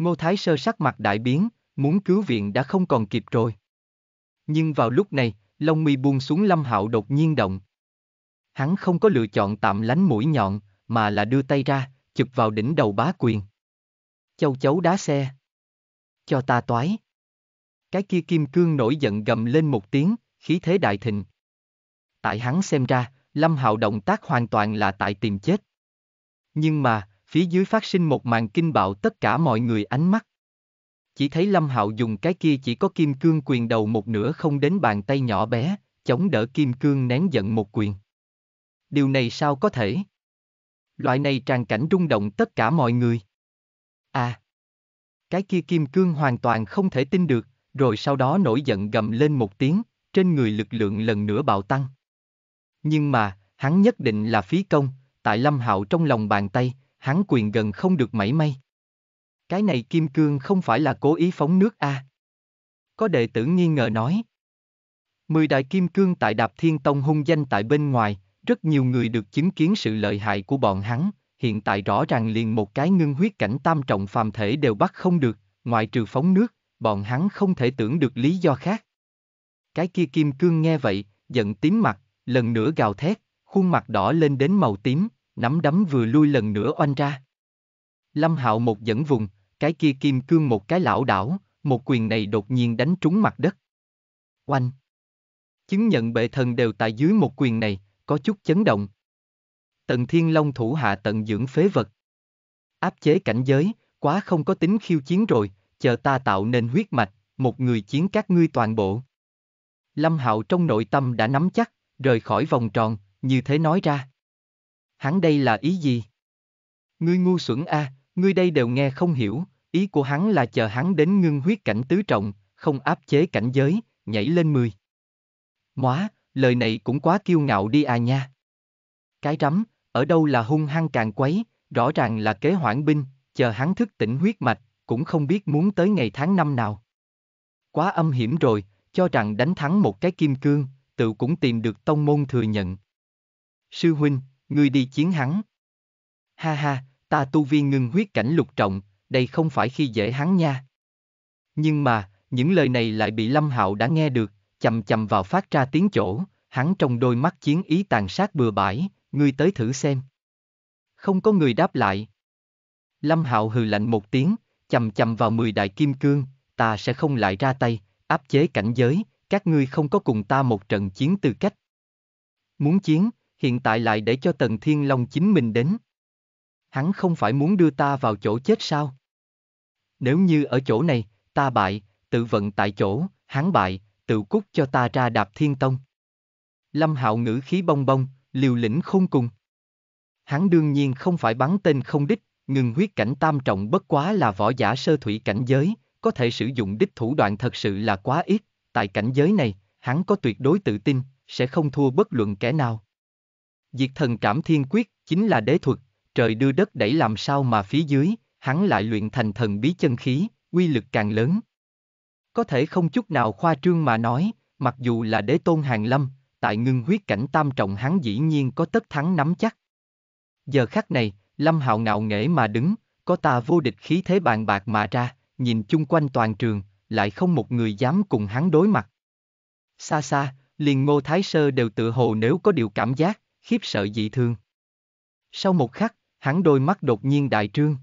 Ngô Thái Sơ sắc mặt đại biến, muốn cứu viện đã không còn kịp rồi. Nhưng vào lúc này, lông mi buông xuống Lâm Hạo đột nhiên động. Hắn không có lựa chọn tạm lánh mũi nhọn, mà là đưa tay ra, chụp vào đỉnh đầu bá quyền. Châu chấu đá xe. Cho ta toái. Cái kia kim cương nổi giận gầm lên một tiếng, khí thế đại thịnh. Tại hắn xem ra, Lâm Hạo động tác hoàn toàn là tại tìm chết. Nhưng mà, phía dưới phát sinh một màn kinh bạo tất cả mọi người ánh mắt. Chỉ thấy Lâm Hạo dùng cái kia chỉ có kim cương quyền đầu một nửa không đến bàn tay nhỏ bé, chống đỡ kim cương nén giận một quyền. Điều này sao có thể? Loại này tràn cảnh rung động tất cả mọi người. À, cái kia kim cương hoàn toàn không thể tin được, rồi sau đó nổi giận gầm lên một tiếng, trên người lực lượng lần nữa bạo tăng. Nhưng mà, hắn nhất định là phí công, tại Lâm Hạo trong lòng bàn tay, hắn quyền gần không được mảy may. Cái này kim cương không phải là cố ý phóng nước a? À? Có đệ tử nghi ngờ nói. Mười đại kim cương tại Đạp Thiên Tông hung danh tại bên ngoài, rất nhiều người được chứng kiến sự lợi hại của bọn hắn, hiện tại rõ ràng liền một cái ngưng huyết cảnh tam trọng phàm thể đều bắt không được, ngoại trừ phóng nước, bọn hắn không thể tưởng được lý do khác. Cái kia kim cương nghe vậy, giận tím mặt, lần nữa gào thét, khuôn mặt đỏ lên đến màu tím, nắm đấm vừa lui lần nữa oanh ra. Lâm Hạo một dẫn vùng, cái kia kim cương một cái lão đảo, một quyền này đột nhiên đánh trúng mặt đất. Oanh! Chứng nhận bệ thần đều tại dưới một quyền này, có chút chấn động. Tần Thiên Long thủ hạ tận dưỡng phế vật. Áp chế cảnh giới, quá không có tính khiêu chiến rồi, chờ ta tạo nên huyết mạch, một người chiến các ngươi toàn bộ. Lâm Hạo trong nội tâm đã nắm chắc, rời khỏi vòng tròn, như thế nói ra hắn đây là ý gì? Ngươi ngu xuẩn a, à, ngươi đây đều nghe không hiểu, ý của hắn là chờ hắn đến ngưng huyết cảnh tứ trọng, không áp chế cảnh giới, nhảy lên mười. Móa, lời này cũng quá kiêu ngạo đi à nha. Cái rắm, ở đâu là hung hăng càng quấy, rõ ràng là kế hoãn binh, chờ hắn thức tỉnh huyết mạch, cũng không biết muốn tới ngày tháng năm nào. Quá âm hiểm rồi, cho rằng đánh thắng một cái kim cương, tự cũng tìm được tông môn thừa nhận. Sư huynh, ngươi đi chiến hắn. Ha ha, ta tu vi ngưng huyết cảnh lục trọng, đây không phải khi dễ hắn nha. Nhưng mà, những lời này lại bị Lâm Hạo đã nghe được, chậm chậm vào phát ra tiếng chỗ, hắn trong đôi mắt chiến ý tàn sát bừa bãi, ngươi tới thử xem. Không có người đáp lại. Lâm Hạo hừ lạnh một tiếng, chậm chậm vào mười đại kim cương, ta sẽ không lại ra tay, áp chế cảnh giới, các ngươi không có cùng ta một trận chiến tư cách. Muốn chiến, hiện tại lại để cho Tần Thiên Long chính mình đến. Hắn không phải muốn đưa ta vào chỗ chết sao? Nếu như ở chỗ này, ta bại, tự vận tại chỗ, hắn bại, tự cút cho ta ra đạp thiên tông. Lâm Hạo ngữ khí bong bong, liều lĩnh không cùng. Hắn đương nhiên không phải bắn tên không đích, ngừng huyết cảnh tam trọng bất quá là võ giả sơ thủy cảnh giới, có thể sử dụng đích thủ đoạn thật sự là quá ít, tại cảnh giới này, hắn có tuyệt đối tự tin, sẽ không thua bất luận kẻ nào. Diệt thần cảm thiên quyết, chính là đế thuật, trời đưa đất đẩy làm sao mà phía dưới, hắn lại luyện thành thần bí chân khí, quy lực càng lớn. Có thể không chút nào khoa trương mà nói, mặc dù là đế tôn hàng lâm, tại ngưng huyết cảnh tam trọng hắn dĩ nhiên có tất thắng nắm chắc. Giờ khắc này, Lâm Hạo ngạo nghễ mà đứng, có ta vô địch khí thế bàn bạc mà ra, nhìn chung quanh toàn trường, lại không một người dám cùng hắn đối mặt. Xa xa, liền Ngô Thái Sơ đều tự hồ nếu có điều cảm giác, khiếp sợ dị thường. Sau một khắc, hắn đôi mắt đột nhiên đại trương.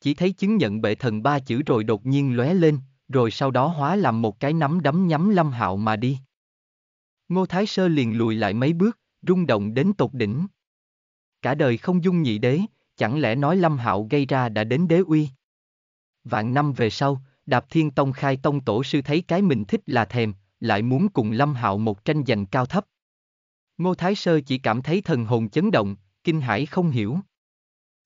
Chỉ thấy chứng nhận bệ thần ba chữ rồi đột nhiên lóe lên, rồi sau đó hóa làm một cái nắm đấm nhắm lâm hạo mà đi. Ngô Thái Sơ liền lùi lại mấy bước, rung động đến tột đỉnh. Cả đời không dung nhị đế, chẳng lẽ nói lâm hạo gây ra đã đến đế uy. Vạn năm về sau, Đạp Thiên Tông khai tông tổ sư thấy cái mình thích là thèm, lại muốn cùng lâm hạo một tranh giành cao thấp. Ngô Thái Sơ chỉ cảm thấy thần hồn chấn động, kinh hãi không hiểu.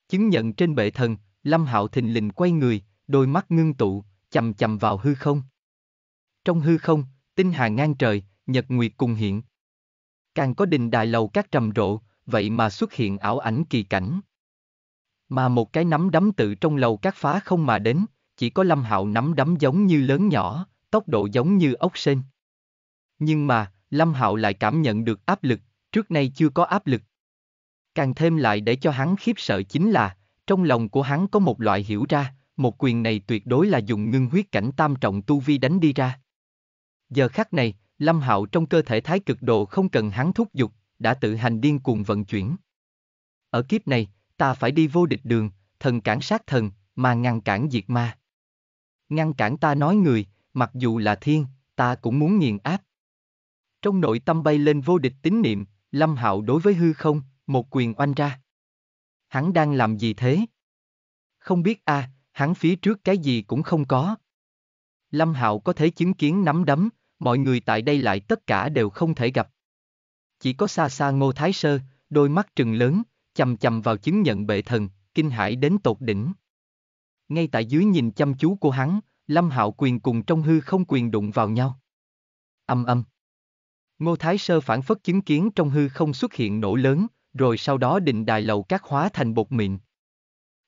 Chứng nhận trên bệ thần, Lâm Hạo thình lình quay người, đôi mắt ngưng tụ, chầm chầm vào hư không. Trong hư không, tinh hà ngang trời, nhật nguyệt cùng hiện. Càng có đình đài lầu các trầm rộ, vậy mà xuất hiện ảo ảnh kỳ cảnh. Mà một cái nắm đấm tự trong lầu các phá không mà đến, chỉ có Lâm Hạo nắm đấm giống như lớn nhỏ, tốc độ giống như ốc sên. Nhưng mà, Lâm Hạo lại cảm nhận được áp lực, trước nay chưa có áp lực. Càng thêm lại để cho hắn khiếp sợ chính là, trong lòng của hắn có một loại hiểu ra, một quyền này tuyệt đối là dùng ngưng huyết cảnh tam trọng tu vi đánh đi ra. Giờ khắc này, Lâm Hạo trong cơ thể thái cực độ không cần hắn thúc giục, đã tự hành điên cuồng vận chuyển. Ở kiếp này, ta phải đi vô địch đường, thần cản sát thần, mà ngăn cản diệt ma. Ngăn cản ta nói người, mặc dù là thiên, ta cũng muốn nghiền áp. Trong nội tâm bay lên vô địch tín niệm, Lâm Hạo đối với hư không, một quyền oanh ra. Hắn đang làm gì thế? Không biết a, à, hắn phía trước cái gì cũng không có. Lâm Hạo có thể chứng kiến nắm đấm, mọi người tại đây lại tất cả đều không thể gặp. Chỉ có xa xa Ngô Thái Sơ, đôi mắt trừng lớn, chầm chầm vào chứng nhận bệ thần, kinh hãi đến tột đỉnh. Ngay tại dưới nhìn chăm chú của hắn, Lâm Hạo quyền cùng trong hư không quyền đụng vào nhau. Âm âm. Ngô Thái Sơ phản phất chứng kiến trong hư không xuất hiện nổ lớn, rồi sau đó định đài lầu cát hóa thành bột mịn.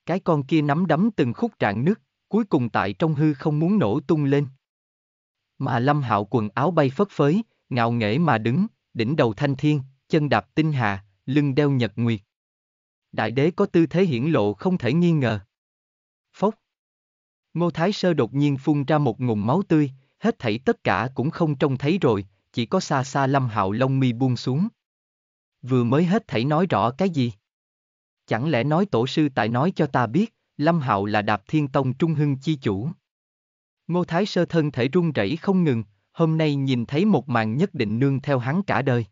Cái con kia nắm đấm từng khúc trạng nước, cuối cùng tại trong hư không muốn nổ tung lên. Mà Lâm Hạo quần áo bay phất phới, ngạo nghễ mà đứng, đỉnh đầu thanh thiên, chân đạp tinh hà, lưng đeo nhật nguyệt. Đại đế có tư thế hiển lộ không thể nghi ngờ. Phốc. Ngô Thái Sơ đột nhiên phun ra một ngụm máu tươi, hết thảy tất cả cũng không trông thấy rồi, chỉ có xa xa lâm hạo lông mi buông xuống. Vừa mới hết thảy nói rõ cái gì? Chẳng lẽ nói tổ sư tại nói cho ta biết, lâm hạo là đạp thiên tông trung hưng chi chủ. Ngô Thái Sơ thân thể run rẩy không ngừng, hôm nay nhìn thấy một màn nhất định nương theo hắn cả đời.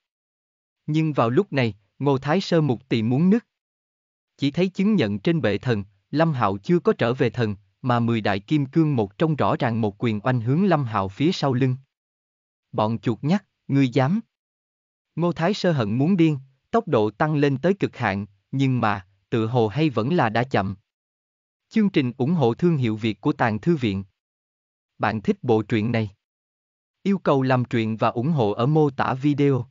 Nhưng vào lúc này, Ngô Thái Sơ mục tỳ muốn nứt. Chỉ thấy chứng nhận trên bệ thần, Lâm Hạo chưa có trở về thần, mà mười đại kim cương một trong rõ ràng một quyền oanh hướng Lâm Hạo phía sau lưng. Bọn chuột nhắt, ngươi dám. Ngô Thái sơ hận muốn điên, tốc độ tăng lên tới cực hạn, nhưng mà, tự hồ hay vẫn là đã chậm. Chương trình ủng hộ thương hiệu Việt của Tàng Thư Viện. Bạn thích bộ truyện này? Yêu cầu làm truyện và ủng hộ ở mô tả video.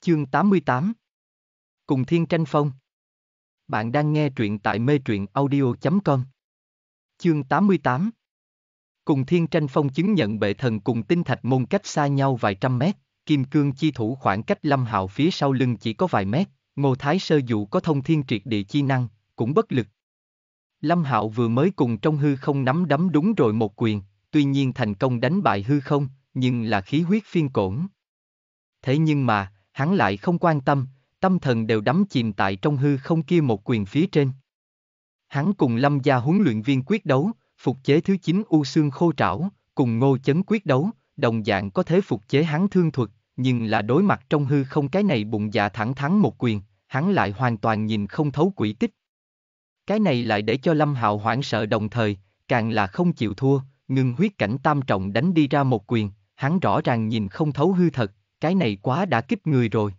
Chương 88 Cùng Thiên Tranh Phong Bạn đang nghe truyện tại mê truyện audio.com Chương 88 cùng thiên tranh phong chứng nhận bệ thần cùng tinh thạch môn cách xa nhau vài trăm mét, kim cương chi thủ khoảng cách lâm hạo phía sau lưng chỉ có vài mét, ngô thái sơ dù có thông thiên triệt địa chi năng, cũng bất lực. Lâm hạo vừa mới cùng trong hư không nắm đấm đúng rồi một quyền, tuy nhiên thành công đánh bại hư không, nhưng là khí huyết phiên cổn. Thế nhưng mà, hắn lại không quan tâm, tâm thần đều đắm chìm tại trong hư không kia một quyền phía trên. Hắn cùng lâm gia huấn luyện viên quyết đấu, phục chế thứ 9 U Xương Khô Trảo, cùng Ngô Chấn quyết đấu, đồng dạng có thế phục chế hắn thương thuật, nhưng là đối mặt trong hư không cái này bụng dạ thẳng thắn một quyền, hắn lại hoàn toàn nhìn không thấu quỷ tích. Cái này lại để cho Lâm Hạo hoảng sợ đồng thời, càng là không chịu thua, ngừng huyết cảnh tam trọng đánh đi ra một quyền, hắn rõ ràng nhìn không thấu hư thật, cái này quá đã kích người rồi.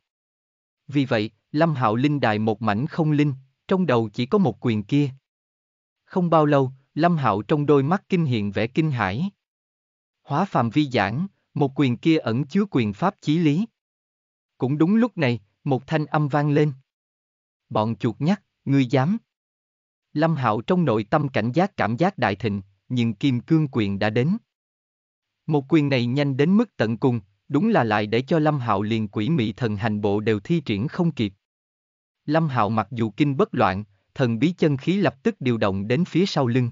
Vì vậy, Lâm Hạo linh đài một mảnh không linh, trong đầu chỉ có một quyền kia. Không bao lâu, Lâm Hạo trong đôi mắt kinh hiện vẻ kinh hãi. Hóa phàm vi giảng, một quyền kia ẩn chứa quyền pháp chí lý. Cũng đúng lúc này, một thanh âm vang lên. Bọn chuột nhắc, ngươi dám. Lâm Hạo trong nội tâm cảnh giác cảm giác đại thịnh, nhưng kim cương quyền đã đến. Một quyền này nhanh đến mức tận cùng, đúng là lại để cho Lâm Hạo liền quỷ mị thần hành bộ đều thi triển không kịp. Lâm Hạo mặc dù kinh bất loạn, thần bí chân khí lập tức điều động đến phía sau lưng.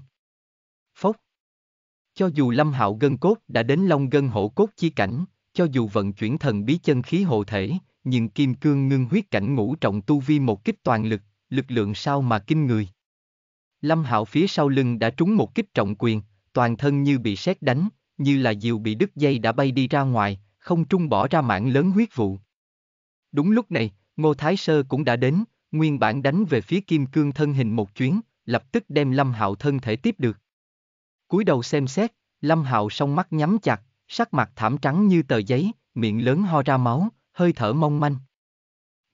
Cho dù Lâm Hạo gân cốt đã đến long gân hổ cốt chi cảnh, cho dù vận chuyển thần bí chân khí hộ thể, nhưng kim cương ngưng huyết cảnh ngũ trọng tu vi một kích toàn lực, lực lượng sao mà kinh người. Lâm Hạo phía sau lưng đã trúng một kích trọng quyền, toàn thân như bị sét đánh, như là diều bị đứt dây đã bay đi ra ngoài, không trung bỏ ra mảng lớn huyết vụ. Đúng lúc này, Ngô Thái Sơ cũng đã đến, nguyên bản đánh về phía kim cương thân hình một chuyến, lập tức đem Lâm Hạo thân thể tiếp được cúi đầu xem xét, Lâm Hạo song mắt nhắm chặt, sắc mặt thảm trắng như tờ giấy, miệng lớn ho ra máu, hơi thở mong manh.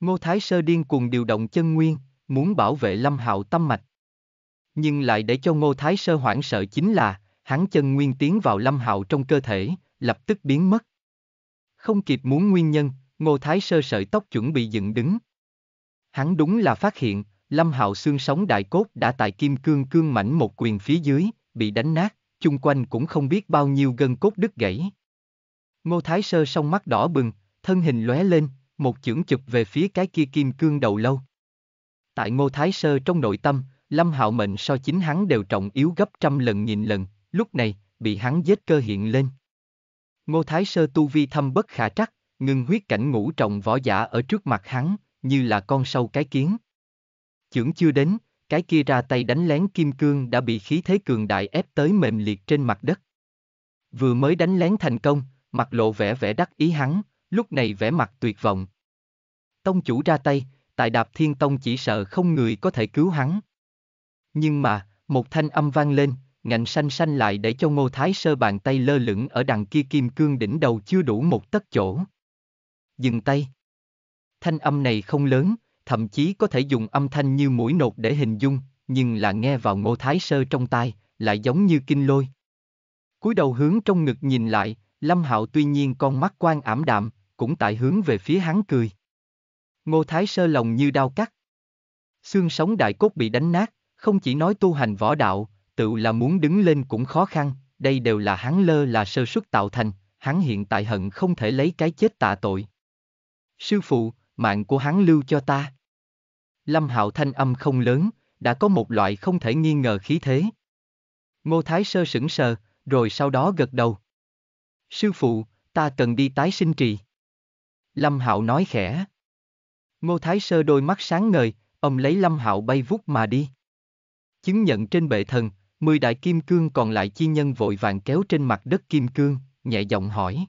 Ngô Thái Sơ điên cuồng điều động chân nguyên, muốn bảo vệ Lâm Hạo tâm mạch. Nhưng lại để cho Ngô Thái Sơ hoảng sợ chính là, hắn chân nguyên tiến vào Lâm Hạo trong cơ thể, lập tức biến mất. Không kịp muốn nguyên nhân, Ngô Thái Sơ sợi tóc chuẩn bị dựng đứng. Hắn đúng là phát hiện, Lâm Hạo xương sống đại cốt đã tại kim cương cương mảnh một quyền phía dưới, bị đánh nát, chung quanh cũng không biết bao nhiêu gân cốt đứt gãy. Ngô Thái Sơ song mắt đỏ bừng, thân hình lóe lên, một chưởng chụp về phía cái kia kim cương đầu lâu. Tại Ngô Thái Sơ trong nội tâm, Lâm Hạo Mệnh so chính hắn đều trọng yếu gấp trăm lần nghìn lần, lúc này, bị hắn giết cơ hiện lên. Ngô Thái Sơ tu vi thâm bất khả trắc, ngưng huyết cảnh ngũ trọng võ giả ở trước mặt hắn, như là con sâu cái kiến. Chưởng chưa đến, cái kia ra tay đánh lén kim cương đã bị khí thế cường đại ép tới mềm liệt trên mặt đất. Vừa mới đánh lén thành công, mặt lộ vẻ vẻ đắc ý hắn, lúc này vẻ mặt tuyệt vọng. Tông chủ ra tay, tại đạp thiên tông chỉ sợ không người có thể cứu hắn. Nhưng mà, một thanh âm vang lên, ngạnh xanh xanh lại để cho ngô thái sơ bàn tay lơ lửng ở đằng kia kim cương đỉnh đầu chưa đủ một tấc chỗ. Dừng tay. Thanh âm này không lớn, thậm chí có thể dùng âm thanh như mũi nột để hình dung, nhưng là nghe vào ngô thái sơ trong tai, lại giống như kinh lôi. cúi đầu hướng trong ngực nhìn lại, Lâm Hạo tuy nhiên con mắt quan ảm đạm, cũng tại hướng về phía hắn cười. Ngô Thái Sơ lòng như đau cắt. Xương sống đại cốt bị đánh nát, không chỉ nói tu hành võ đạo, tự là muốn đứng lên cũng khó khăn, đây đều là hắn lơ là sơ xuất tạo thành, hắn hiện tại hận không thể lấy cái chết tạ tội. Sư phụ, mạng của hắn lưu cho ta. Lâm Hạo thanh âm không lớn, đã có một loại không thể nghi ngờ khí thế. Ngô Thái Sơ sững sờ, rồi sau đó gật đầu. Sư phụ, ta cần đi tái sinh trì. Lâm Hạo nói khẽ. Ngô Thái Sơ đôi mắt sáng ngời, ông lấy Lâm Hạo bay vút mà đi. Chứng nhận trên bệ thần, mười đại kim cương còn lại chi nhân vội vàng kéo trên mặt đất kim cương, nhẹ giọng hỏi.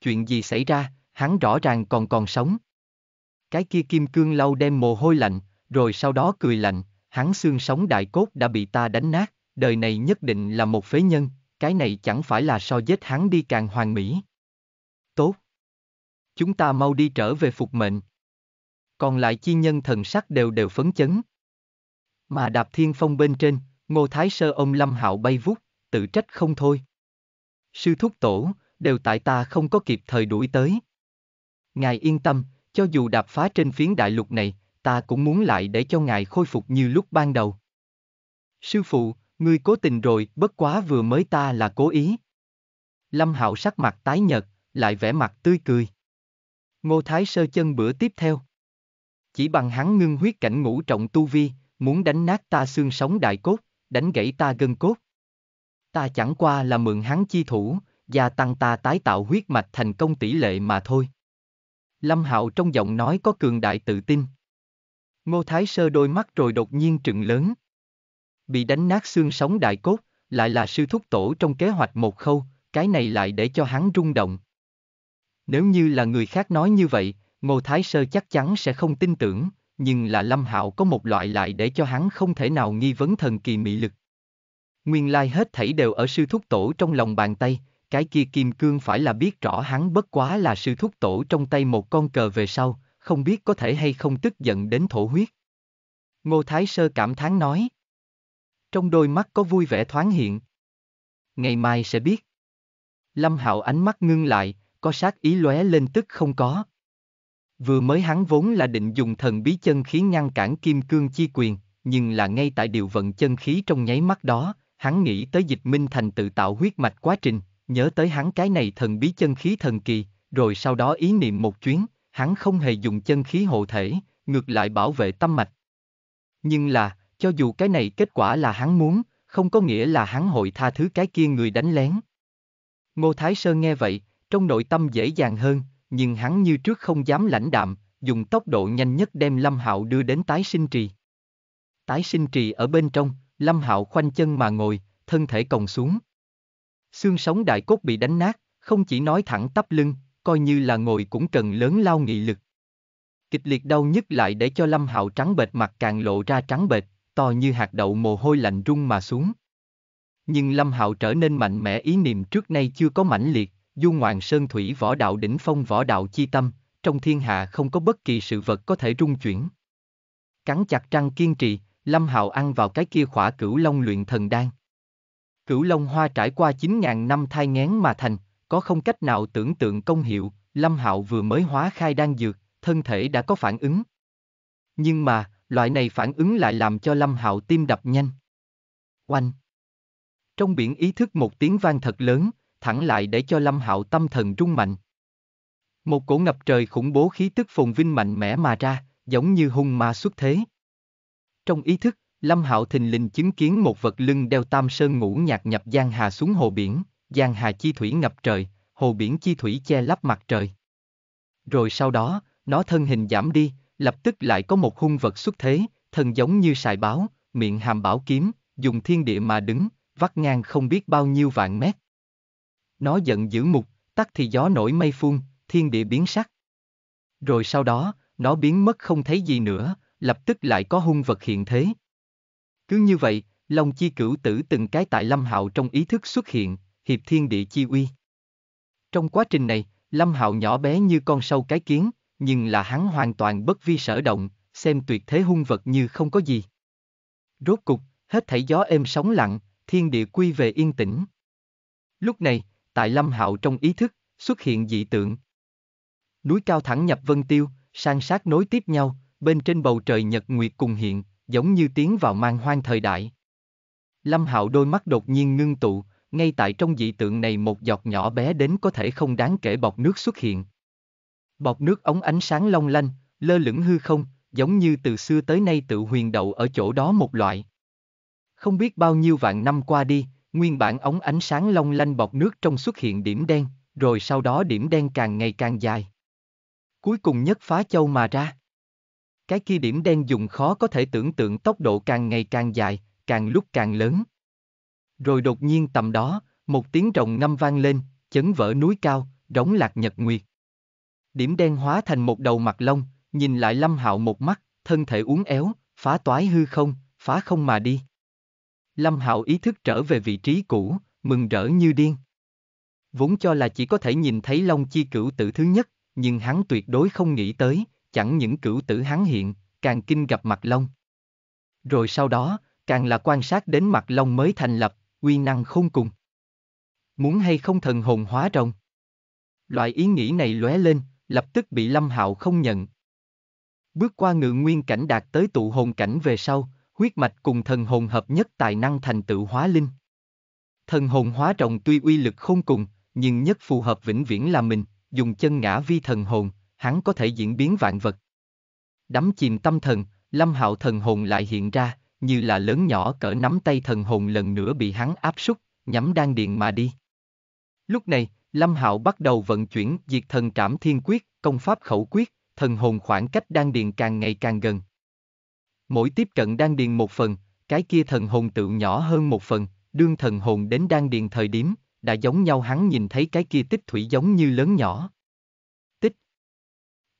Chuyện gì xảy ra, hắn rõ ràng còn còn sống cái kia kim cương lau đem mồ hôi lạnh, rồi sau đó cười lạnh, hắn xương sống đại cốt đã bị ta đánh nát, đời này nhất định là một phế nhân, cái này chẳng phải là so giết hắn đi càng hoàn mỹ. Tốt. Chúng ta mau đi trở về phục mệnh. Còn lại chi nhân thần sắc đều đều phấn chấn. Mà đạp thiên phong bên trên, ngô thái sơ ông Lâm Hạo bay vút, tự trách không thôi. Sư thúc tổ, đều tại ta không có kịp thời đuổi tới. Ngài yên tâm, cho dù đạp phá trên phiến đại lục này, ta cũng muốn lại để cho ngài khôi phục như lúc ban đầu. Sư phụ, ngươi cố tình rồi, bất quá vừa mới ta là cố ý. Lâm Hạo sắc mặt tái nhợt, lại vẻ mặt tươi cười. Ngô Thái sơ chân bữa tiếp theo. Chỉ bằng hắn ngưng huyết cảnh ngũ trọng tu vi, muốn đánh nát ta xương sống đại cốt, đánh gãy ta gân cốt. Ta chẳng qua là mượn hắn chi thủ, gia tăng ta tái tạo huyết mạch thành công tỷ lệ mà thôi. Lâm Hạo trong giọng nói có cường đại tự tin. Ngô Thái Sơ đôi mắt rồi đột nhiên trừng lớn. Bị đánh nát xương sống đại cốt, lại là sư thúc tổ trong kế hoạch một khâu, cái này lại để cho hắn rung động. Nếu như là người khác nói như vậy, Ngô Thái Sơ chắc chắn sẽ không tin tưởng, nhưng là Lâm Hạo có một loại lại để cho hắn không thể nào nghi vấn thần kỳ mị lực. Nguyên lai hết thảy đều ở sư thúc tổ trong lòng bàn tay, cái kia kim cương phải là biết rõ hắn bất quá là sư thúc tổ trong tay một con cờ về sau, không biết có thể hay không tức giận đến thổ huyết. Ngô Thái Sơ cảm thán nói. Trong đôi mắt có vui vẻ thoáng hiện. Ngày mai sẽ biết. Lâm Hạo ánh mắt ngưng lại, có sát ý lóe lên tức không có. Vừa mới hắn vốn là định dùng thần bí chân khí ngăn cản kim cương chi quyền, nhưng là ngay tại điều vận chân khí trong nháy mắt đó, hắn nghĩ tới dịch minh thành tự tạo huyết mạch quá trình, nhớ tới hắn cái này thần bí chân khí thần kỳ, rồi sau đó ý niệm một chuyến, hắn không hề dùng chân khí hộ thể, ngược lại bảo vệ tâm mạch. Nhưng là, cho dù cái này kết quả là hắn muốn, không có nghĩa là hắn hội tha thứ cái kia người đánh lén. Ngô Thái Sơ nghe vậy, trong nội tâm dễ dàng hơn, nhưng hắn như trước không dám lãnh đạm, dùng tốc độ nhanh nhất đem Lâm Hạo đưa đến tái sinh trì. Tái sinh trì ở bên trong, Lâm Hạo khoanh chân mà ngồi, thân thể còng xuống, Xương sống đại cốt bị đánh nát, không chỉ nói thẳng tắp lưng, coi như là ngồi cũng cần lớn lao nghị lực. Kịch liệt đau nhức lại để cho Lâm Hạo trắng bệch mặt càng lộ ra trắng bệch, to như hạt đậu mồ hôi lạnh rung mà xuống. Nhưng Lâm Hạo trở nên mạnh mẽ ý niệm trước nay chưa có mãnh liệt, du ngoạn sơn thủy võ đạo đỉnh phong võ đạo chi tâm, trong thiên hạ không có bất kỳ sự vật có thể rung chuyển. Cắn chặt răng kiên trì, Lâm Hạo ăn vào cái kia khỏa cửu long luyện thần đan. Cửu Long Hoa trải qua 9.000 năm thai ngén mà thành, có không cách nào tưởng tượng công hiệu, Lâm Hạo vừa mới hóa khai đang dược, thân thể đã có phản ứng. Nhưng mà, loại này phản ứng lại làm cho Lâm Hạo tim đập nhanh. Oanh! Trong biển ý thức một tiếng vang thật lớn, thẳng lại để cho Lâm Hạo tâm thần rung mạnh. Một cổ ngập trời khủng bố khí tức phồn vinh mạnh mẽ mà ra, giống như hung ma xuất thế. Trong ý thức, Lâm Hạo thình lình chứng kiến một vật lưng đeo tam sơn ngũ nhạc nhập Giang Hà xuống hồ biển, Giang Hà chi thủy ngập trời, hồ biển chi thủy che lấp mặt trời. Rồi sau đó, nó thân hình giảm đi, lập tức lại có một hung vật xuất thế, thân giống như sài báo, miệng hàm bảo kiếm, dùng thiên địa mà đứng, vắt ngang không biết bao nhiêu vạn mét. Nó giận dữ mục, tắt thì gió nổi mây phun, thiên địa biến sắc. Rồi sau đó, nó biến mất không thấy gì nữa, lập tức lại có hung vật hiện thế, cứ như vậy, Long chi cửu tử từng cái tại Lâm Hạo trong ý thức xuất hiện, hiệp thiên địa chi uy. Trong quá trình này, Lâm Hạo nhỏ bé như con sâu cái kiến, nhưng là hắn hoàn toàn bất vi sở động, xem tuyệt thế hung vật như không có gì. Rốt cục, hết thảy gió êm sóng lặng, thiên địa quy về yên tĩnh. Lúc này, tại Lâm Hạo trong ý thức, xuất hiện dị tượng. Núi cao thẳng nhập vân tiêu, sang sát nối tiếp nhau, bên trên bầu trời nhật nguyệt cùng hiện, giống như tiến vào mang hoang thời đại. Lâm Hạo đôi mắt đột nhiên ngưng tụ, ngay tại trong dị tượng này một giọt nhỏ bé đến có thể không đáng kể bọt nước xuất hiện. Bọt nước ống ánh sáng long lanh, lơ lửng hư không, giống như từ xưa tới nay tự huyền đậu ở chỗ đó một loại. Không biết bao nhiêu vạn năm qua đi, nguyên bản ống ánh sáng long lanh bọt nước trong xuất hiện điểm đen, rồi sau đó điểm đen càng ngày càng dài. Cuối cùng nhất phá châu mà ra. Cái kia điểm đen dùng khó có thể tưởng tượng tốc độ càng ngày càng dài, càng lúc càng lớn. Rồi đột nhiên tầm đó, một tiếng rồng ngâm vang lên, chấn vỡ núi cao, đóng lạc nhật nguyệt. Điểm đen hóa thành một đầu mặt lông, nhìn lại lâm hạo một mắt, thân thể uốn éo, phá toái hư không, phá không mà đi. Lâm hạo ý thức trở về vị trí cũ, mừng rỡ như điên. Vốn cho là chỉ có thể nhìn thấy Long Chi Cửu tử thứ nhất, nhưng hắn tuyệt đối không nghĩ tới, chẳng những cửu tử hắn hiện, càng kinh gặp mặt Long. Rồi sau đó, càng là quan sát đến mặt Long mới thành lập, uy năng không cùng. Muốn hay không thần hồn hóa rồng? Loại ý nghĩ này lóe lên, lập tức bị Lâm Hạo không nhận. Bước qua ngự nguyên cảnh đạt tới tụ hồn cảnh về sau, huyết mạch cùng thần hồn hợp nhất tài năng thành tựu hóa linh. Thần hồn hóa rồng tuy uy lực không cùng, nhưng nhất phù hợp vĩnh viễn là mình, dùng chân ngã vi thần hồn, hắn có thể diễn biến vạn vật. Đắm chìm tâm thần, lâm hạo thần hồn lại hiện ra, như là lớn nhỏ cỡ nắm tay thần hồn lần nữa bị hắn áp súc, nhắm đan điện mà đi. Lúc này, Lâm Hạo bắt đầu vận chuyển diệt thần trảm thiên quyết, công pháp khẩu quyết, thần hồn khoảng cách đan điền càng ngày càng gần. Mỗi tiếp cận đan điền một phần, cái kia thần hồn tự nhỏ hơn một phần, đương thần hồn đến đan điền thời điểm, đã giống nhau hắn nhìn thấy cái kia tích thủy giống như lớn nhỏ.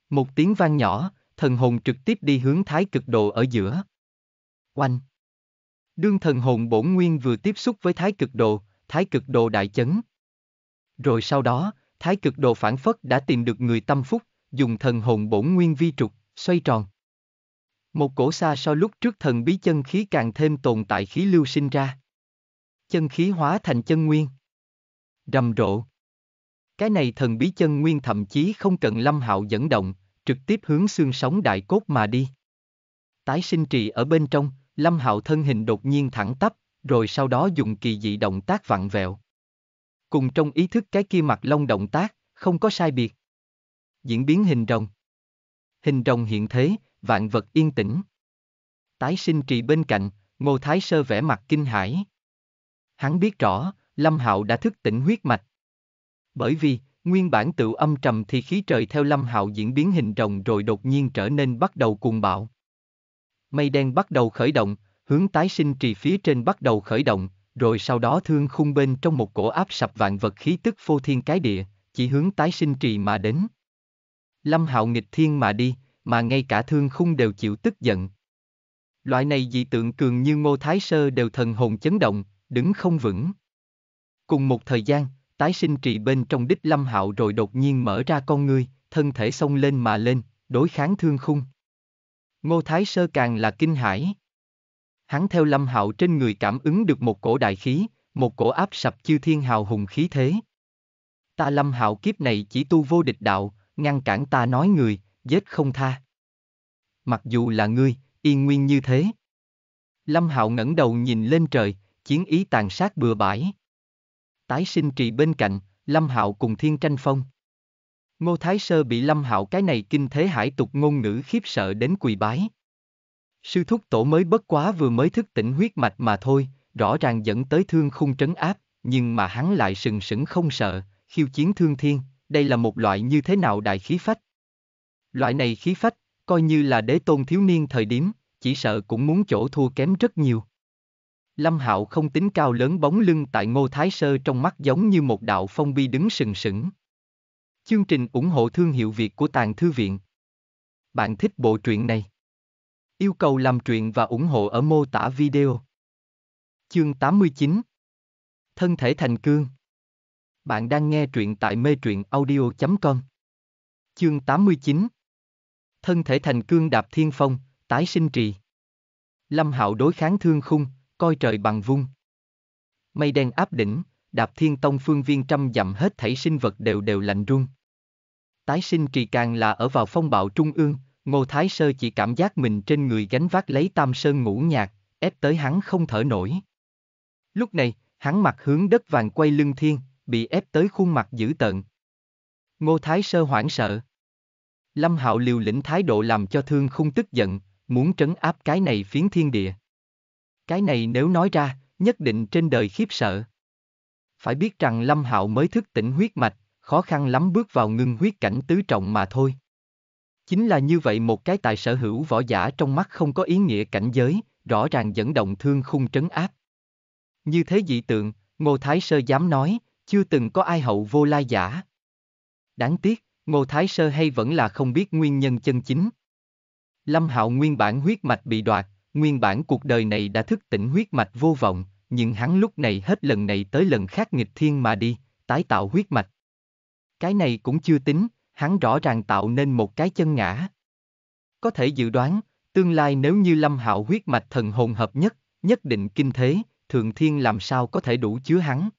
Một tiếng vang nhỏ, thần hồn trực tiếp đi hướng thái cực độ ở giữa. Oanh! Đương thần hồn bổn nguyên vừa tiếp xúc với thái cực độ, thái cực độ đại chấn. Rồi sau đó, thái cực độ phản phất đã tìm được người tâm phúc, dùng thần hồn bổn nguyên vi trục, xoay tròn. Một cổ xa so lúc trước thần bí chân khí càng thêm tồn tại khí lưu sinh ra. Chân khí hóa thành chân nguyên. Rầm rộ. Cái này thần bí chân nguyên thậm chí không cần Lâm Hạo dẫn động, trực tiếp hướng xương sống đại cốt mà đi. Tái sinh trì ở bên trong, Lâm Hạo thân hình đột nhiên thẳng tắp, rồi sau đó dùng kỳ dị động tác vặn vẹo. Cùng trong ý thức cái kia mặt lông động tác, không có sai biệt. Diễn biến hình rồng. Hình rồng hiện thế, vạn vật yên tĩnh. Tái sinh trì bên cạnh, Ngô Thái Sơ vẻ mặt kinh hãi. Hắn biết rõ, Lâm Hạo đã thức tỉnh huyết mạch, bởi vì, nguyên bản tự âm trầm thì khí trời theo lâm hạo diễn biến hình rồng rồi đột nhiên trở nên bắt đầu cuồng bạo. Mây đen bắt đầu khởi động, hướng tái sinh trì phía trên bắt đầu khởi động, rồi sau đó thương khung bên trong một cổ áp sập vạn vật khí tức phô thiên cái địa, chỉ hướng tái sinh trì mà đến. Lâm hạo nghịch thiên mà đi, mà ngay cả thương khung đều chịu tức giận. Loại này dị tượng cường như ngô thái sơ đều thần hồn chấn động, đứng không vững. Cùng một thời gian, tái sinh trì bên trong đích lâm hạo rồi đột nhiên mở ra con ngươi, thân thể xông lên mà lên, đối kháng thương khung. Ngô Thái Sơ càng là kinh hãi. Hắn theo lâm hạo trên người cảm ứng được một cổ đại khí, một cổ áp sập chư thiên hào hùng khí thế. Ta lâm hạo kiếp này chỉ tu vô địch đạo, ngăn cản ta nói người, giết không tha. Mặc dù là ngươi, yên nguyên như thế. Lâm hạo ngẩng đầu nhìn lên trời, chiến ý tàn sát bừa bãi tái sinh trì bên cạnh, Lâm Hạo cùng Thiên Tranh Phong. Ngô Thái Sơ bị Lâm Hạo cái này kinh thế hải tục ngôn ngữ khiếp sợ đến quỳ bái. Sư thúc tổ mới bất quá vừa mới thức tỉnh huyết mạch mà thôi, rõ ràng dẫn tới thương khung trấn áp, nhưng mà hắn lại sừng sững không sợ, khiêu chiến thương thiên, đây là một loại như thế nào đại khí phách. Loại này khí phách, coi như là đế tôn thiếu niên thời điểm, chỉ sợ cũng muốn chỗ thua kém rất nhiều. Lâm Hạo không tính cao lớn bóng lưng tại Ngô Thái Sơ trong mắt giống như một đạo phong bi đứng sừng sững. Chương trình ủng hộ thương hiệu Việt của Tàng Thư Viện. Bạn thích bộ truyện này? Yêu cầu làm truyện và ủng hộ ở mô tả video. Chương 89 Thân thể thành cương Bạn đang nghe truyện tại mê truyện audio.com Chương 89 Thân thể thành cương đạp thiên phong, tái sinh trì Lâm Hạo đối kháng thương khung, coi trời bằng vung. Mây đen áp đỉnh, đạp thiên tông phương viên trăm dặm hết thảy sinh vật đều đều lạnh run. Tái sinh trì càng là ở vào phong bạo trung ương, Ngô Thái Sơ chỉ cảm giác mình trên người gánh vác lấy tam sơn ngũ nhạc, ép tới hắn không thở nổi. Lúc này, hắn mặt hướng đất vàng quay lưng thiên, bị ép tới khuôn mặt dữ tợn. Ngô Thái Sơ hoảng sợ. Lâm Hạo liều lĩnh thái độ làm cho thương không tức giận, muốn trấn áp cái này phiến thiên địa. Cái này nếu nói ra, nhất định trên đời khiếp sợ. Phải biết rằng Lâm Hạo mới thức tỉnh huyết mạch, khó khăn lắm bước vào ngưng huyết cảnh tứ trọng mà thôi. Chính là như vậy một cái tài sở hữu võ giả trong mắt không có ý nghĩa cảnh giới, rõ ràng dẫn động thương khung trấn áp. Như thế dị tượng, Ngô Thái Sơ dám nói, chưa từng có ai hậu vô lai giả. Đáng tiếc, Ngô Thái Sơ hay vẫn là không biết nguyên nhân chân chính. Lâm Hạo nguyên bản huyết mạch bị đoạt, Nguyên bản cuộc đời này đã thức tỉnh huyết mạch vô vọng, nhưng hắn lúc này hết lần này tới lần khác nghịch thiên mà đi, tái tạo huyết mạch. Cái này cũng chưa tính, hắn rõ ràng tạo nên một cái chân ngã. Có thể dự đoán, tương lai nếu như lâm hạo huyết mạch thần hồn hợp nhất, nhất định kinh thế, thường thiên làm sao có thể đủ chứa hắn.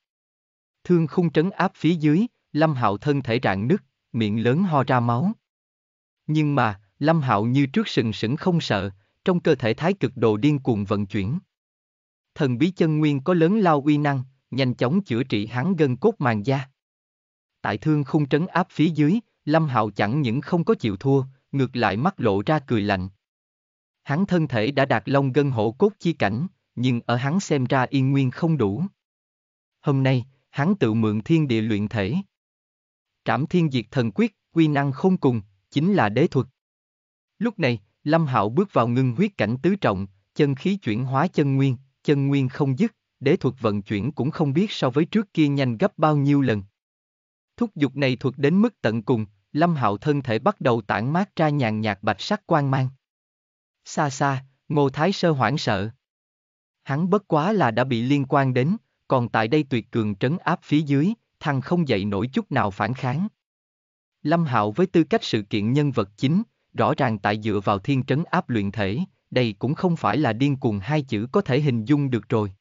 Thương khung trấn áp phía dưới, lâm hạo thân thể rạn nứt, miệng lớn ho ra máu. Nhưng mà, lâm hạo như trước sừng sững không sợ, trong cơ thể thái cực độ điên cuồng vận chuyển. Thần bí chân nguyên có lớn lao uy năng, nhanh chóng chữa trị hắn gân cốt màng da. Tại thương khung trấn áp phía dưới, Lâm Hạo chẳng những không có chịu thua, ngược lại mắt lộ ra cười lạnh. Hắn thân thể đã đạt long gân hộ cốt chi cảnh, nhưng ở hắn xem ra yên nguyên không đủ. Hôm nay, hắn tự mượn thiên địa luyện thể. Trảm thiên diệt thần quyết, quy năng không cùng, chính là đế thuật. Lúc này, Lâm Hạo bước vào ngưng huyết cảnh tứ trọng, chân khí chuyển hóa chân nguyên, chân nguyên không dứt, đế thuật vận chuyển cũng không biết so với trước kia nhanh gấp bao nhiêu lần. Thúc dục này thuật đến mức tận cùng, Lâm Hạo thân thể bắt đầu tản mát ra nhàn nhạt bạch sắc quang mang. Xa xa, Ngô Thái Sơ hoảng sợ. Hắn bất quá là đã bị liên quan đến, còn tại đây tuyệt cường trấn áp phía dưới, thằng không dậy nổi chút nào phản kháng. Lâm Hạo với tư cách sự kiện nhân vật chính, rõ ràng tại dựa vào thiên trấn áp luyện thể, đây cũng không phải là điên cuồng hai chữ có thể hình dung được rồi.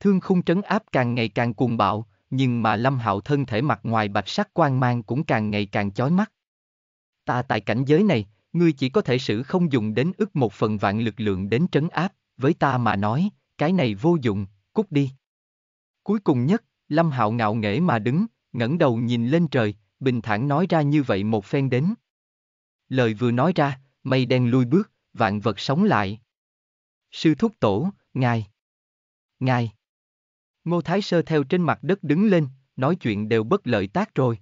Thương khung trấn áp càng ngày càng cuồng bạo, nhưng mà Lâm Hạo thân thể mặt ngoài bạch sắc quang mang cũng càng ngày càng chói mắt. Ta tại cảnh giới này, ngươi chỉ có thể sử không dùng đến ức một phần vạn lực lượng đến trấn áp, với ta mà nói, cái này vô dụng, cút đi. Cuối cùng nhất, Lâm Hạo ngạo nghễ mà đứng, ngẩng đầu nhìn lên trời, bình thản nói ra như vậy một phen đến. Lời vừa nói ra, mây đen lui bước, vạn vật sống lại. Sư thúc tổ, ngài. Ngài. Ngô Thái Sơ theo trên mặt đất đứng lên, nói chuyện đều bất lợi tác rồi.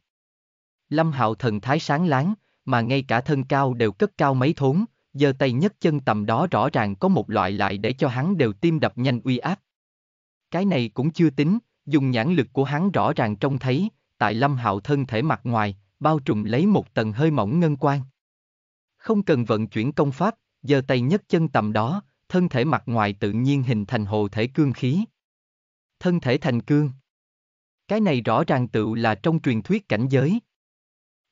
Lâm Hạo thần thái sáng láng, mà ngay cả thân cao đều cất cao mấy thốn, giờ tay nhất chân tầm đó rõ ràng có một loại lại để cho hắn đều tim đập nhanh uy áp. Cái này cũng chưa tính, dùng nhãn lực của hắn rõ ràng trông thấy, tại Lâm Hạo thân thể mặt ngoài, bao trùm lấy một tầng hơi mỏng ngân quang không cần vận chuyển công pháp, giờ tay nhất chân tầm đó, thân thể mặt ngoài tự nhiên hình thành hồ thể cương khí. Thân thể thành cương. Cái này rõ ràng tự là trong truyền thuyết cảnh giới.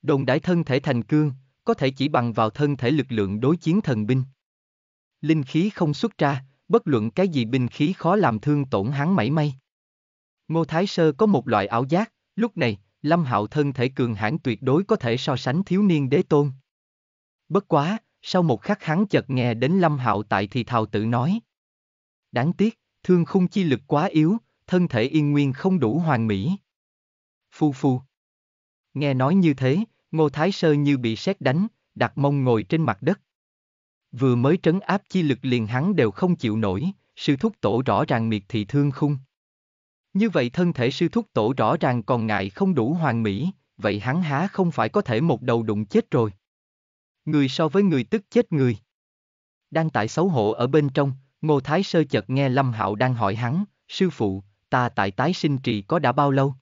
Đồn đại thân thể thành cương, có thể chỉ bằng vào thân thể lực lượng đối chiến thần binh. Linh khí không xuất ra, bất luận cái gì binh khí khó làm thương tổn hắn mảy may. Ngô Thái Sơ có một loại áo giác, lúc này, Lâm Hạo thân thể cường hãn tuyệt đối có thể so sánh thiếu niên đế tôn. Bất quá, sau một khắc hắn chợt nghe đến Lâm Hạo tại thì thào tự nói. Đáng tiếc, thương khung chi lực quá yếu, thân thể yên nguyên không đủ hoàn mỹ. Phu phu. Nghe nói như thế, Ngô Thái Sơ như bị sét đánh, đặt mông ngồi trên mặt đất. Vừa mới trấn áp chi lực liền hắn đều không chịu nổi, sư thúc tổ rõ ràng miệt thị thương khung. Như vậy thân thể sư thúc tổ rõ ràng còn ngại không đủ hoàn mỹ, vậy hắn há không phải có thể một đầu đụng chết rồi người so với người tức chết người. Đang tại xấu hổ ở bên trong, Ngô Thái Sơ chợt nghe Lâm Hạo đang hỏi hắn, sư phụ, ta tại tái sinh trì có đã bao lâu?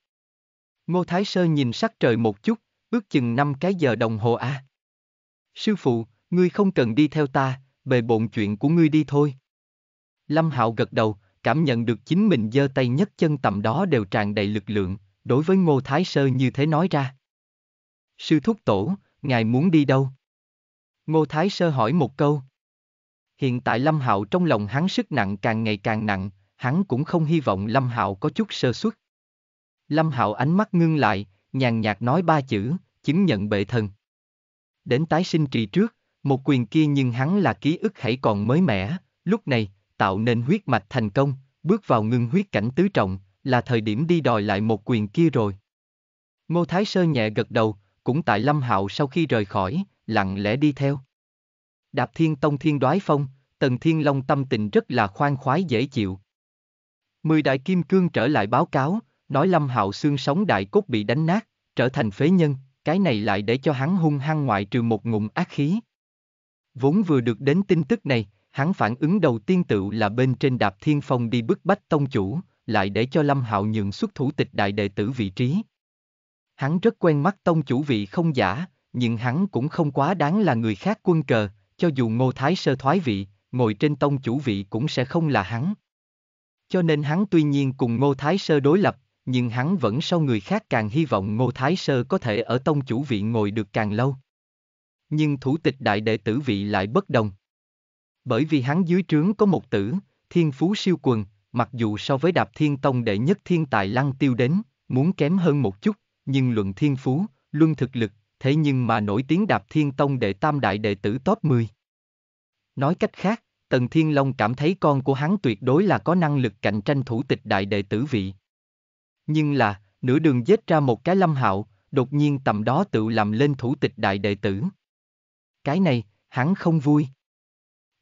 Ngô Thái Sơ nhìn sắc trời một chút, ước chừng 5 cái giờ đồng hồ a. À. Sư phụ, ngươi không cần đi theo ta, bề bộn chuyện của ngươi đi thôi. Lâm Hạo gật đầu, cảm nhận được chính mình giơ tay nhất chân tầm đó đều tràn đầy lực lượng, đối với Ngô Thái Sơ như thế nói ra. Sư thúc tổ, ngài muốn đi đâu? Ngô Thái Sơ hỏi một câu. Hiện tại Lâm Hạo trong lòng hắn sức nặng càng ngày càng nặng, hắn cũng không hy vọng Lâm Hạo có chút sơ suất. Lâm Hạo ánh mắt ngưng lại, nhàn nhạt nói ba chữ, chứng nhận bệ thần. Đến tái sinh trì trước, một quyền kia nhưng hắn là ký ức hãy còn mới mẻ, lúc này, tạo nên huyết mạch thành công, bước vào ngưng huyết cảnh tứ trọng, là thời điểm đi đòi lại một quyền kia rồi. Ngô Thái Sơ nhẹ gật đầu, cũng tại Lâm Hạo sau khi rời khỏi, lặng lẽ đi theo. Đạp thiên tông thiên đoái phong, tần thiên long tâm tình rất là khoan khoái dễ chịu. Mười đại kim cương trở lại báo cáo, nói lâm hạo xương sống đại cốt bị đánh nát, trở thành phế nhân, cái này lại để cho hắn hung hăng ngoại trừ một ngụm ác khí. Vốn vừa được đến tin tức này, hắn phản ứng đầu tiên tự là bên trên đạp thiên phong đi bức bách tông chủ, lại để cho Lâm Hạo nhượng xuất thủ tịch đại đệ tử vị trí. Hắn rất quen mắt tông chủ vị không giả, nhưng hắn cũng không quá đáng là người khác quân cờ, cho dù ngô thái sơ thoái vị, ngồi trên tông chủ vị cũng sẽ không là hắn. Cho nên hắn tuy nhiên cùng ngô thái sơ đối lập, nhưng hắn vẫn sau người khác càng hy vọng ngô thái sơ có thể ở tông chủ vị ngồi được càng lâu. Nhưng thủ tịch đại đệ tử vị lại bất đồng. Bởi vì hắn dưới trướng có một tử, thiên phú siêu quần, mặc dù so với đạp thiên tông đệ nhất thiên tài lăng tiêu đến, muốn kém hơn một chút, nhưng luận thiên phú, luân thực lực, thế nhưng mà nổi tiếng đạp thiên tông đệ tam đại đệ tử top 10. Nói cách khác, Tần Thiên Long cảm thấy con của hắn tuyệt đối là có năng lực cạnh tranh thủ tịch đại đệ tử vị. Nhưng là, nửa đường giết ra một cái lâm hạo, đột nhiên tầm đó tự làm lên thủ tịch đại đệ tử. Cái này, hắn không vui.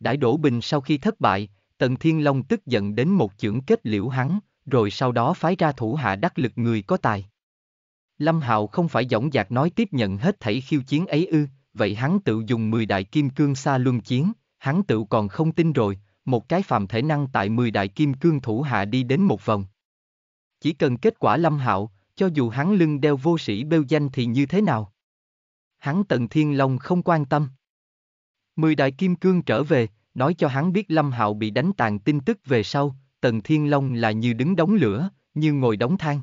đại đổ bình sau khi thất bại, Tần Thiên Long tức giận đến một chưởng kết liễu hắn, rồi sau đó phái ra thủ hạ đắc lực người có tài. Lâm Hạo không phải dõng dạc nói tiếp nhận hết thảy khiêu chiến ấy ư, vậy hắn tự dùng 10 đại kim cương xa luân chiến, hắn tự còn không tin rồi, một cái phàm thể năng tại 10 đại kim cương thủ hạ đi đến một vòng. Chỉ cần kết quả Lâm Hạo, cho dù hắn lưng đeo vô sĩ bêu danh thì như thế nào? Hắn Tần Thiên Long không quan tâm. Mười đại kim cương trở về, nói cho hắn biết Lâm Hạo bị đánh tàn tin tức về sau, Tần Thiên Long là như đứng đóng lửa, như ngồi đóng than.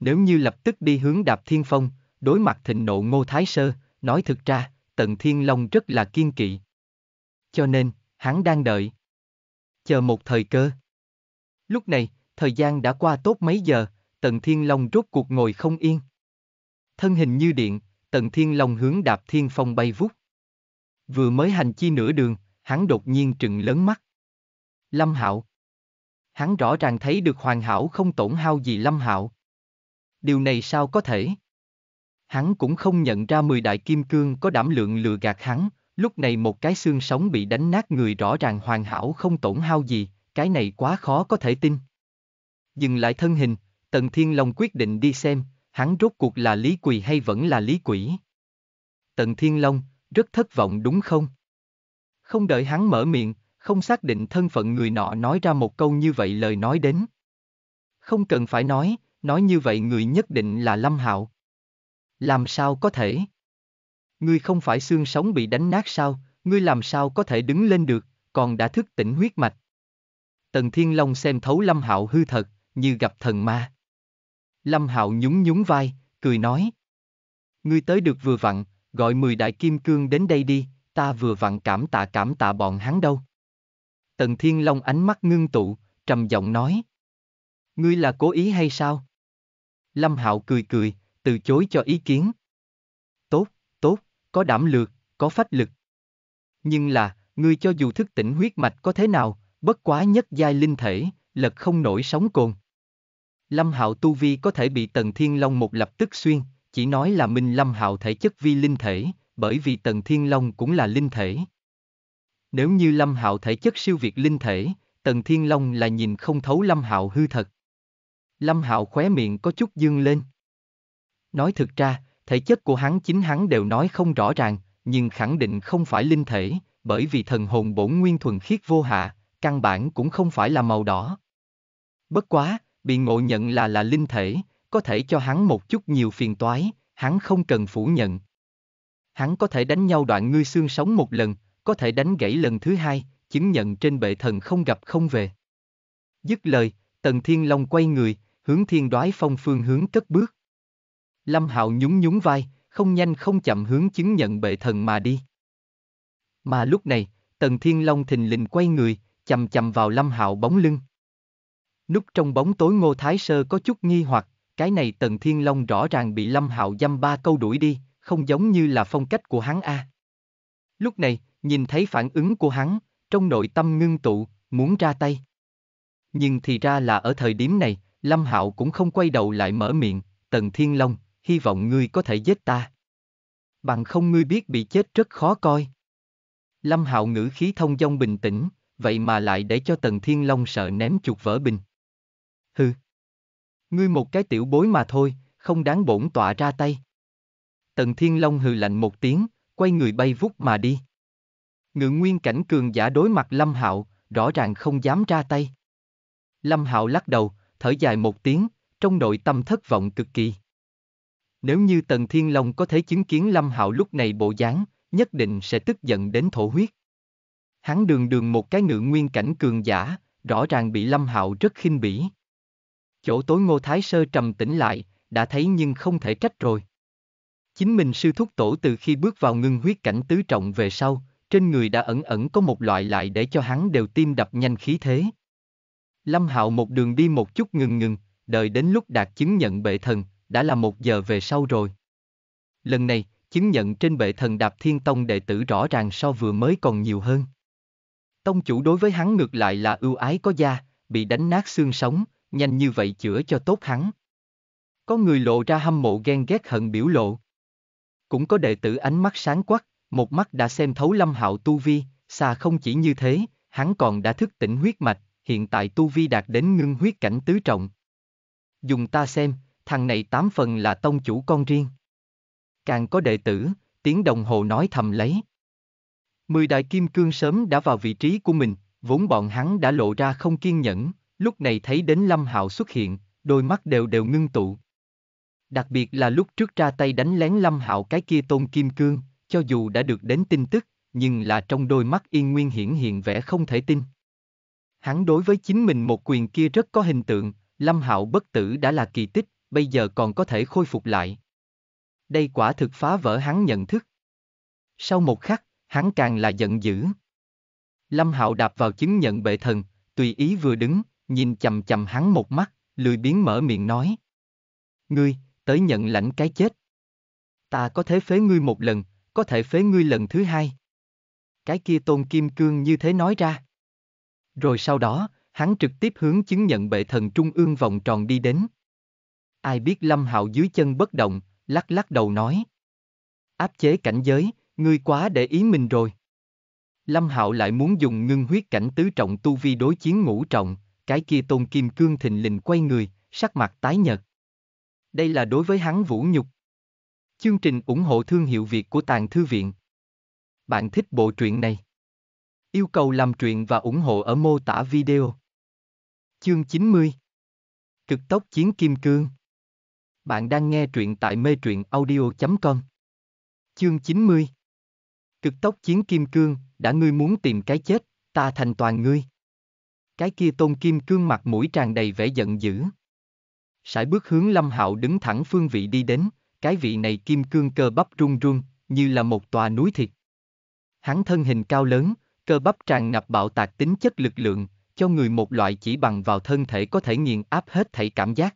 Nếu như lập tức đi hướng đạp thiên phong, đối mặt thịnh nộ ngô thái sơ, nói thực ra, tận thiên long rất là kiên kỵ. Cho nên, hắn đang đợi. Chờ một thời cơ. Lúc này, thời gian đã qua tốt mấy giờ, tần thiên long rốt cuộc ngồi không yên. Thân hình như điện, tần thiên long hướng đạp thiên phong bay vút. Vừa mới hành chi nửa đường, hắn đột nhiên trừng lớn mắt. Lâm Hạo. Hắn rõ ràng thấy được hoàn hảo không tổn hao gì Lâm Hạo, điều này sao có thể? Hắn cũng không nhận ra mười đại kim cương có đảm lượng lừa gạt hắn, lúc này một cái xương sống bị đánh nát người rõ ràng hoàn hảo không tổn hao gì, cái này quá khó có thể tin. Dừng lại thân hình, Tần Thiên Long quyết định đi xem, hắn rốt cuộc là lý quỳ hay vẫn là lý quỷ. Tần Thiên Long, rất thất vọng đúng không? Không đợi hắn mở miệng, không xác định thân phận người nọ nói ra một câu như vậy lời nói đến. Không cần phải nói, nói như vậy người nhất định là Lâm Hạo. Làm sao có thể? Ngươi không phải xương sống bị đánh nát sao, ngươi làm sao có thể đứng lên được, còn đã thức tỉnh huyết mạch. Tần Thiên Long xem thấu Lâm Hạo hư thật, như gặp thần ma. Lâm Hạo nhún nhún vai, cười nói: "Ngươi tới được vừa vặn, gọi mười đại kim cương đến đây đi, ta vừa vặn cảm tạ cảm tạ bọn hắn đâu." Tần Thiên Long ánh mắt ngưng tụ, trầm giọng nói: Ngươi là cố ý hay sao? Lâm Hạo cười cười, từ chối cho ý kiến. Tốt, tốt, có đảm lược, có phách lực. Nhưng là, ngươi cho dù thức tỉnh huyết mạch có thế nào, bất quá nhất giai linh thể, lật không nổi sóng cồn. Lâm Hạo tu vi có thể bị Tần Thiên Long một lập tức xuyên, chỉ nói là minh Lâm Hạo thể chất vi linh thể, bởi vì Tần Thiên Long cũng là linh thể. Nếu như Lâm Hạo thể chất siêu việt linh thể, Tần Thiên Long là nhìn không thấu Lâm Hạo hư thật. Lâm Hạo khóe miệng có chút dương lên. Nói thực ra, thể chất của hắn chính hắn đều nói không rõ ràng, nhưng khẳng định không phải linh thể, bởi vì thần hồn bổn nguyên thuần khiết vô hạ, căn bản cũng không phải là màu đỏ. Bất quá, bị ngộ nhận là là linh thể, có thể cho hắn một chút nhiều phiền toái, hắn không cần phủ nhận. Hắn có thể đánh nhau đoạn ngươi xương sống một lần, có thể đánh gãy lần thứ hai, chứng nhận trên bệ thần không gặp không về. Dứt lời, Tần Thiên Long quay người, hướng thiên đoái phong phương hướng cất bước. Lâm Hạo nhún nhún vai, không nhanh không chậm hướng chứng nhận bệ thần mà đi. Mà lúc này, Tần Thiên Long thình lình quay người, chầm chầm vào Lâm Hạo bóng lưng. Núp trong bóng tối Ngô Thái Sơ có chút nghi hoặc, cái này Tần Thiên Long rõ ràng bị Lâm Hạo dăm ba câu đuổi đi, không giống như là phong cách của hắn a. À. Lúc này, nhìn thấy phản ứng của hắn, trong nội tâm ngưng tụ, muốn ra tay. Nhưng thì ra là ở thời điểm này, Lâm Hạo cũng không quay đầu lại mở miệng, Tần Thiên Long, hy vọng ngươi có thể giết ta. Bằng không ngươi biết bị chết rất khó coi. Lâm Hạo ngữ khí thông dong bình tĩnh, vậy mà lại để cho Tần Thiên Long sợ ném chuột vỡ bình. Hừ. Ngươi một cái tiểu bối mà thôi, không đáng bổn tọa ra tay. Tần Thiên Long hừ lạnh một tiếng, quay người bay vút mà đi. Ngự nguyên cảnh cường giả đối mặt Lâm Hạo, rõ ràng không dám ra tay. Lâm Hạo lắc đầu, thở dài một tiếng, trong nội tâm thất vọng cực kỳ. Nếu như Tần Thiên Long có thể chứng kiến Lâm Hạo lúc này bộ dáng, nhất định sẽ tức giận đến thổ huyết. Hắn đường đường một cái ngự nguyên cảnh cường giả, rõ ràng bị Lâm Hạo rất khinh bỉ. Chỗ tối Ngô Thái Sơ trầm tĩnh lại, đã thấy nhưng không thể trách rồi. Chính mình sư thúc tổ từ khi bước vào ngưng huyết cảnh tứ trọng về sau, trên người đã ẩn ẩn có một loại lại để cho hắn đều tim đập nhanh khí thế. Lâm Hạo một đường đi một chút ngừng ngừng, đợi đến lúc đạt chứng nhận bệ thần, đã là một giờ về sau rồi. Lần này, chứng nhận trên bệ thần đạp thiên tông đệ tử rõ ràng so vừa mới còn nhiều hơn. Tông chủ đối với hắn ngược lại là ưu ái có da, bị đánh nát xương sống, nhanh như vậy chữa cho tốt hắn. Có người lộ ra hâm mộ ghen ghét hận biểu lộ. Cũng có đệ tử ánh mắt sáng quắc, một mắt đã xem thấu lâm hạo tu vi, xa không chỉ như thế, hắn còn đã thức tỉnh huyết mạch, hiện tại tu vi đạt đến ngưng huyết cảnh tứ trọng. Dùng ta xem, thằng này tám phần là tông chủ con riêng. Càng có đệ tử, tiếng đồng hồ nói thầm lấy. Mười đại kim cương sớm đã vào vị trí của mình, vốn bọn hắn đã lộ ra không kiên nhẫn, lúc này thấy đến Lâm Hạo xuất hiện, đôi mắt đều đều ngưng tụ. Đặc biệt là lúc trước ra tay đánh lén Lâm Hạo cái kia tôn kim cương, cho dù đã được đến tin tức, nhưng là trong đôi mắt yên nguyên hiển hiện vẻ không thể tin. Hắn đối với chính mình một quyền kia rất có hình tượng, Lâm Hạo bất tử đã là kỳ tích, bây giờ còn có thể khôi phục lại. Đây quả thực phá vỡ hắn nhận thức. Sau một khắc, hắn càng là giận dữ. Lâm Hạo đạp vào chứng nhận bệ thần, tùy ý vừa đứng, nhìn chầm chầm hắn một mắt, lười biến mở miệng nói. Ngươi, tới nhận lãnh cái chết. Ta có thể phế ngươi một lần, có thể phế ngươi lần thứ hai. Cái kia tôn kim cương như thế nói ra. Rồi sau đó, hắn trực tiếp hướng chứng nhận bệ thần trung ương vòng tròn đi đến. Ai biết Lâm Hạo dưới chân bất động, lắc lắc đầu nói. Áp chế cảnh giới, ngươi quá để ý mình rồi. Lâm Hạo lại muốn dùng ngưng huyết cảnh tứ trọng tu vi đối chiến ngũ trọng, cái kia tôn kim cương thình lình quay người, sắc mặt tái nhợt. Đây là đối với hắn vũ nhục. Chương trình ủng hộ thương hiệu Việt của Tàng Thư Viện. Bạn thích bộ truyện này? Yêu cầu làm truyện và ủng hộ ở mô tả video. Chương 90 Cực tốc chiến kim cương Bạn đang nghe truyện tại mê truyện audio.com Chương 90 Cực tốc chiến kim cương, đã ngươi muốn tìm cái chết, ta thành toàn ngươi. Cái kia tôn kim cương mặt mũi tràn đầy vẻ giận dữ. Sải bước hướng Lâm Hạo đứng thẳng phương vị đi đến, cái vị này kim cương cơ bắp run run, như là một tòa núi thịt. Hắn thân hình cao lớn, cơ bắp tràn ngập bạo tạc tính chất lực lượng, cho người một loại chỉ bằng vào thân thể có thể nghiền áp hết thảy cảm giác.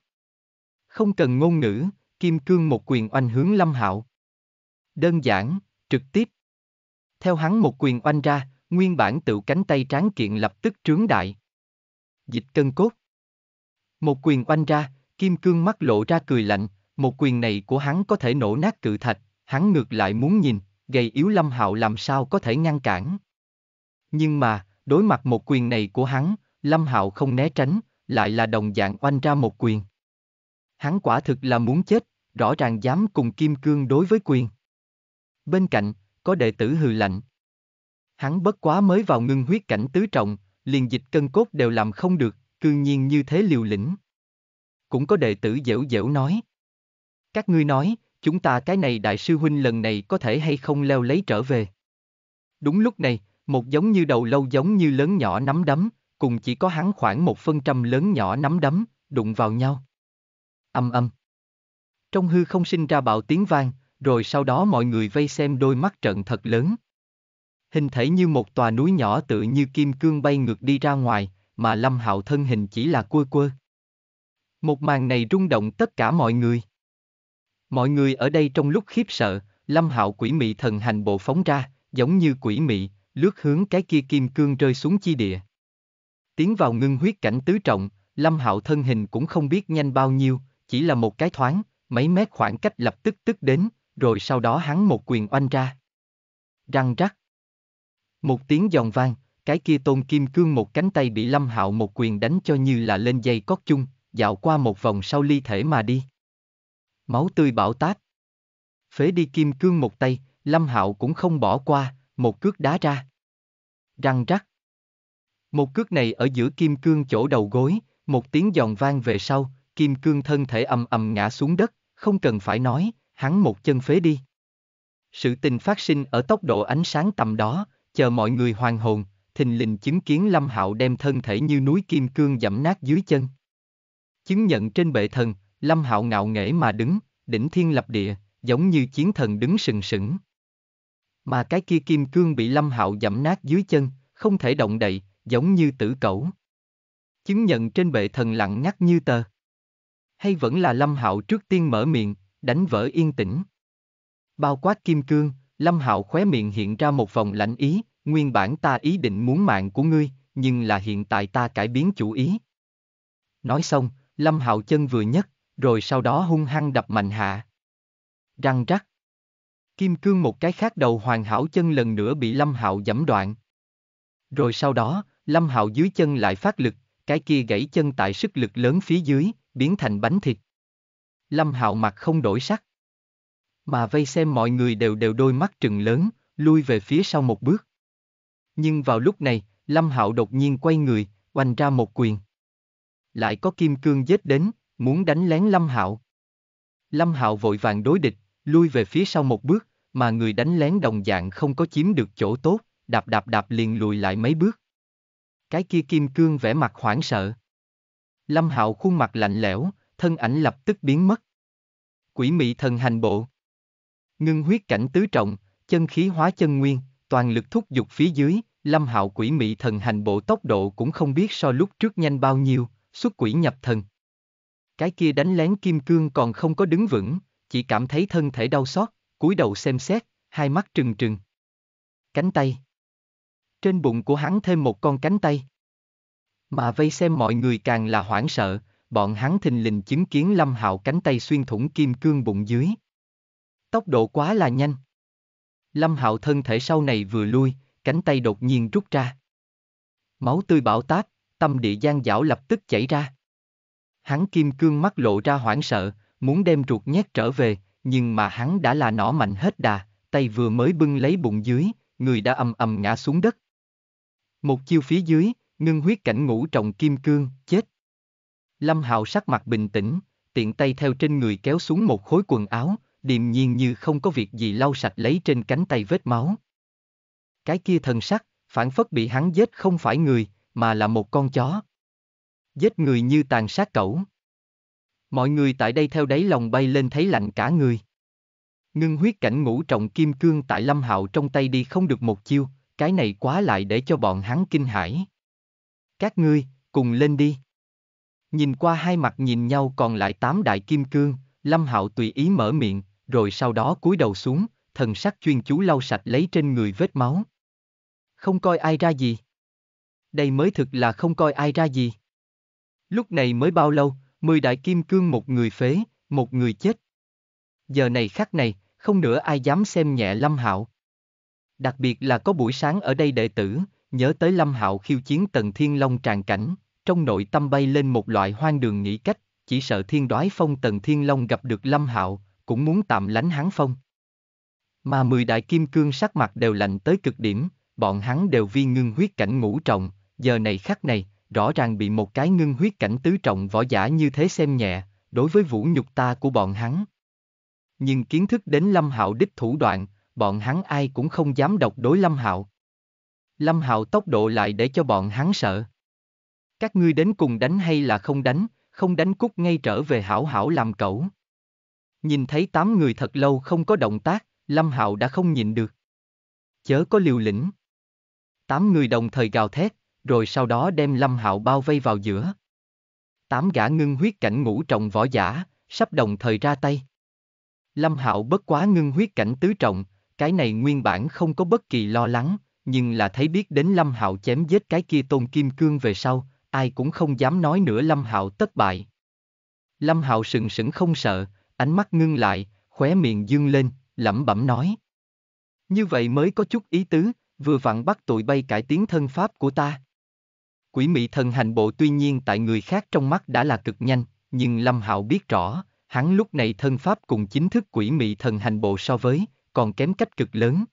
Không cần ngôn ngữ, Kim Cương một quyền oanh hướng Lâm Hạo. Đơn giản, trực tiếp. Theo hắn một quyền oanh ra, nguyên bản tự cánh tay tráng kiện lập tức trướng đại. Dịch cân cốt. Một quyền oanh ra, Kim Cương mắt lộ ra cười lạnh, một quyền này của hắn có thể nổ nát cự thạch, hắn ngược lại muốn nhìn, gầy yếu Lâm Hạo làm sao có thể ngăn cản. Nhưng mà, đối mặt một quyền này của hắn, Lâm Hạo không né tránh, lại là đồng dạng oanh ra một quyền. Hắn quả thực là muốn chết, rõ ràng dám cùng Kim Cương đối với quyền. Bên cạnh, có đệ tử hừ lạnh. Hắn bất quá mới vào ngưng huyết cảnh tứ trọng, liền dịch cân cốt đều làm không được, cương nhiên như thế liều lĩnh. Cũng có đệ tử dễu dễu nói. Các ngươi nói, chúng ta cái này đại sư huynh lần này có thể hay không leo lấy trở về. Đúng lúc này, một giống như đầu lâu giống như lớn nhỏ nắm đấm, cùng chỉ có hắn khoảng một phân trăm lớn nhỏ nắm đấm, đụng vào nhau. Âm âm. Trong hư không sinh ra bạo tiếng vang, rồi sau đó mọi người vây xem đôi mắt trận thật lớn. Hình thể như một tòa núi nhỏ tự như kim cương bay ngược đi ra ngoài, mà Lâm Hạo thân hình chỉ là quơ quơ. Một màn này rung động tất cả mọi người. Mọi người ở đây trong lúc khiếp sợ, Lâm Hạo quỷ mị thần hành bộ phóng ra, giống như quỷ mị, lướt hướng cái kia kim cương rơi xuống chi địa. Tiến vào ngưng huyết cảnh tứ trọng, Lâm Hạo thân hình cũng không biết nhanh bao nhiêu, chỉ là một cái thoáng, mấy mét khoảng cách lập tức tức đến, rồi sau đó hắn một quyền oanh ra. Răng rắc. Một tiếng giòn vang, cái kia tôn kim cương một cánh tay bị Lâm Hạo một quyền đánh cho như là lên dây cót chung, dạo qua một vòng sau ly thể mà đi. Máu tươi bão táp. Phế đi kim cương một tay, Lâm Hạo cũng không bỏ qua, một cước đá ra. Răng rắc. Một cước này ở giữa kim cương chỗ đầu gối, một tiếng giòn vang về sau, kim cương thân thể ầm ầm ngã xuống đất, không cần phải nói, hắn một chân phế đi. Sự tình phát sinh ở tốc độ ánh sáng tầm đó, chờ mọi người hoàng hồn, thình lình chứng kiến Lâm Hạo đem thân thể như núi kim cương dẫm nát dưới chân. Chứng nhận trên bệ thần, Lâm Hạo ngạo nghễ mà đứng, đỉnh thiên lập địa, giống như chiến thần đứng sừng sững. Mà cái kia kim cương bị Lâm Hạo dẫm nát dưới chân, không thể động đậy, giống như tử cẩu. Chứng nhận trên bệ thần lặng ngắt như tờ. Hay vẫn là Lâm Hạo trước tiên mở miệng, đánh vỡ yên tĩnh. Bao quát kim cương, Lâm Hạo khóe miệng hiện ra một vòng lạnh ý, nguyên bản ta ý định muốn mạng của ngươi, nhưng là hiện tại ta cải biến chủ ý. Nói xong, Lâm Hạo chân vừa nhấc, rồi sau đó hung hăng đập mạnh hạ. Răng rắc, Kim cương một cái khác đầu hoàn hảo chân lần nữa bị Lâm Hạo giẫm đoạn. Rồi sau đó, Lâm Hạo dưới chân lại phát lực, cái kia gãy chân tại sức lực lớn phía dưới, biến thành bánh thịt. Lâm Hạo mặt không đổi sắc. Mà vây xem mọi người đều đều đôi mắt trừng lớn, lui về phía sau một bước. Nhưng vào lúc này, Lâm Hạo đột nhiên quay người, oanh ra một quyền. Lại có kim cương giết đến, muốn đánh lén Lâm Hạo. Lâm Hạo vội vàng đối địch, lui về phía sau một bước, mà người đánh lén đồng dạng không có chiếm được chỗ tốt, đạp đạp đạp liền lùi lại mấy bước. Cái kia kim cương vẻ mặt hoảng sợ. Lâm Hạo khuôn mặt lạnh lẽo, thân ảnh lập tức biến mất. Quỷ mị thần hành bộ. Ngưng huyết cảnh tứ trọng, chân khí hóa chân nguyên, toàn lực thúc dục phía dưới, Lâm Hạo quỷ mị thần hành bộ tốc độ cũng không biết so lúc trước nhanh bao nhiêu, xuất quỷ nhập thần. Cái kia đánh lén kim cương còn không có đứng vững, chỉ cảm thấy thân thể đau xót, cúi đầu xem xét, hai mắt trừng trừng. Cánh tay. Trên bụng của hắn thêm một con cánh tay. Mà vây xem mọi người càng là hoảng sợ, bọn hắn thình lình chứng kiến Lâm Hạo cánh tay xuyên thủng kim cương bụng dưới. Tốc độ quá là nhanh. Lâm Hạo thân thể sau này vừa lui, cánh tay đột nhiên rút ra. Máu tươi bão táp, tâm địa gian dảo lập tức chảy ra. Hắn kim cương mắt lộ ra hoảng sợ, muốn đem ruột nhét trở về, nhưng mà hắn đã là nỏ mạnh hết đà, tay vừa mới bưng lấy bụng dưới, người đã ầm ầm ngã xuống đất. Một chiêu phía dưới, ngưng huyết cảnh ngũ trọng kim cương, chết. Lâm Hạo sắc mặt bình tĩnh, tiện tay theo trên người kéo xuống một khối quần áo, điềm nhiên như không có việc gì lau sạch lấy trên cánh tay vết máu. Cái kia thần sắc, phản phất bị hắn giết không phải người, mà là một con chó. Giết người như tàn sát cẩu. Mọi người tại đây theo đáy lòng bay lên thấy lạnh cả người. Ngưng huyết cảnh ngũ trọng kim cương tại Lâm Hạo trong tay đi không được một chiêu, cái này quá lại để cho bọn hắn kinh hãi. Các ngươi, cùng lên đi. Nhìn qua hai mặt nhìn nhau còn lại tám đại kim cương, Lâm Hạo tùy ý mở miệng, rồi sau đó cúi đầu xuống, thần sắc chuyên chú lau sạch lấy trên người vết máu. Không coi ai ra gì. Đây mới thực là không coi ai ra gì. Lúc này mới bao lâu, mười đại kim cương một người phế, một người chết. Giờ này khắc này, không nữa ai dám xem nhẹ Lâm Hạo. Đặc biệt là có buổi sáng ở đây đệ tử, nhớ tới Lâm Hạo khiêu chiến Tần Thiên Long tràn cảnh, trong nội tâm bay lên một loại hoang đường nghĩ cách, chỉ sợ thiên đoái phong Tần Thiên Long gặp được Lâm Hạo, cũng muốn tạm lánh hắn phong. Mà mười đại kim cương sắc mặt đều lạnh tới cực điểm, bọn hắn đều vi ngưng huyết cảnh ngũ trọng, giờ này khắc này, rõ ràng bị một cái ngưng huyết cảnh tứ trọng võ giả như thế xem nhẹ, đối với vũ nhục ta của bọn hắn. Nhưng kiến thức đến Lâm Hạo đích thủ đoạn, bọn hắn ai cũng không dám độc đối Lâm Hạo. Lâm Hạo tốc độ lại để cho bọn hắn sợ. Các ngươi đến cùng đánh hay là không đánh, không đánh cút ngay trở về hảo hảo làm cẩu. Nhìn thấy tám người thật lâu không có động tác, Lâm Hạo đã không nhịn được. Chớ có liều lĩnh. Tám người đồng thời gào thét, rồi sau đó đem Lâm Hạo bao vây vào giữa. Tám gã ngưng huyết cảnh ngũ trọng võ giả, sắp đồng thời ra tay. Lâm Hạo bất quá ngưng huyết cảnh tứ trọng, cái này nguyên bản không có bất kỳ lo lắng, nhưng là thấy biết đến Lâm Hạo chém giết cái kia Tôn Kim Cương về sau, ai cũng không dám nói nữa Lâm Hạo tất bại. Lâm Hạo sừng sững không sợ, ánh mắt ngưng lại, khóe miệng dương lên, lẩm bẩm nói: "Như vậy mới có chút ý tứ, vừa vặn bắt tụi bay cải tiến thân pháp của ta." Quỷ mị thần hành bộ tuy nhiên tại người khác trong mắt đã là cực nhanh, nhưng Lâm Hạo biết rõ, hắn lúc này thân pháp cùng chính thức quỷ mị thần hành bộ so với, còn kém cách cực lớn.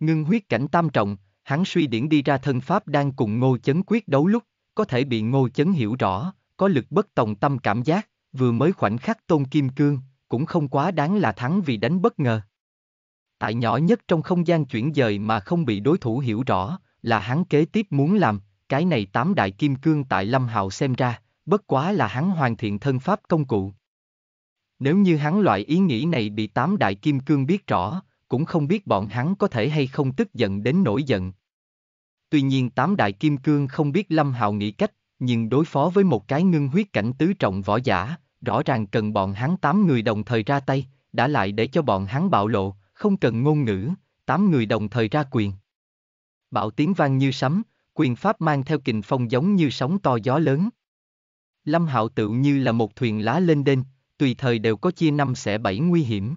Ngưng huyết cảnh tam trọng, hắn suy điển đi ra thân pháp đang cùng ngô chấn quyết đấu lúc, có thể bị ngô chấn hiểu rõ, có lực bất tòng tâm cảm giác, vừa mới khoảnh khắc tôn kim cương, cũng không quá đáng là thắng vì đánh bất ngờ. Tại nhỏ nhất trong không gian chuyển dời mà không bị đối thủ hiểu rõ, là hắn kế tiếp muốn làm, cái này tám đại kim cương tại Lâm Hạo xem ra, bất quá là hắn hoàn thiện thân pháp công cụ. Nếu như hắn loại ý nghĩ này bị tám đại kim cương biết rõ, cũng không biết bọn hắn có thể hay không tức giận đến nổi giận. Tuy nhiên tám đại kim cương không biết Lâm Hạo nghĩ cách, nhưng đối phó với một cái ngưng huyết cảnh tứ trọng võ giả, rõ ràng cần bọn hắn tám người đồng thời ra tay, đã lại để cho bọn hắn bạo lộ, không cần ngôn ngữ, tám người đồng thời ra quyền. Bạo tiếng vang như sấm, quyền pháp mang theo kình phong giống như sóng to gió lớn. Lâm Hạo tự như là một thuyền lá lên đên, tùy thời đều có chia năm xẻ bảy nguy hiểm.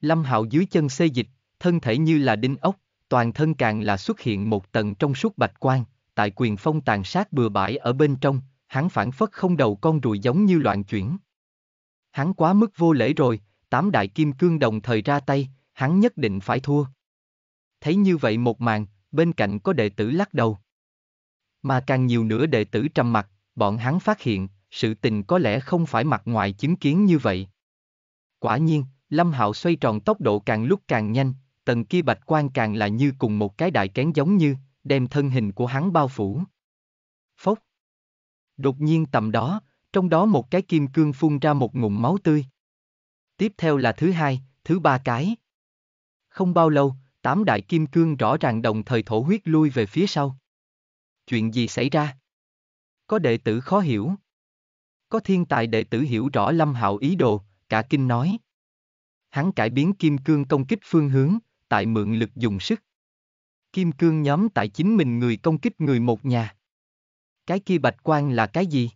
Lâm Hạo dưới chân xê dịch, thân thể như là đinh ốc, toàn thân càng là xuất hiện một tầng trong suốt bạch quan. tại quyền phong tàn sát bừa bãi ở bên trong, hắn phản phất không đầu con ruồi giống như loạn chuyển. Hắn quá mức vô lễ rồi, tám đại kim cương đồng thời ra tay, hắn nhất định phải thua. Thấy như vậy một màn, bên cạnh có đệ tử lắc đầu. Mà càng nhiều nữa đệ tử trầm mặt, bọn hắn phát hiện, sự tình có lẽ không phải mặt ngoài chứng kiến như vậy. Quả nhiên, Lâm Hạo xoay tròn tốc độ càng lúc càng nhanh, tầng kia bạch quan càng là như cùng một cái đại kén giống như, đem thân hình của hắn bao phủ. Phốc. Đột nhiên tầm đó, trong đó một cái kim cương phun ra một ngụm máu tươi. Tiếp theo là thứ hai, thứ ba cái. Không bao lâu, Tám đại kim cương rõ ràng đồng thời thổ huyết lui về phía sau. Chuyện gì xảy ra? Có đệ tử khó hiểu. Có thiên tài đệ tử hiểu rõ Lâm Hạo ý đồ, cả kinh nói. Hắn cải biến kim cương công kích phương hướng, tại mượn lực dùng sức. Kim cương nhóm tại chính mình người công kích người một nhà. Cái kia bạch quan là cái gì?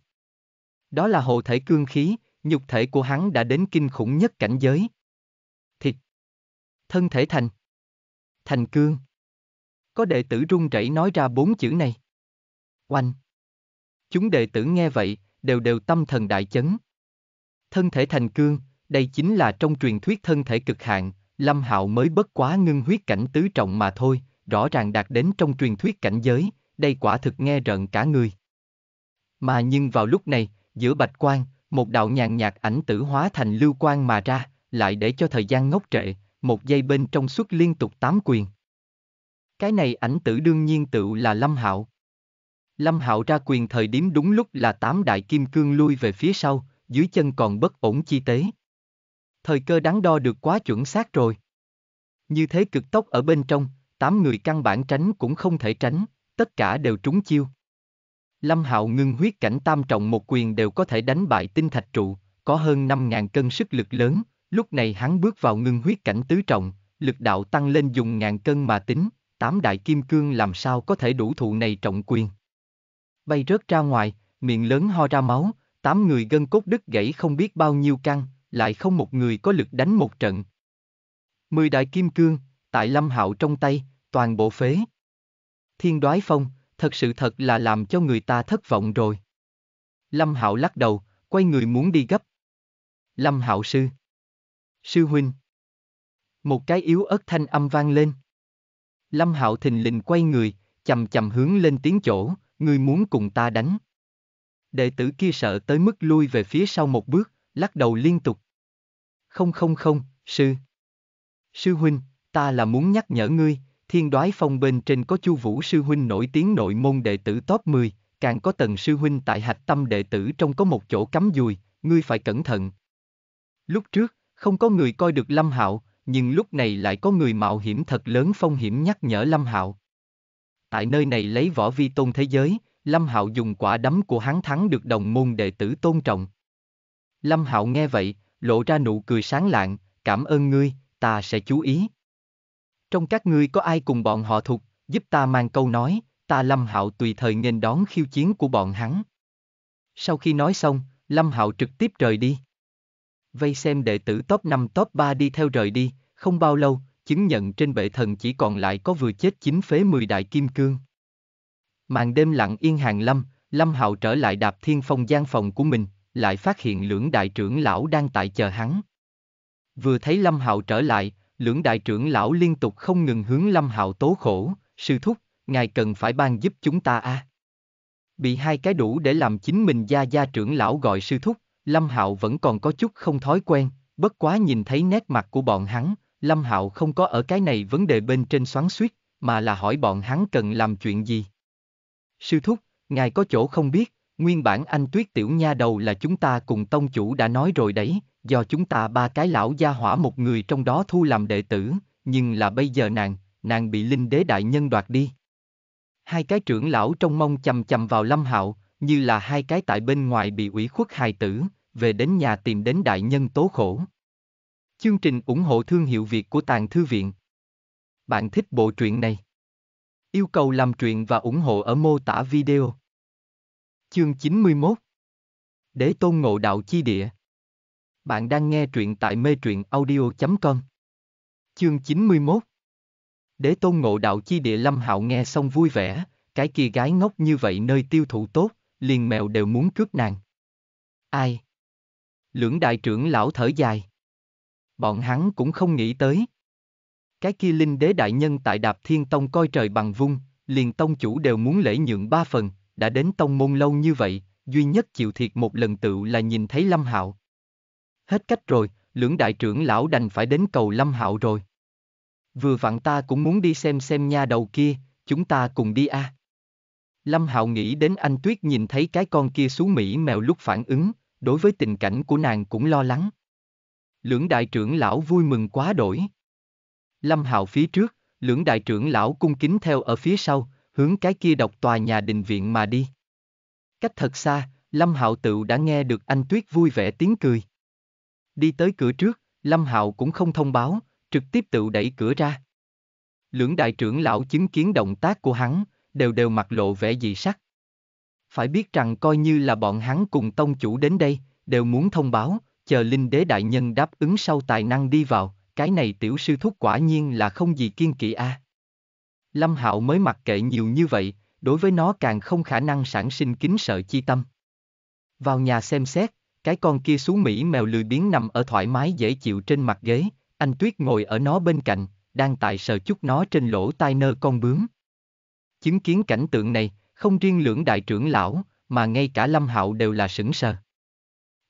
Đó là hộ thể cương khí, nhục thể của hắn đã đến kinh khủng nhất cảnh giới. Thịt. Thân thể thành thành cương. Có đệ tử run rẩy nói ra bốn chữ này. Oanh. Chúng đệ tử nghe vậy, đều đều tâm thần đại chấn. Thân thể thành cương, đây chính là trong truyền thuyết thân thể cực hạn, Lâm Hạo mới bất quá ngưng huyết cảnh tứ trọng mà thôi, rõ ràng đạt đến trong truyền thuyết cảnh giới, đây quả thực nghe rợn cả người. Mà nhưng vào lúc này, giữa bạch quan, một đạo nhàn nhạt ảnh tử hóa thành lưu quan mà ra, lại để cho thời gian ngốc trệ, một giây bên trong suốt liên tục tám quyền. Cái này ảnh tử đương nhiên tự là Lâm Hạo. Lâm Hạo ra quyền thời điểm đúng lúc là tám đại kim cương lui về phía sau, dưới chân còn bất ổn chi tế. Thời cơ đáng đo được quá chuẩn xác rồi. Như thế cực tốc ở bên trong, tám người căn bản tránh cũng không thể tránh, tất cả đều trúng chiêu. Lâm Hạo ngưng huyết cảnh tam trọng một quyền đều có thể đánh bại tinh thạch trụ, có hơn 5.000 cân sức lực lớn, Lúc này hắn bước vào ngưng huyết cảnh tứ trọng, lực đạo tăng lên dùng ngàn cân mà tính, tám đại kim cương làm sao có thể đủ thụ này trọng quyền. Bay rớt ra ngoài, miệng lớn ho ra máu, tám người gân cốt đứt gãy không biết bao nhiêu căn, lại không một người có lực đánh một trận. Mười đại kim cương, tại lâm hạo trong tay, toàn bộ phế. Thiên đoái phong, thật sự thật là làm cho người ta thất vọng rồi. Lâm hạo lắc đầu, quay người muốn đi gấp. Lâm hạo sư. Sư huynh. Một cái yếu ớt thanh âm vang lên. Lâm Hạo thình lình quay người, chầm chầm hướng lên tiếng chỗ, ngươi muốn cùng ta đánh. Đệ tử kia sợ tới mức lui về phía sau một bước, lắc đầu liên tục. Không không không, sư. Sư huynh, ta là muốn nhắc nhở ngươi, thiên đoái phong bên trên có chu vũ sư huynh nổi tiếng nội môn đệ tử top 10, càng có tần sư huynh tại hạch tâm đệ tử trong có một chỗ cắm dùi, ngươi phải cẩn thận. Lúc trước, không có người coi được Lâm Hạo, nhưng lúc này lại có người mạo hiểm thật lớn phong hiểm nhắc nhở Lâm Hạo. Tại nơi này lấy võ vi tôn thế giới, Lâm Hạo dùng quả đấm của hắn thắng được đồng môn đệ tử tôn trọng. Lâm Hạo nghe vậy, lộ ra nụ cười sáng lạng, cảm ơn ngươi, ta sẽ chú ý. Trong các ngươi có ai cùng bọn họ thuộc, giúp ta mang câu nói, ta Lâm Hạo tùy thời nghênh đón khiêu chiến của bọn hắn. Sau khi nói xong, Lâm Hạo trực tiếp rời đi vây xem đệ tử top 5 top 3 đi theo rời đi, không bao lâu, chứng nhận trên bệ thần chỉ còn lại có vừa chết chính phế 10 đại kim cương. Màn đêm lặng yên hàng lâm, Lâm Hạo trở lại đạp thiên phong gian phòng của mình, lại phát hiện lưỡng đại trưởng lão đang tại chờ hắn. Vừa thấy Lâm Hạo trở lại, lưỡng đại trưởng lão liên tục không ngừng hướng Lâm Hạo tố khổ, sư thúc, ngài cần phải ban giúp chúng ta a. À? Bị hai cái đủ để làm chính mình gia gia trưởng lão gọi sư thúc, Lâm Hạo vẫn còn có chút không thói quen, bất quá nhìn thấy nét mặt của bọn hắn, Lâm Hạo không có ở cái này vấn đề bên trên xoắn suýt, mà là hỏi bọn hắn cần làm chuyện gì. Sư thúc, ngài có chỗ không biết, nguyên bản anh Tuyết tiểu nha đầu là chúng ta cùng tông chủ đã nói rồi đấy, do chúng ta ba cái lão gia hỏa một người trong đó thu làm đệ tử, nhưng là bây giờ nàng, nàng bị linh đế đại nhân đoạt đi. Hai cái trưởng lão trong mông chầm chầm vào Lâm Hạo, như là hai cái tại bên ngoài bị ủy khuất hài tử, về đến nhà tìm đến đại nhân tố khổ. Chương trình ủng hộ thương hiệu Việt của Tàng Thư Viện. Bạn thích bộ truyện này? Yêu cầu làm truyện và ủng hộ ở mô tả video. Chương 91 Đế Tôn Ngộ Đạo Chi Địa Bạn đang nghe truyện tại mê truyện audio.com Chương 91 Đế Tôn Ngộ Đạo Chi Địa Lâm Hạo nghe xong vui vẻ, cái kia gái ngốc như vậy nơi tiêu thụ tốt, liền mèo đều muốn cướp nàng. Ai? Lưỡng đại trưởng lão thở dài. Bọn hắn cũng không nghĩ tới. Cái kia linh đế đại nhân tại Đạp Thiên Tông coi trời bằng vung, liền tông chủ đều muốn lễ nhượng ba phần, đã đến tông môn lâu như vậy, duy nhất chịu thiệt một lần tự là nhìn thấy Lâm Hạo. Hết cách rồi, lưỡng đại trưởng lão đành phải đến cầu Lâm Hạo rồi. Vừa vặn ta cũng muốn đi xem xem nha đầu kia, chúng ta cùng đi a. À. Lâm Hạo nghĩ đến anh Tuyết nhìn thấy cái con kia xuống Mỹ mèo lúc phản ứng, đối với tình cảnh của nàng cũng lo lắng. Lưỡng đại trưởng lão vui mừng quá đổi. Lâm Hạo phía trước, lưỡng đại trưởng lão cung kính theo ở phía sau, hướng cái kia độc tòa nhà đình viện mà đi. Cách thật xa, Lâm Hạo tự đã nghe được anh Tuyết vui vẻ tiếng cười. Đi tới cửa trước, Lâm Hạo cũng không thông báo, trực tiếp tự đẩy cửa ra. Lưỡng đại trưởng lão chứng kiến động tác của hắn, đều đều mặt lộ vẻ dị sắc. Phải biết rằng coi như là bọn hắn cùng tông chủ đến đây, đều muốn thông báo, chờ linh đế đại nhân đáp ứng sau tài năng đi vào, cái này tiểu sư thúc quả nhiên là không gì kiên kỵ a. À. Lâm Hạo mới mặc kệ nhiều như vậy, đối với nó càng không khả năng sản sinh kính sợ chi tâm. Vào nhà xem xét, cái con kia xuống Mỹ mèo lười biếng nằm ở thoải mái dễ chịu trên mặt ghế, anh Tuyết ngồi ở nó bên cạnh, đang tại sờ chút nó trên lỗ tai nơ con bướm. Chứng kiến cảnh tượng này, không riêng lưỡng đại trưởng lão, mà ngay cả Lâm Hạo đều là sững sờ.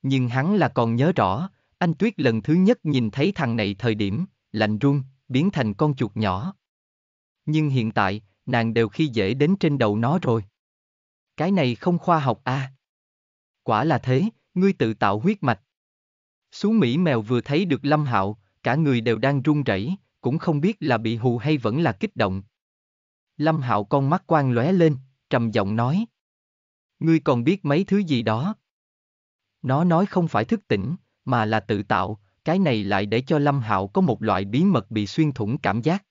Nhưng hắn là còn nhớ rõ, anh Tuyết lần thứ nhất nhìn thấy thằng này thời điểm, lạnh run, biến thành con chuột nhỏ. Nhưng hiện tại, nàng đều khi dễ đến trên đầu nó rồi. Cái này không khoa học a. À? Quả là thế, ngươi tự tạo huyết mạch. xuống Mỹ mèo vừa thấy được Lâm Hạo, cả người đều đang run rẩy, cũng không biết là bị hù hay vẫn là kích động. Lâm Hạo con mắt quang lóe lên, trầm giọng nói. Ngươi còn biết mấy thứ gì đó. Nó nói không phải thức tỉnh, mà là tự tạo, cái này lại để cho Lâm Hạo có một loại bí mật bị xuyên thủng cảm giác.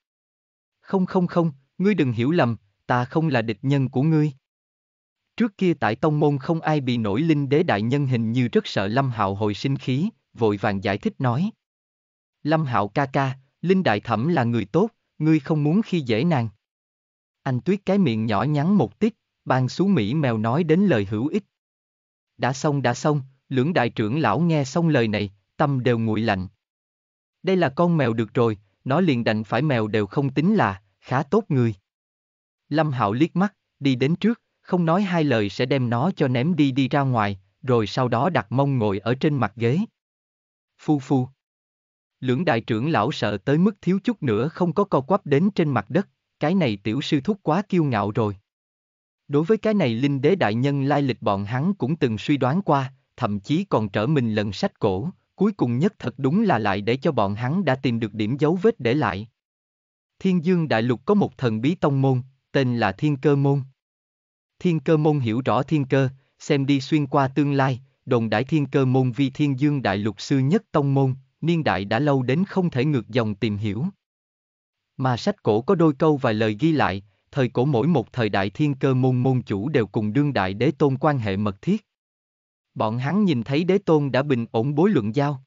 Không không không, ngươi đừng hiểu lầm, ta không là địch nhân của ngươi. Trước kia tại tông môn không ai bị nổi linh đế đại nhân hình như rất sợ Lâm Hạo hồi sinh khí, vội vàng giải thích nói. Lâm Hạo ca ca, Linh Đại Thẩm là người tốt, ngươi không muốn khi dễ nàng. Anh Tuyết cái miệng nhỏ nhắn một tít, ban xú Mỹ mèo nói đến lời hữu ích. Đã xong đã xong, lưỡng đại trưởng lão nghe xong lời này, tâm đều nguội lạnh. Đây là con mèo được rồi, nó liền đành phải mèo đều không tính là, khá tốt người. Lâm Hạo liếc mắt, đi đến trước, không nói hai lời sẽ đem nó cho ném đi đi ra ngoài, rồi sau đó đặt mông ngồi ở trên mặt ghế. Phu phu. Lưỡng đại trưởng lão sợ tới mức thiếu chút nữa không có co quắp đến trên mặt đất cái này tiểu sư thúc quá kiêu ngạo rồi. Đối với cái này linh đế đại nhân lai lịch bọn hắn cũng từng suy đoán qua, thậm chí còn trở mình lần sách cổ, cuối cùng nhất thật đúng là lại để cho bọn hắn đã tìm được điểm dấu vết để lại. Thiên dương đại lục có một thần bí tông môn, tên là Thiên Cơ Môn. Thiên Cơ Môn hiểu rõ thiên cơ, xem đi xuyên qua tương lai, đồng đại Thiên Cơ Môn vi Thiên Dương đại lục xưa nhất tông môn, niên đại đã lâu đến không thể ngược dòng tìm hiểu. Mà sách cổ có đôi câu vài lời ghi lại, thời cổ mỗi một thời đại thiên cơ môn môn chủ đều cùng đương đại đế tôn quan hệ mật thiết. Bọn hắn nhìn thấy đế tôn đã bình ổn bối luận giao.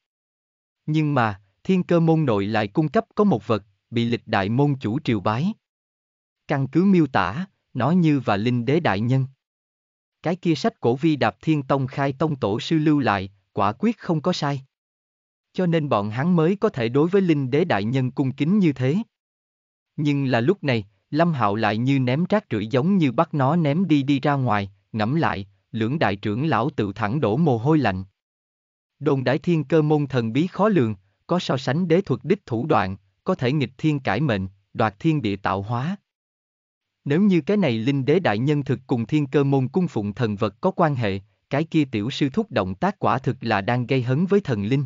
Nhưng mà, thiên cơ môn nội lại cung cấp có một vật, bị lịch đại môn chủ triều bái. Căn cứ miêu tả, nó như và linh đế đại nhân. Cái kia sách cổ vi đạp thiên tông khai tông tổ sư lưu lại, quả quyết không có sai. Cho nên bọn hắn mới có thể đối với linh đế đại nhân cung kính như thế. Nhưng là lúc này, Lâm Hạo lại như ném rác rưởi giống như bắt nó ném đi đi ra ngoài, ngẫm lại, lưỡng đại trưởng lão tự thẳng đổ mồ hôi lạnh. Đồn đại thiên cơ môn thần bí khó lường, có so sánh đế thuật đích thủ đoạn, có thể nghịch thiên cải mệnh, đoạt thiên địa tạo hóa. Nếu như cái này linh đế đại nhân thực cùng thiên cơ môn cung phụng thần vật có quan hệ, cái kia tiểu sư thúc động tác quả thực là đang gây hấn với thần linh.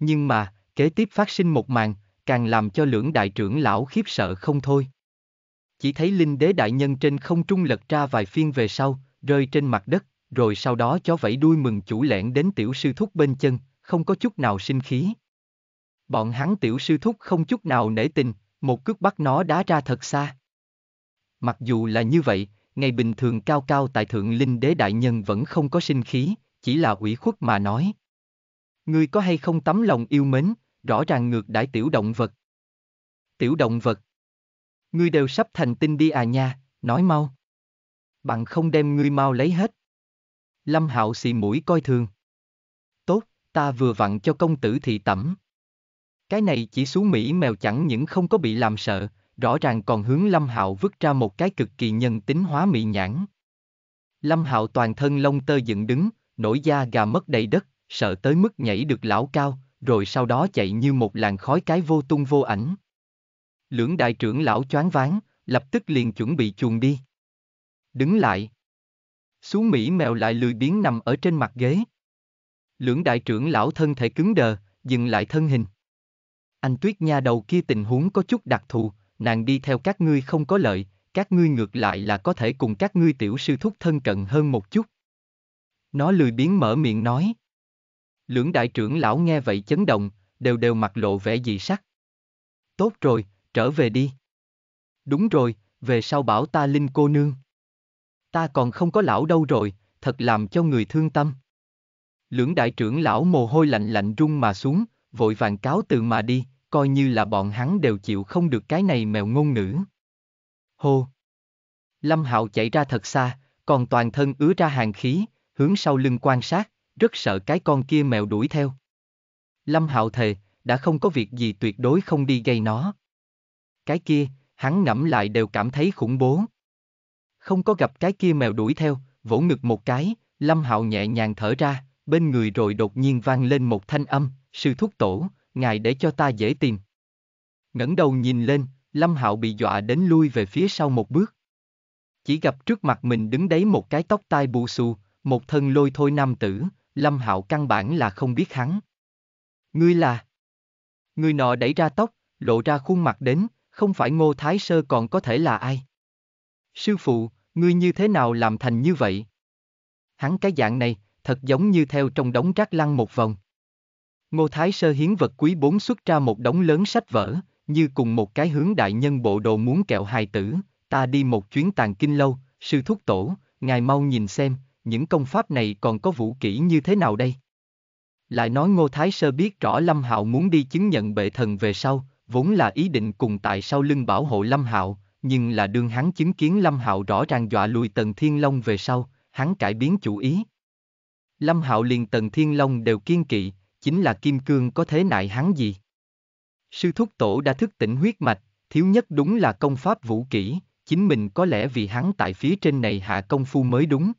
Nhưng mà, kế tiếp phát sinh một màn, càng làm cho lưỡng đại trưởng lão khiếp sợ không thôi. Chỉ thấy linh đế đại nhân trên không trung lật ra vài phiên về sau, rơi trên mặt đất, rồi sau đó chó vẫy đuôi mừng chủ lẻn đến tiểu sư thúc bên chân, không có chút nào sinh khí. Bọn hắn tiểu sư thúc không chút nào nể tình, một cước bắt nó đá ra thật xa. Mặc dù là như vậy, ngày bình thường cao cao tại thượng linh đế đại nhân vẫn không có sinh khí, chỉ là ủy khuất mà nói. Ngươi có hay không tấm lòng yêu mến, rõ ràng ngược đãi tiểu động vật. Tiểu động vật. Ngươi đều sắp thành tinh đi à nha, nói mau. Bằng không đem ngươi mau lấy hết. Lâm Hạo xì mũi coi thường. Tốt, ta vừa vặn cho công tử thị tẩm. Cái này chỉ xuống Mỹ mèo chẳng những không có bị làm sợ, rõ ràng còn hướng Lâm Hạo vứt ra một cái cực kỳ nhân tính hóa mị nhãn. Lâm Hạo toàn thân lông tơ dựng đứng, nổi da gà mất đầy đất, sợ tới mức nhảy được lão cao, rồi sau đó chạy như một làn khói cái vô tung vô ảnh. Lưỡng đại trưởng lão choáng váng, lập tức liền chuẩn bị chuồn đi. Đứng lại. Xuống Mỹ mèo lại lười biến nằm ở trên mặt ghế. Lưỡng đại trưởng lão thân thể cứng đờ, dừng lại thân hình. Anh Tuyết nha đầu kia tình huống có chút đặc thù, nàng đi theo các ngươi không có lợi, các ngươi ngược lại là có thể cùng các ngươi tiểu sư thúc thân cận hơn một chút. Nó lười biến mở miệng nói. Lưỡng đại trưởng lão nghe vậy chấn động, đều đều mặt lộ vẻ dị sắc. Tốt rồi, trở về đi. Đúng rồi, về sau bảo ta Linh cô nương. Ta còn không có lão đâu rồi, thật làm cho người thương tâm. Lưỡng đại trưởng lão mồ hôi lạnh lạnh run mà xuống, vội vàng cáo từ mà đi, coi như là bọn hắn đều chịu không được cái này mèo ngôn ngữ. Hô! Lâm Hạo chạy ra thật xa, còn toàn thân ứa ra hàng khí, hướng sau lưng quan sát, rất sợ cái con kia mèo đuổi theo. Lâm Hạo thề, đã không có việc gì tuyệt đối không đi gây nó. Cái kia, hắn ngẫm lại đều cảm thấy khủng bố. Không có gặp cái kia mèo đuổi theo, vỗ ngực một cái, Lâm Hạo nhẹ nhàng thở ra, bên người rồi đột nhiên vang lên một thanh âm, sư thúc tổ, ngài để cho ta dễ tìm. ngẩng đầu nhìn lên, Lâm Hạo bị dọa đến lui về phía sau một bước. Chỉ gặp trước mặt mình đứng đấy một cái tóc tai bù xù, một thân lôi thôi nam tử, Lâm Hạo căn bản là không biết hắn. Ngươi là... Người nọ đẩy ra tóc, lộ ra khuôn mặt đến, không phải Ngô Thái Sơ còn có thể là ai. Sư phụ, ngươi như thế nào làm thành như vậy? Hắn cái dạng này, thật giống như theo trong đống rác lăn một vòng. Ngô Thái Sơ hiến vật quý bốn xuất ra một đống lớn sách vở, như cùng một cái hướng đại nhân bộ đồ muốn kẹo hài tử, ta đi một chuyến tàn kinh lâu, sư thúc tổ, ngài mau nhìn xem, những công pháp này còn có vũ kỹ như thế nào đây? Lại nói Ngô Thái Sơ biết rõ Lâm Hạo muốn đi chứng nhận bệ thần về sau, vốn là ý định cùng tại sau lưng bảo hộ Lâm Hạo, nhưng là đương hắn chứng kiến Lâm Hạo rõ ràng dọa lùi Tần Thiên Long về sau, hắn cải biến chủ ý. Lâm Hạo liền Tần Thiên Long đều kiên kỵ, chính là Kim Cương có thế nại hắn gì? Sư Thúc Tổ đã thức tỉnh huyết mạch, thiếu nhất đúng là công pháp vũ kỹ, chính mình có lẽ vì hắn tại phía trên này hạ công phu mới đúng.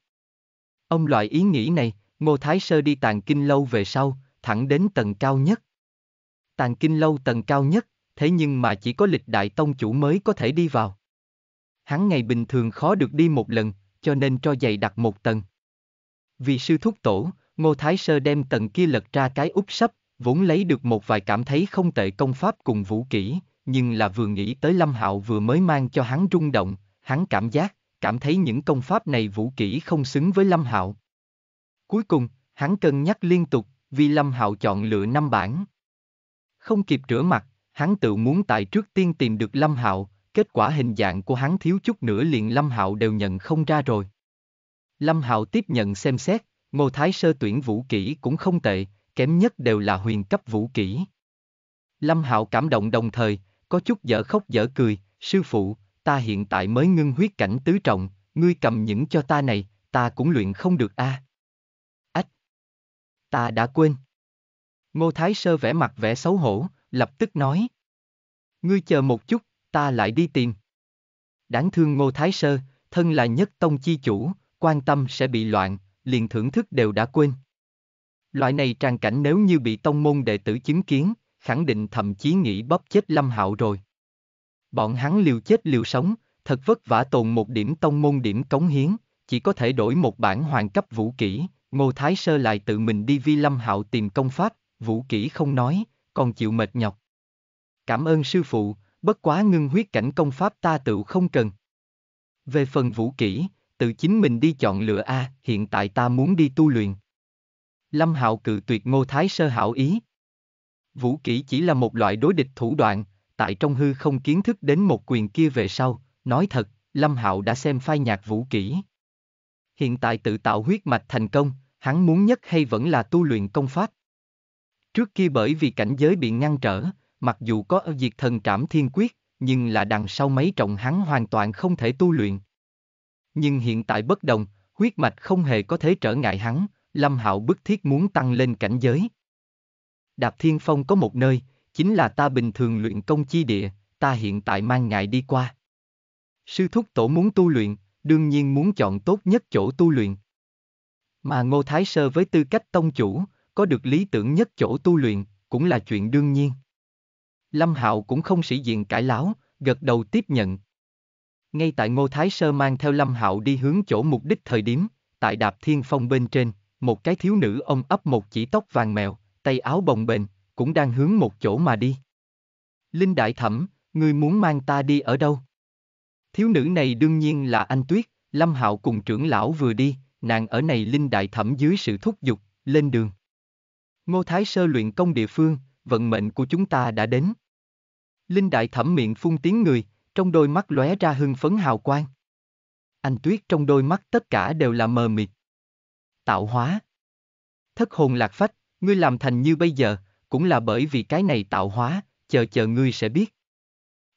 Ông loại ý nghĩ này, Ngô Thái Sơ đi tàn kinh lâu về sau, thẳng đến tầng cao nhất. Tàn kinh lâu tầng cao nhất, thế nhưng mà chỉ có lịch đại tông chủ mới có thể đi vào. Hắn ngày bình thường khó được đi một lần, cho nên cho dày đặt một tầng. Vì sư thúc tổ, Ngô Thái Sơ đem tầng kia lật ra cái úp sấp, vốn lấy được một vài cảm thấy không tệ công pháp cùng vũ kỹ, nhưng là vừa nghĩ tới Lâm Hạo vừa mới mang cho hắn rung động, hắn cảm giác cảm thấy những công pháp này vũ kỹ không xứng với Lâm Hạo. Cuối cùng, hắn cân nhắc liên tục, vì Lâm Hạo chọn lựa năm bản. Không kịp rửa mặt, hắn tự muốn tại trước tiên tìm được Lâm Hạo, kết quả hình dạng của hắn thiếu chút nữa liền Lâm Hạo đều nhận không ra rồi. Lâm Hạo tiếp nhận xem xét, Ngô Thái Sơ tuyển vũ kỹ cũng không tệ, kém nhất đều là huyền cấp vũ kỹ. Lâm Hạo cảm động đồng thời, có chút dở khóc dở cười, sư phụ, ta hiện tại mới ngưng huyết cảnh tứ trọng, ngươi cầm những cho ta này, ta cũng luyện không được a. À. Ách! Ta đã quên. Ngô Thái Sơ vẽ mặt vẽ xấu hổ, lập tức nói. Ngươi chờ một chút, ta lại đi tìm. Đáng thương Ngô Thái Sơ, thân là nhất tông chi chủ, quan tâm sẽ bị loạn, liền thưởng thức đều đã quên. Loại này tràn cảnh nếu như bị tông môn đệ tử chứng kiến, khẳng định thậm chí nghĩ bóp chết Lâm Hạo rồi. Bọn hắn liều chết liều sống, thật vất vả tồn một điểm tông môn điểm cống hiến, chỉ có thể đổi một bản hoàng cấp vũ kỹ, Ngô Thái Sơ lại tự mình đi vi lâm hạo tìm công pháp, vũ kỹ không nói, còn chịu mệt nhọc. Cảm ơn sư phụ, bất quá ngưng huyết cảnh công pháp ta tự không cần. Về phần vũ kỹ, tự chính mình đi chọn lựa A, hiện tại ta muốn đi tu luyện. Lâm Hạo cự tuyệt Ngô Thái Sơ hảo ý. Vũ kỹ chỉ là một loại đối địch thủ đoạn, tại trong hư không kiến thức đến một quyền kia về sau, nói thật, Lâm Hạo đã xem phai nhạc vũ kỹ. Hiện tại tự tạo huyết mạch thành công, hắn muốn nhất hay vẫn là tu luyện công pháp. Trước kia bởi vì cảnh giới bị ngăn trở, mặc dù có diệt thần trảm thiên quyết, nhưng là đằng sau mấy trọng hắn hoàn toàn không thể tu luyện. Nhưng hiện tại bất đồng, huyết mạch không hề có thể trở ngại hắn, Lâm Hạo bức thiết muốn tăng lên cảnh giới. Đạp Thiên Phong có một nơi, chính là ta bình thường luyện công chi địa, ta hiện tại mang ngài đi qua. Sư thúc tổ muốn tu luyện, đương nhiên muốn chọn tốt nhất chỗ tu luyện. Mà Ngô Thái Sơ với tư cách tông chủ, có được lý tưởng nhất chỗ tu luyện, cũng là chuyện đương nhiên. Lâm Hạo cũng không sĩ diện cãi láo, gật đầu tiếp nhận. Ngay tại Ngô Thái Sơ mang theo Lâm Hạo đi hướng chỗ mục đích thời điểm, tại Đạp Thiên Phong bên trên, một cái thiếu nữ ông ấp một chỉ tóc vàng mèo, tay áo bồng bềnh, cũng đang hướng một chỗ mà đi. Linh Đại Thẩm, ngươi muốn mang ta đi ở đâu? Thiếu nữ này đương nhiên là anh Tuyết, Lâm Hạo cùng trưởng lão vừa đi, nàng ở này Linh Đại Thẩm dưới sự thúc giục, lên đường. Ngô Thái Sơ luyện công địa phương, vận mệnh của chúng ta đã đến. Linh Đại Thẩm miệng phun tiếng người, trong đôi mắt lóe ra hưng phấn hào quang. Anh Tuyết trong đôi mắt tất cả đều là mờ mịt. Tạo hóa. Thất hồn lạc phách, ngươi làm thành như bây giờ, cũng là bởi vì cái này tạo hóa, chờ chờ ngươi sẽ biết.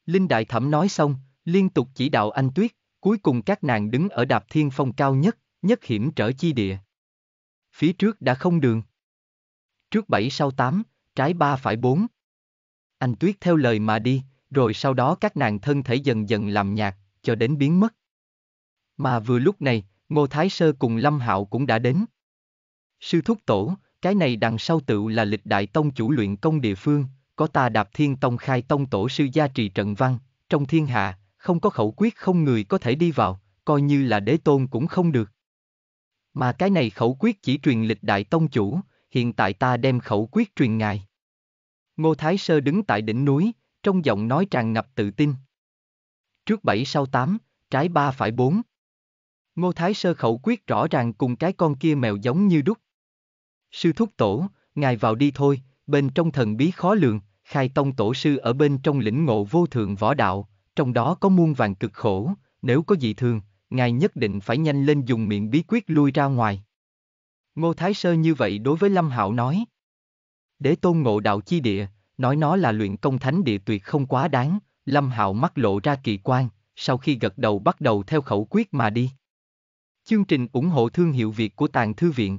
Linh Đại Thẩm nói xong, liên tục chỉ đạo anh Tuyết, cuối cùng các nàng đứng ở đạp thiên phong cao nhất, nhất hiểm trở chi địa. Phía trước đã không đường. Trước bảy sau tám, trái ba phải bốn. Anh Tuyết theo lời mà đi, rồi sau đó các nàng thân thể dần dần làm nhạt, cho đến biến mất. Mà vừa lúc này, Ngô Thái Sơ cùng Lâm Hạo cũng đã đến. Sư Thúc Tổ, cái này đằng sau tựu là lịch đại tông chủ luyện công địa phương, có ta đạp thiên tông khai tông tổ sư gia trì trận văn, trong thiên hạ, không có khẩu quyết không người có thể đi vào, coi như là đế tôn cũng không được. Mà cái này khẩu quyết chỉ truyền lịch đại tông chủ, hiện tại ta đem khẩu quyết truyền ngài. Ngô Thái Sơ đứng tại đỉnh núi, trong giọng nói tràn ngập tự tin. Trước bảy sau tám trái ba phải bốn Ngô Thái Sơ khẩu quyết rõ ràng cùng cái con kia mèo giống như đúc. Sư thúc tổ, ngài vào đi thôi, bên trong thần bí khó lường, khai tông tổ sư ở bên trong lĩnh ngộ vô thượng võ đạo, trong đó có muôn vàng cực khổ, nếu có dị thường, ngài nhất định phải nhanh lên dùng miệng bí quyết lui ra ngoài. Ngô Thái Sơ như vậy đối với Lâm Hạo nói. để tôn ngộ đạo chi địa, nói nó là luyện công thánh địa tuyệt không quá đáng, Lâm Hạo mắt lộ ra kỳ quan, sau khi gật đầu bắt đầu theo khẩu quyết mà đi. Chương trình ủng hộ thương hiệu Việt của Tàng Thư Viện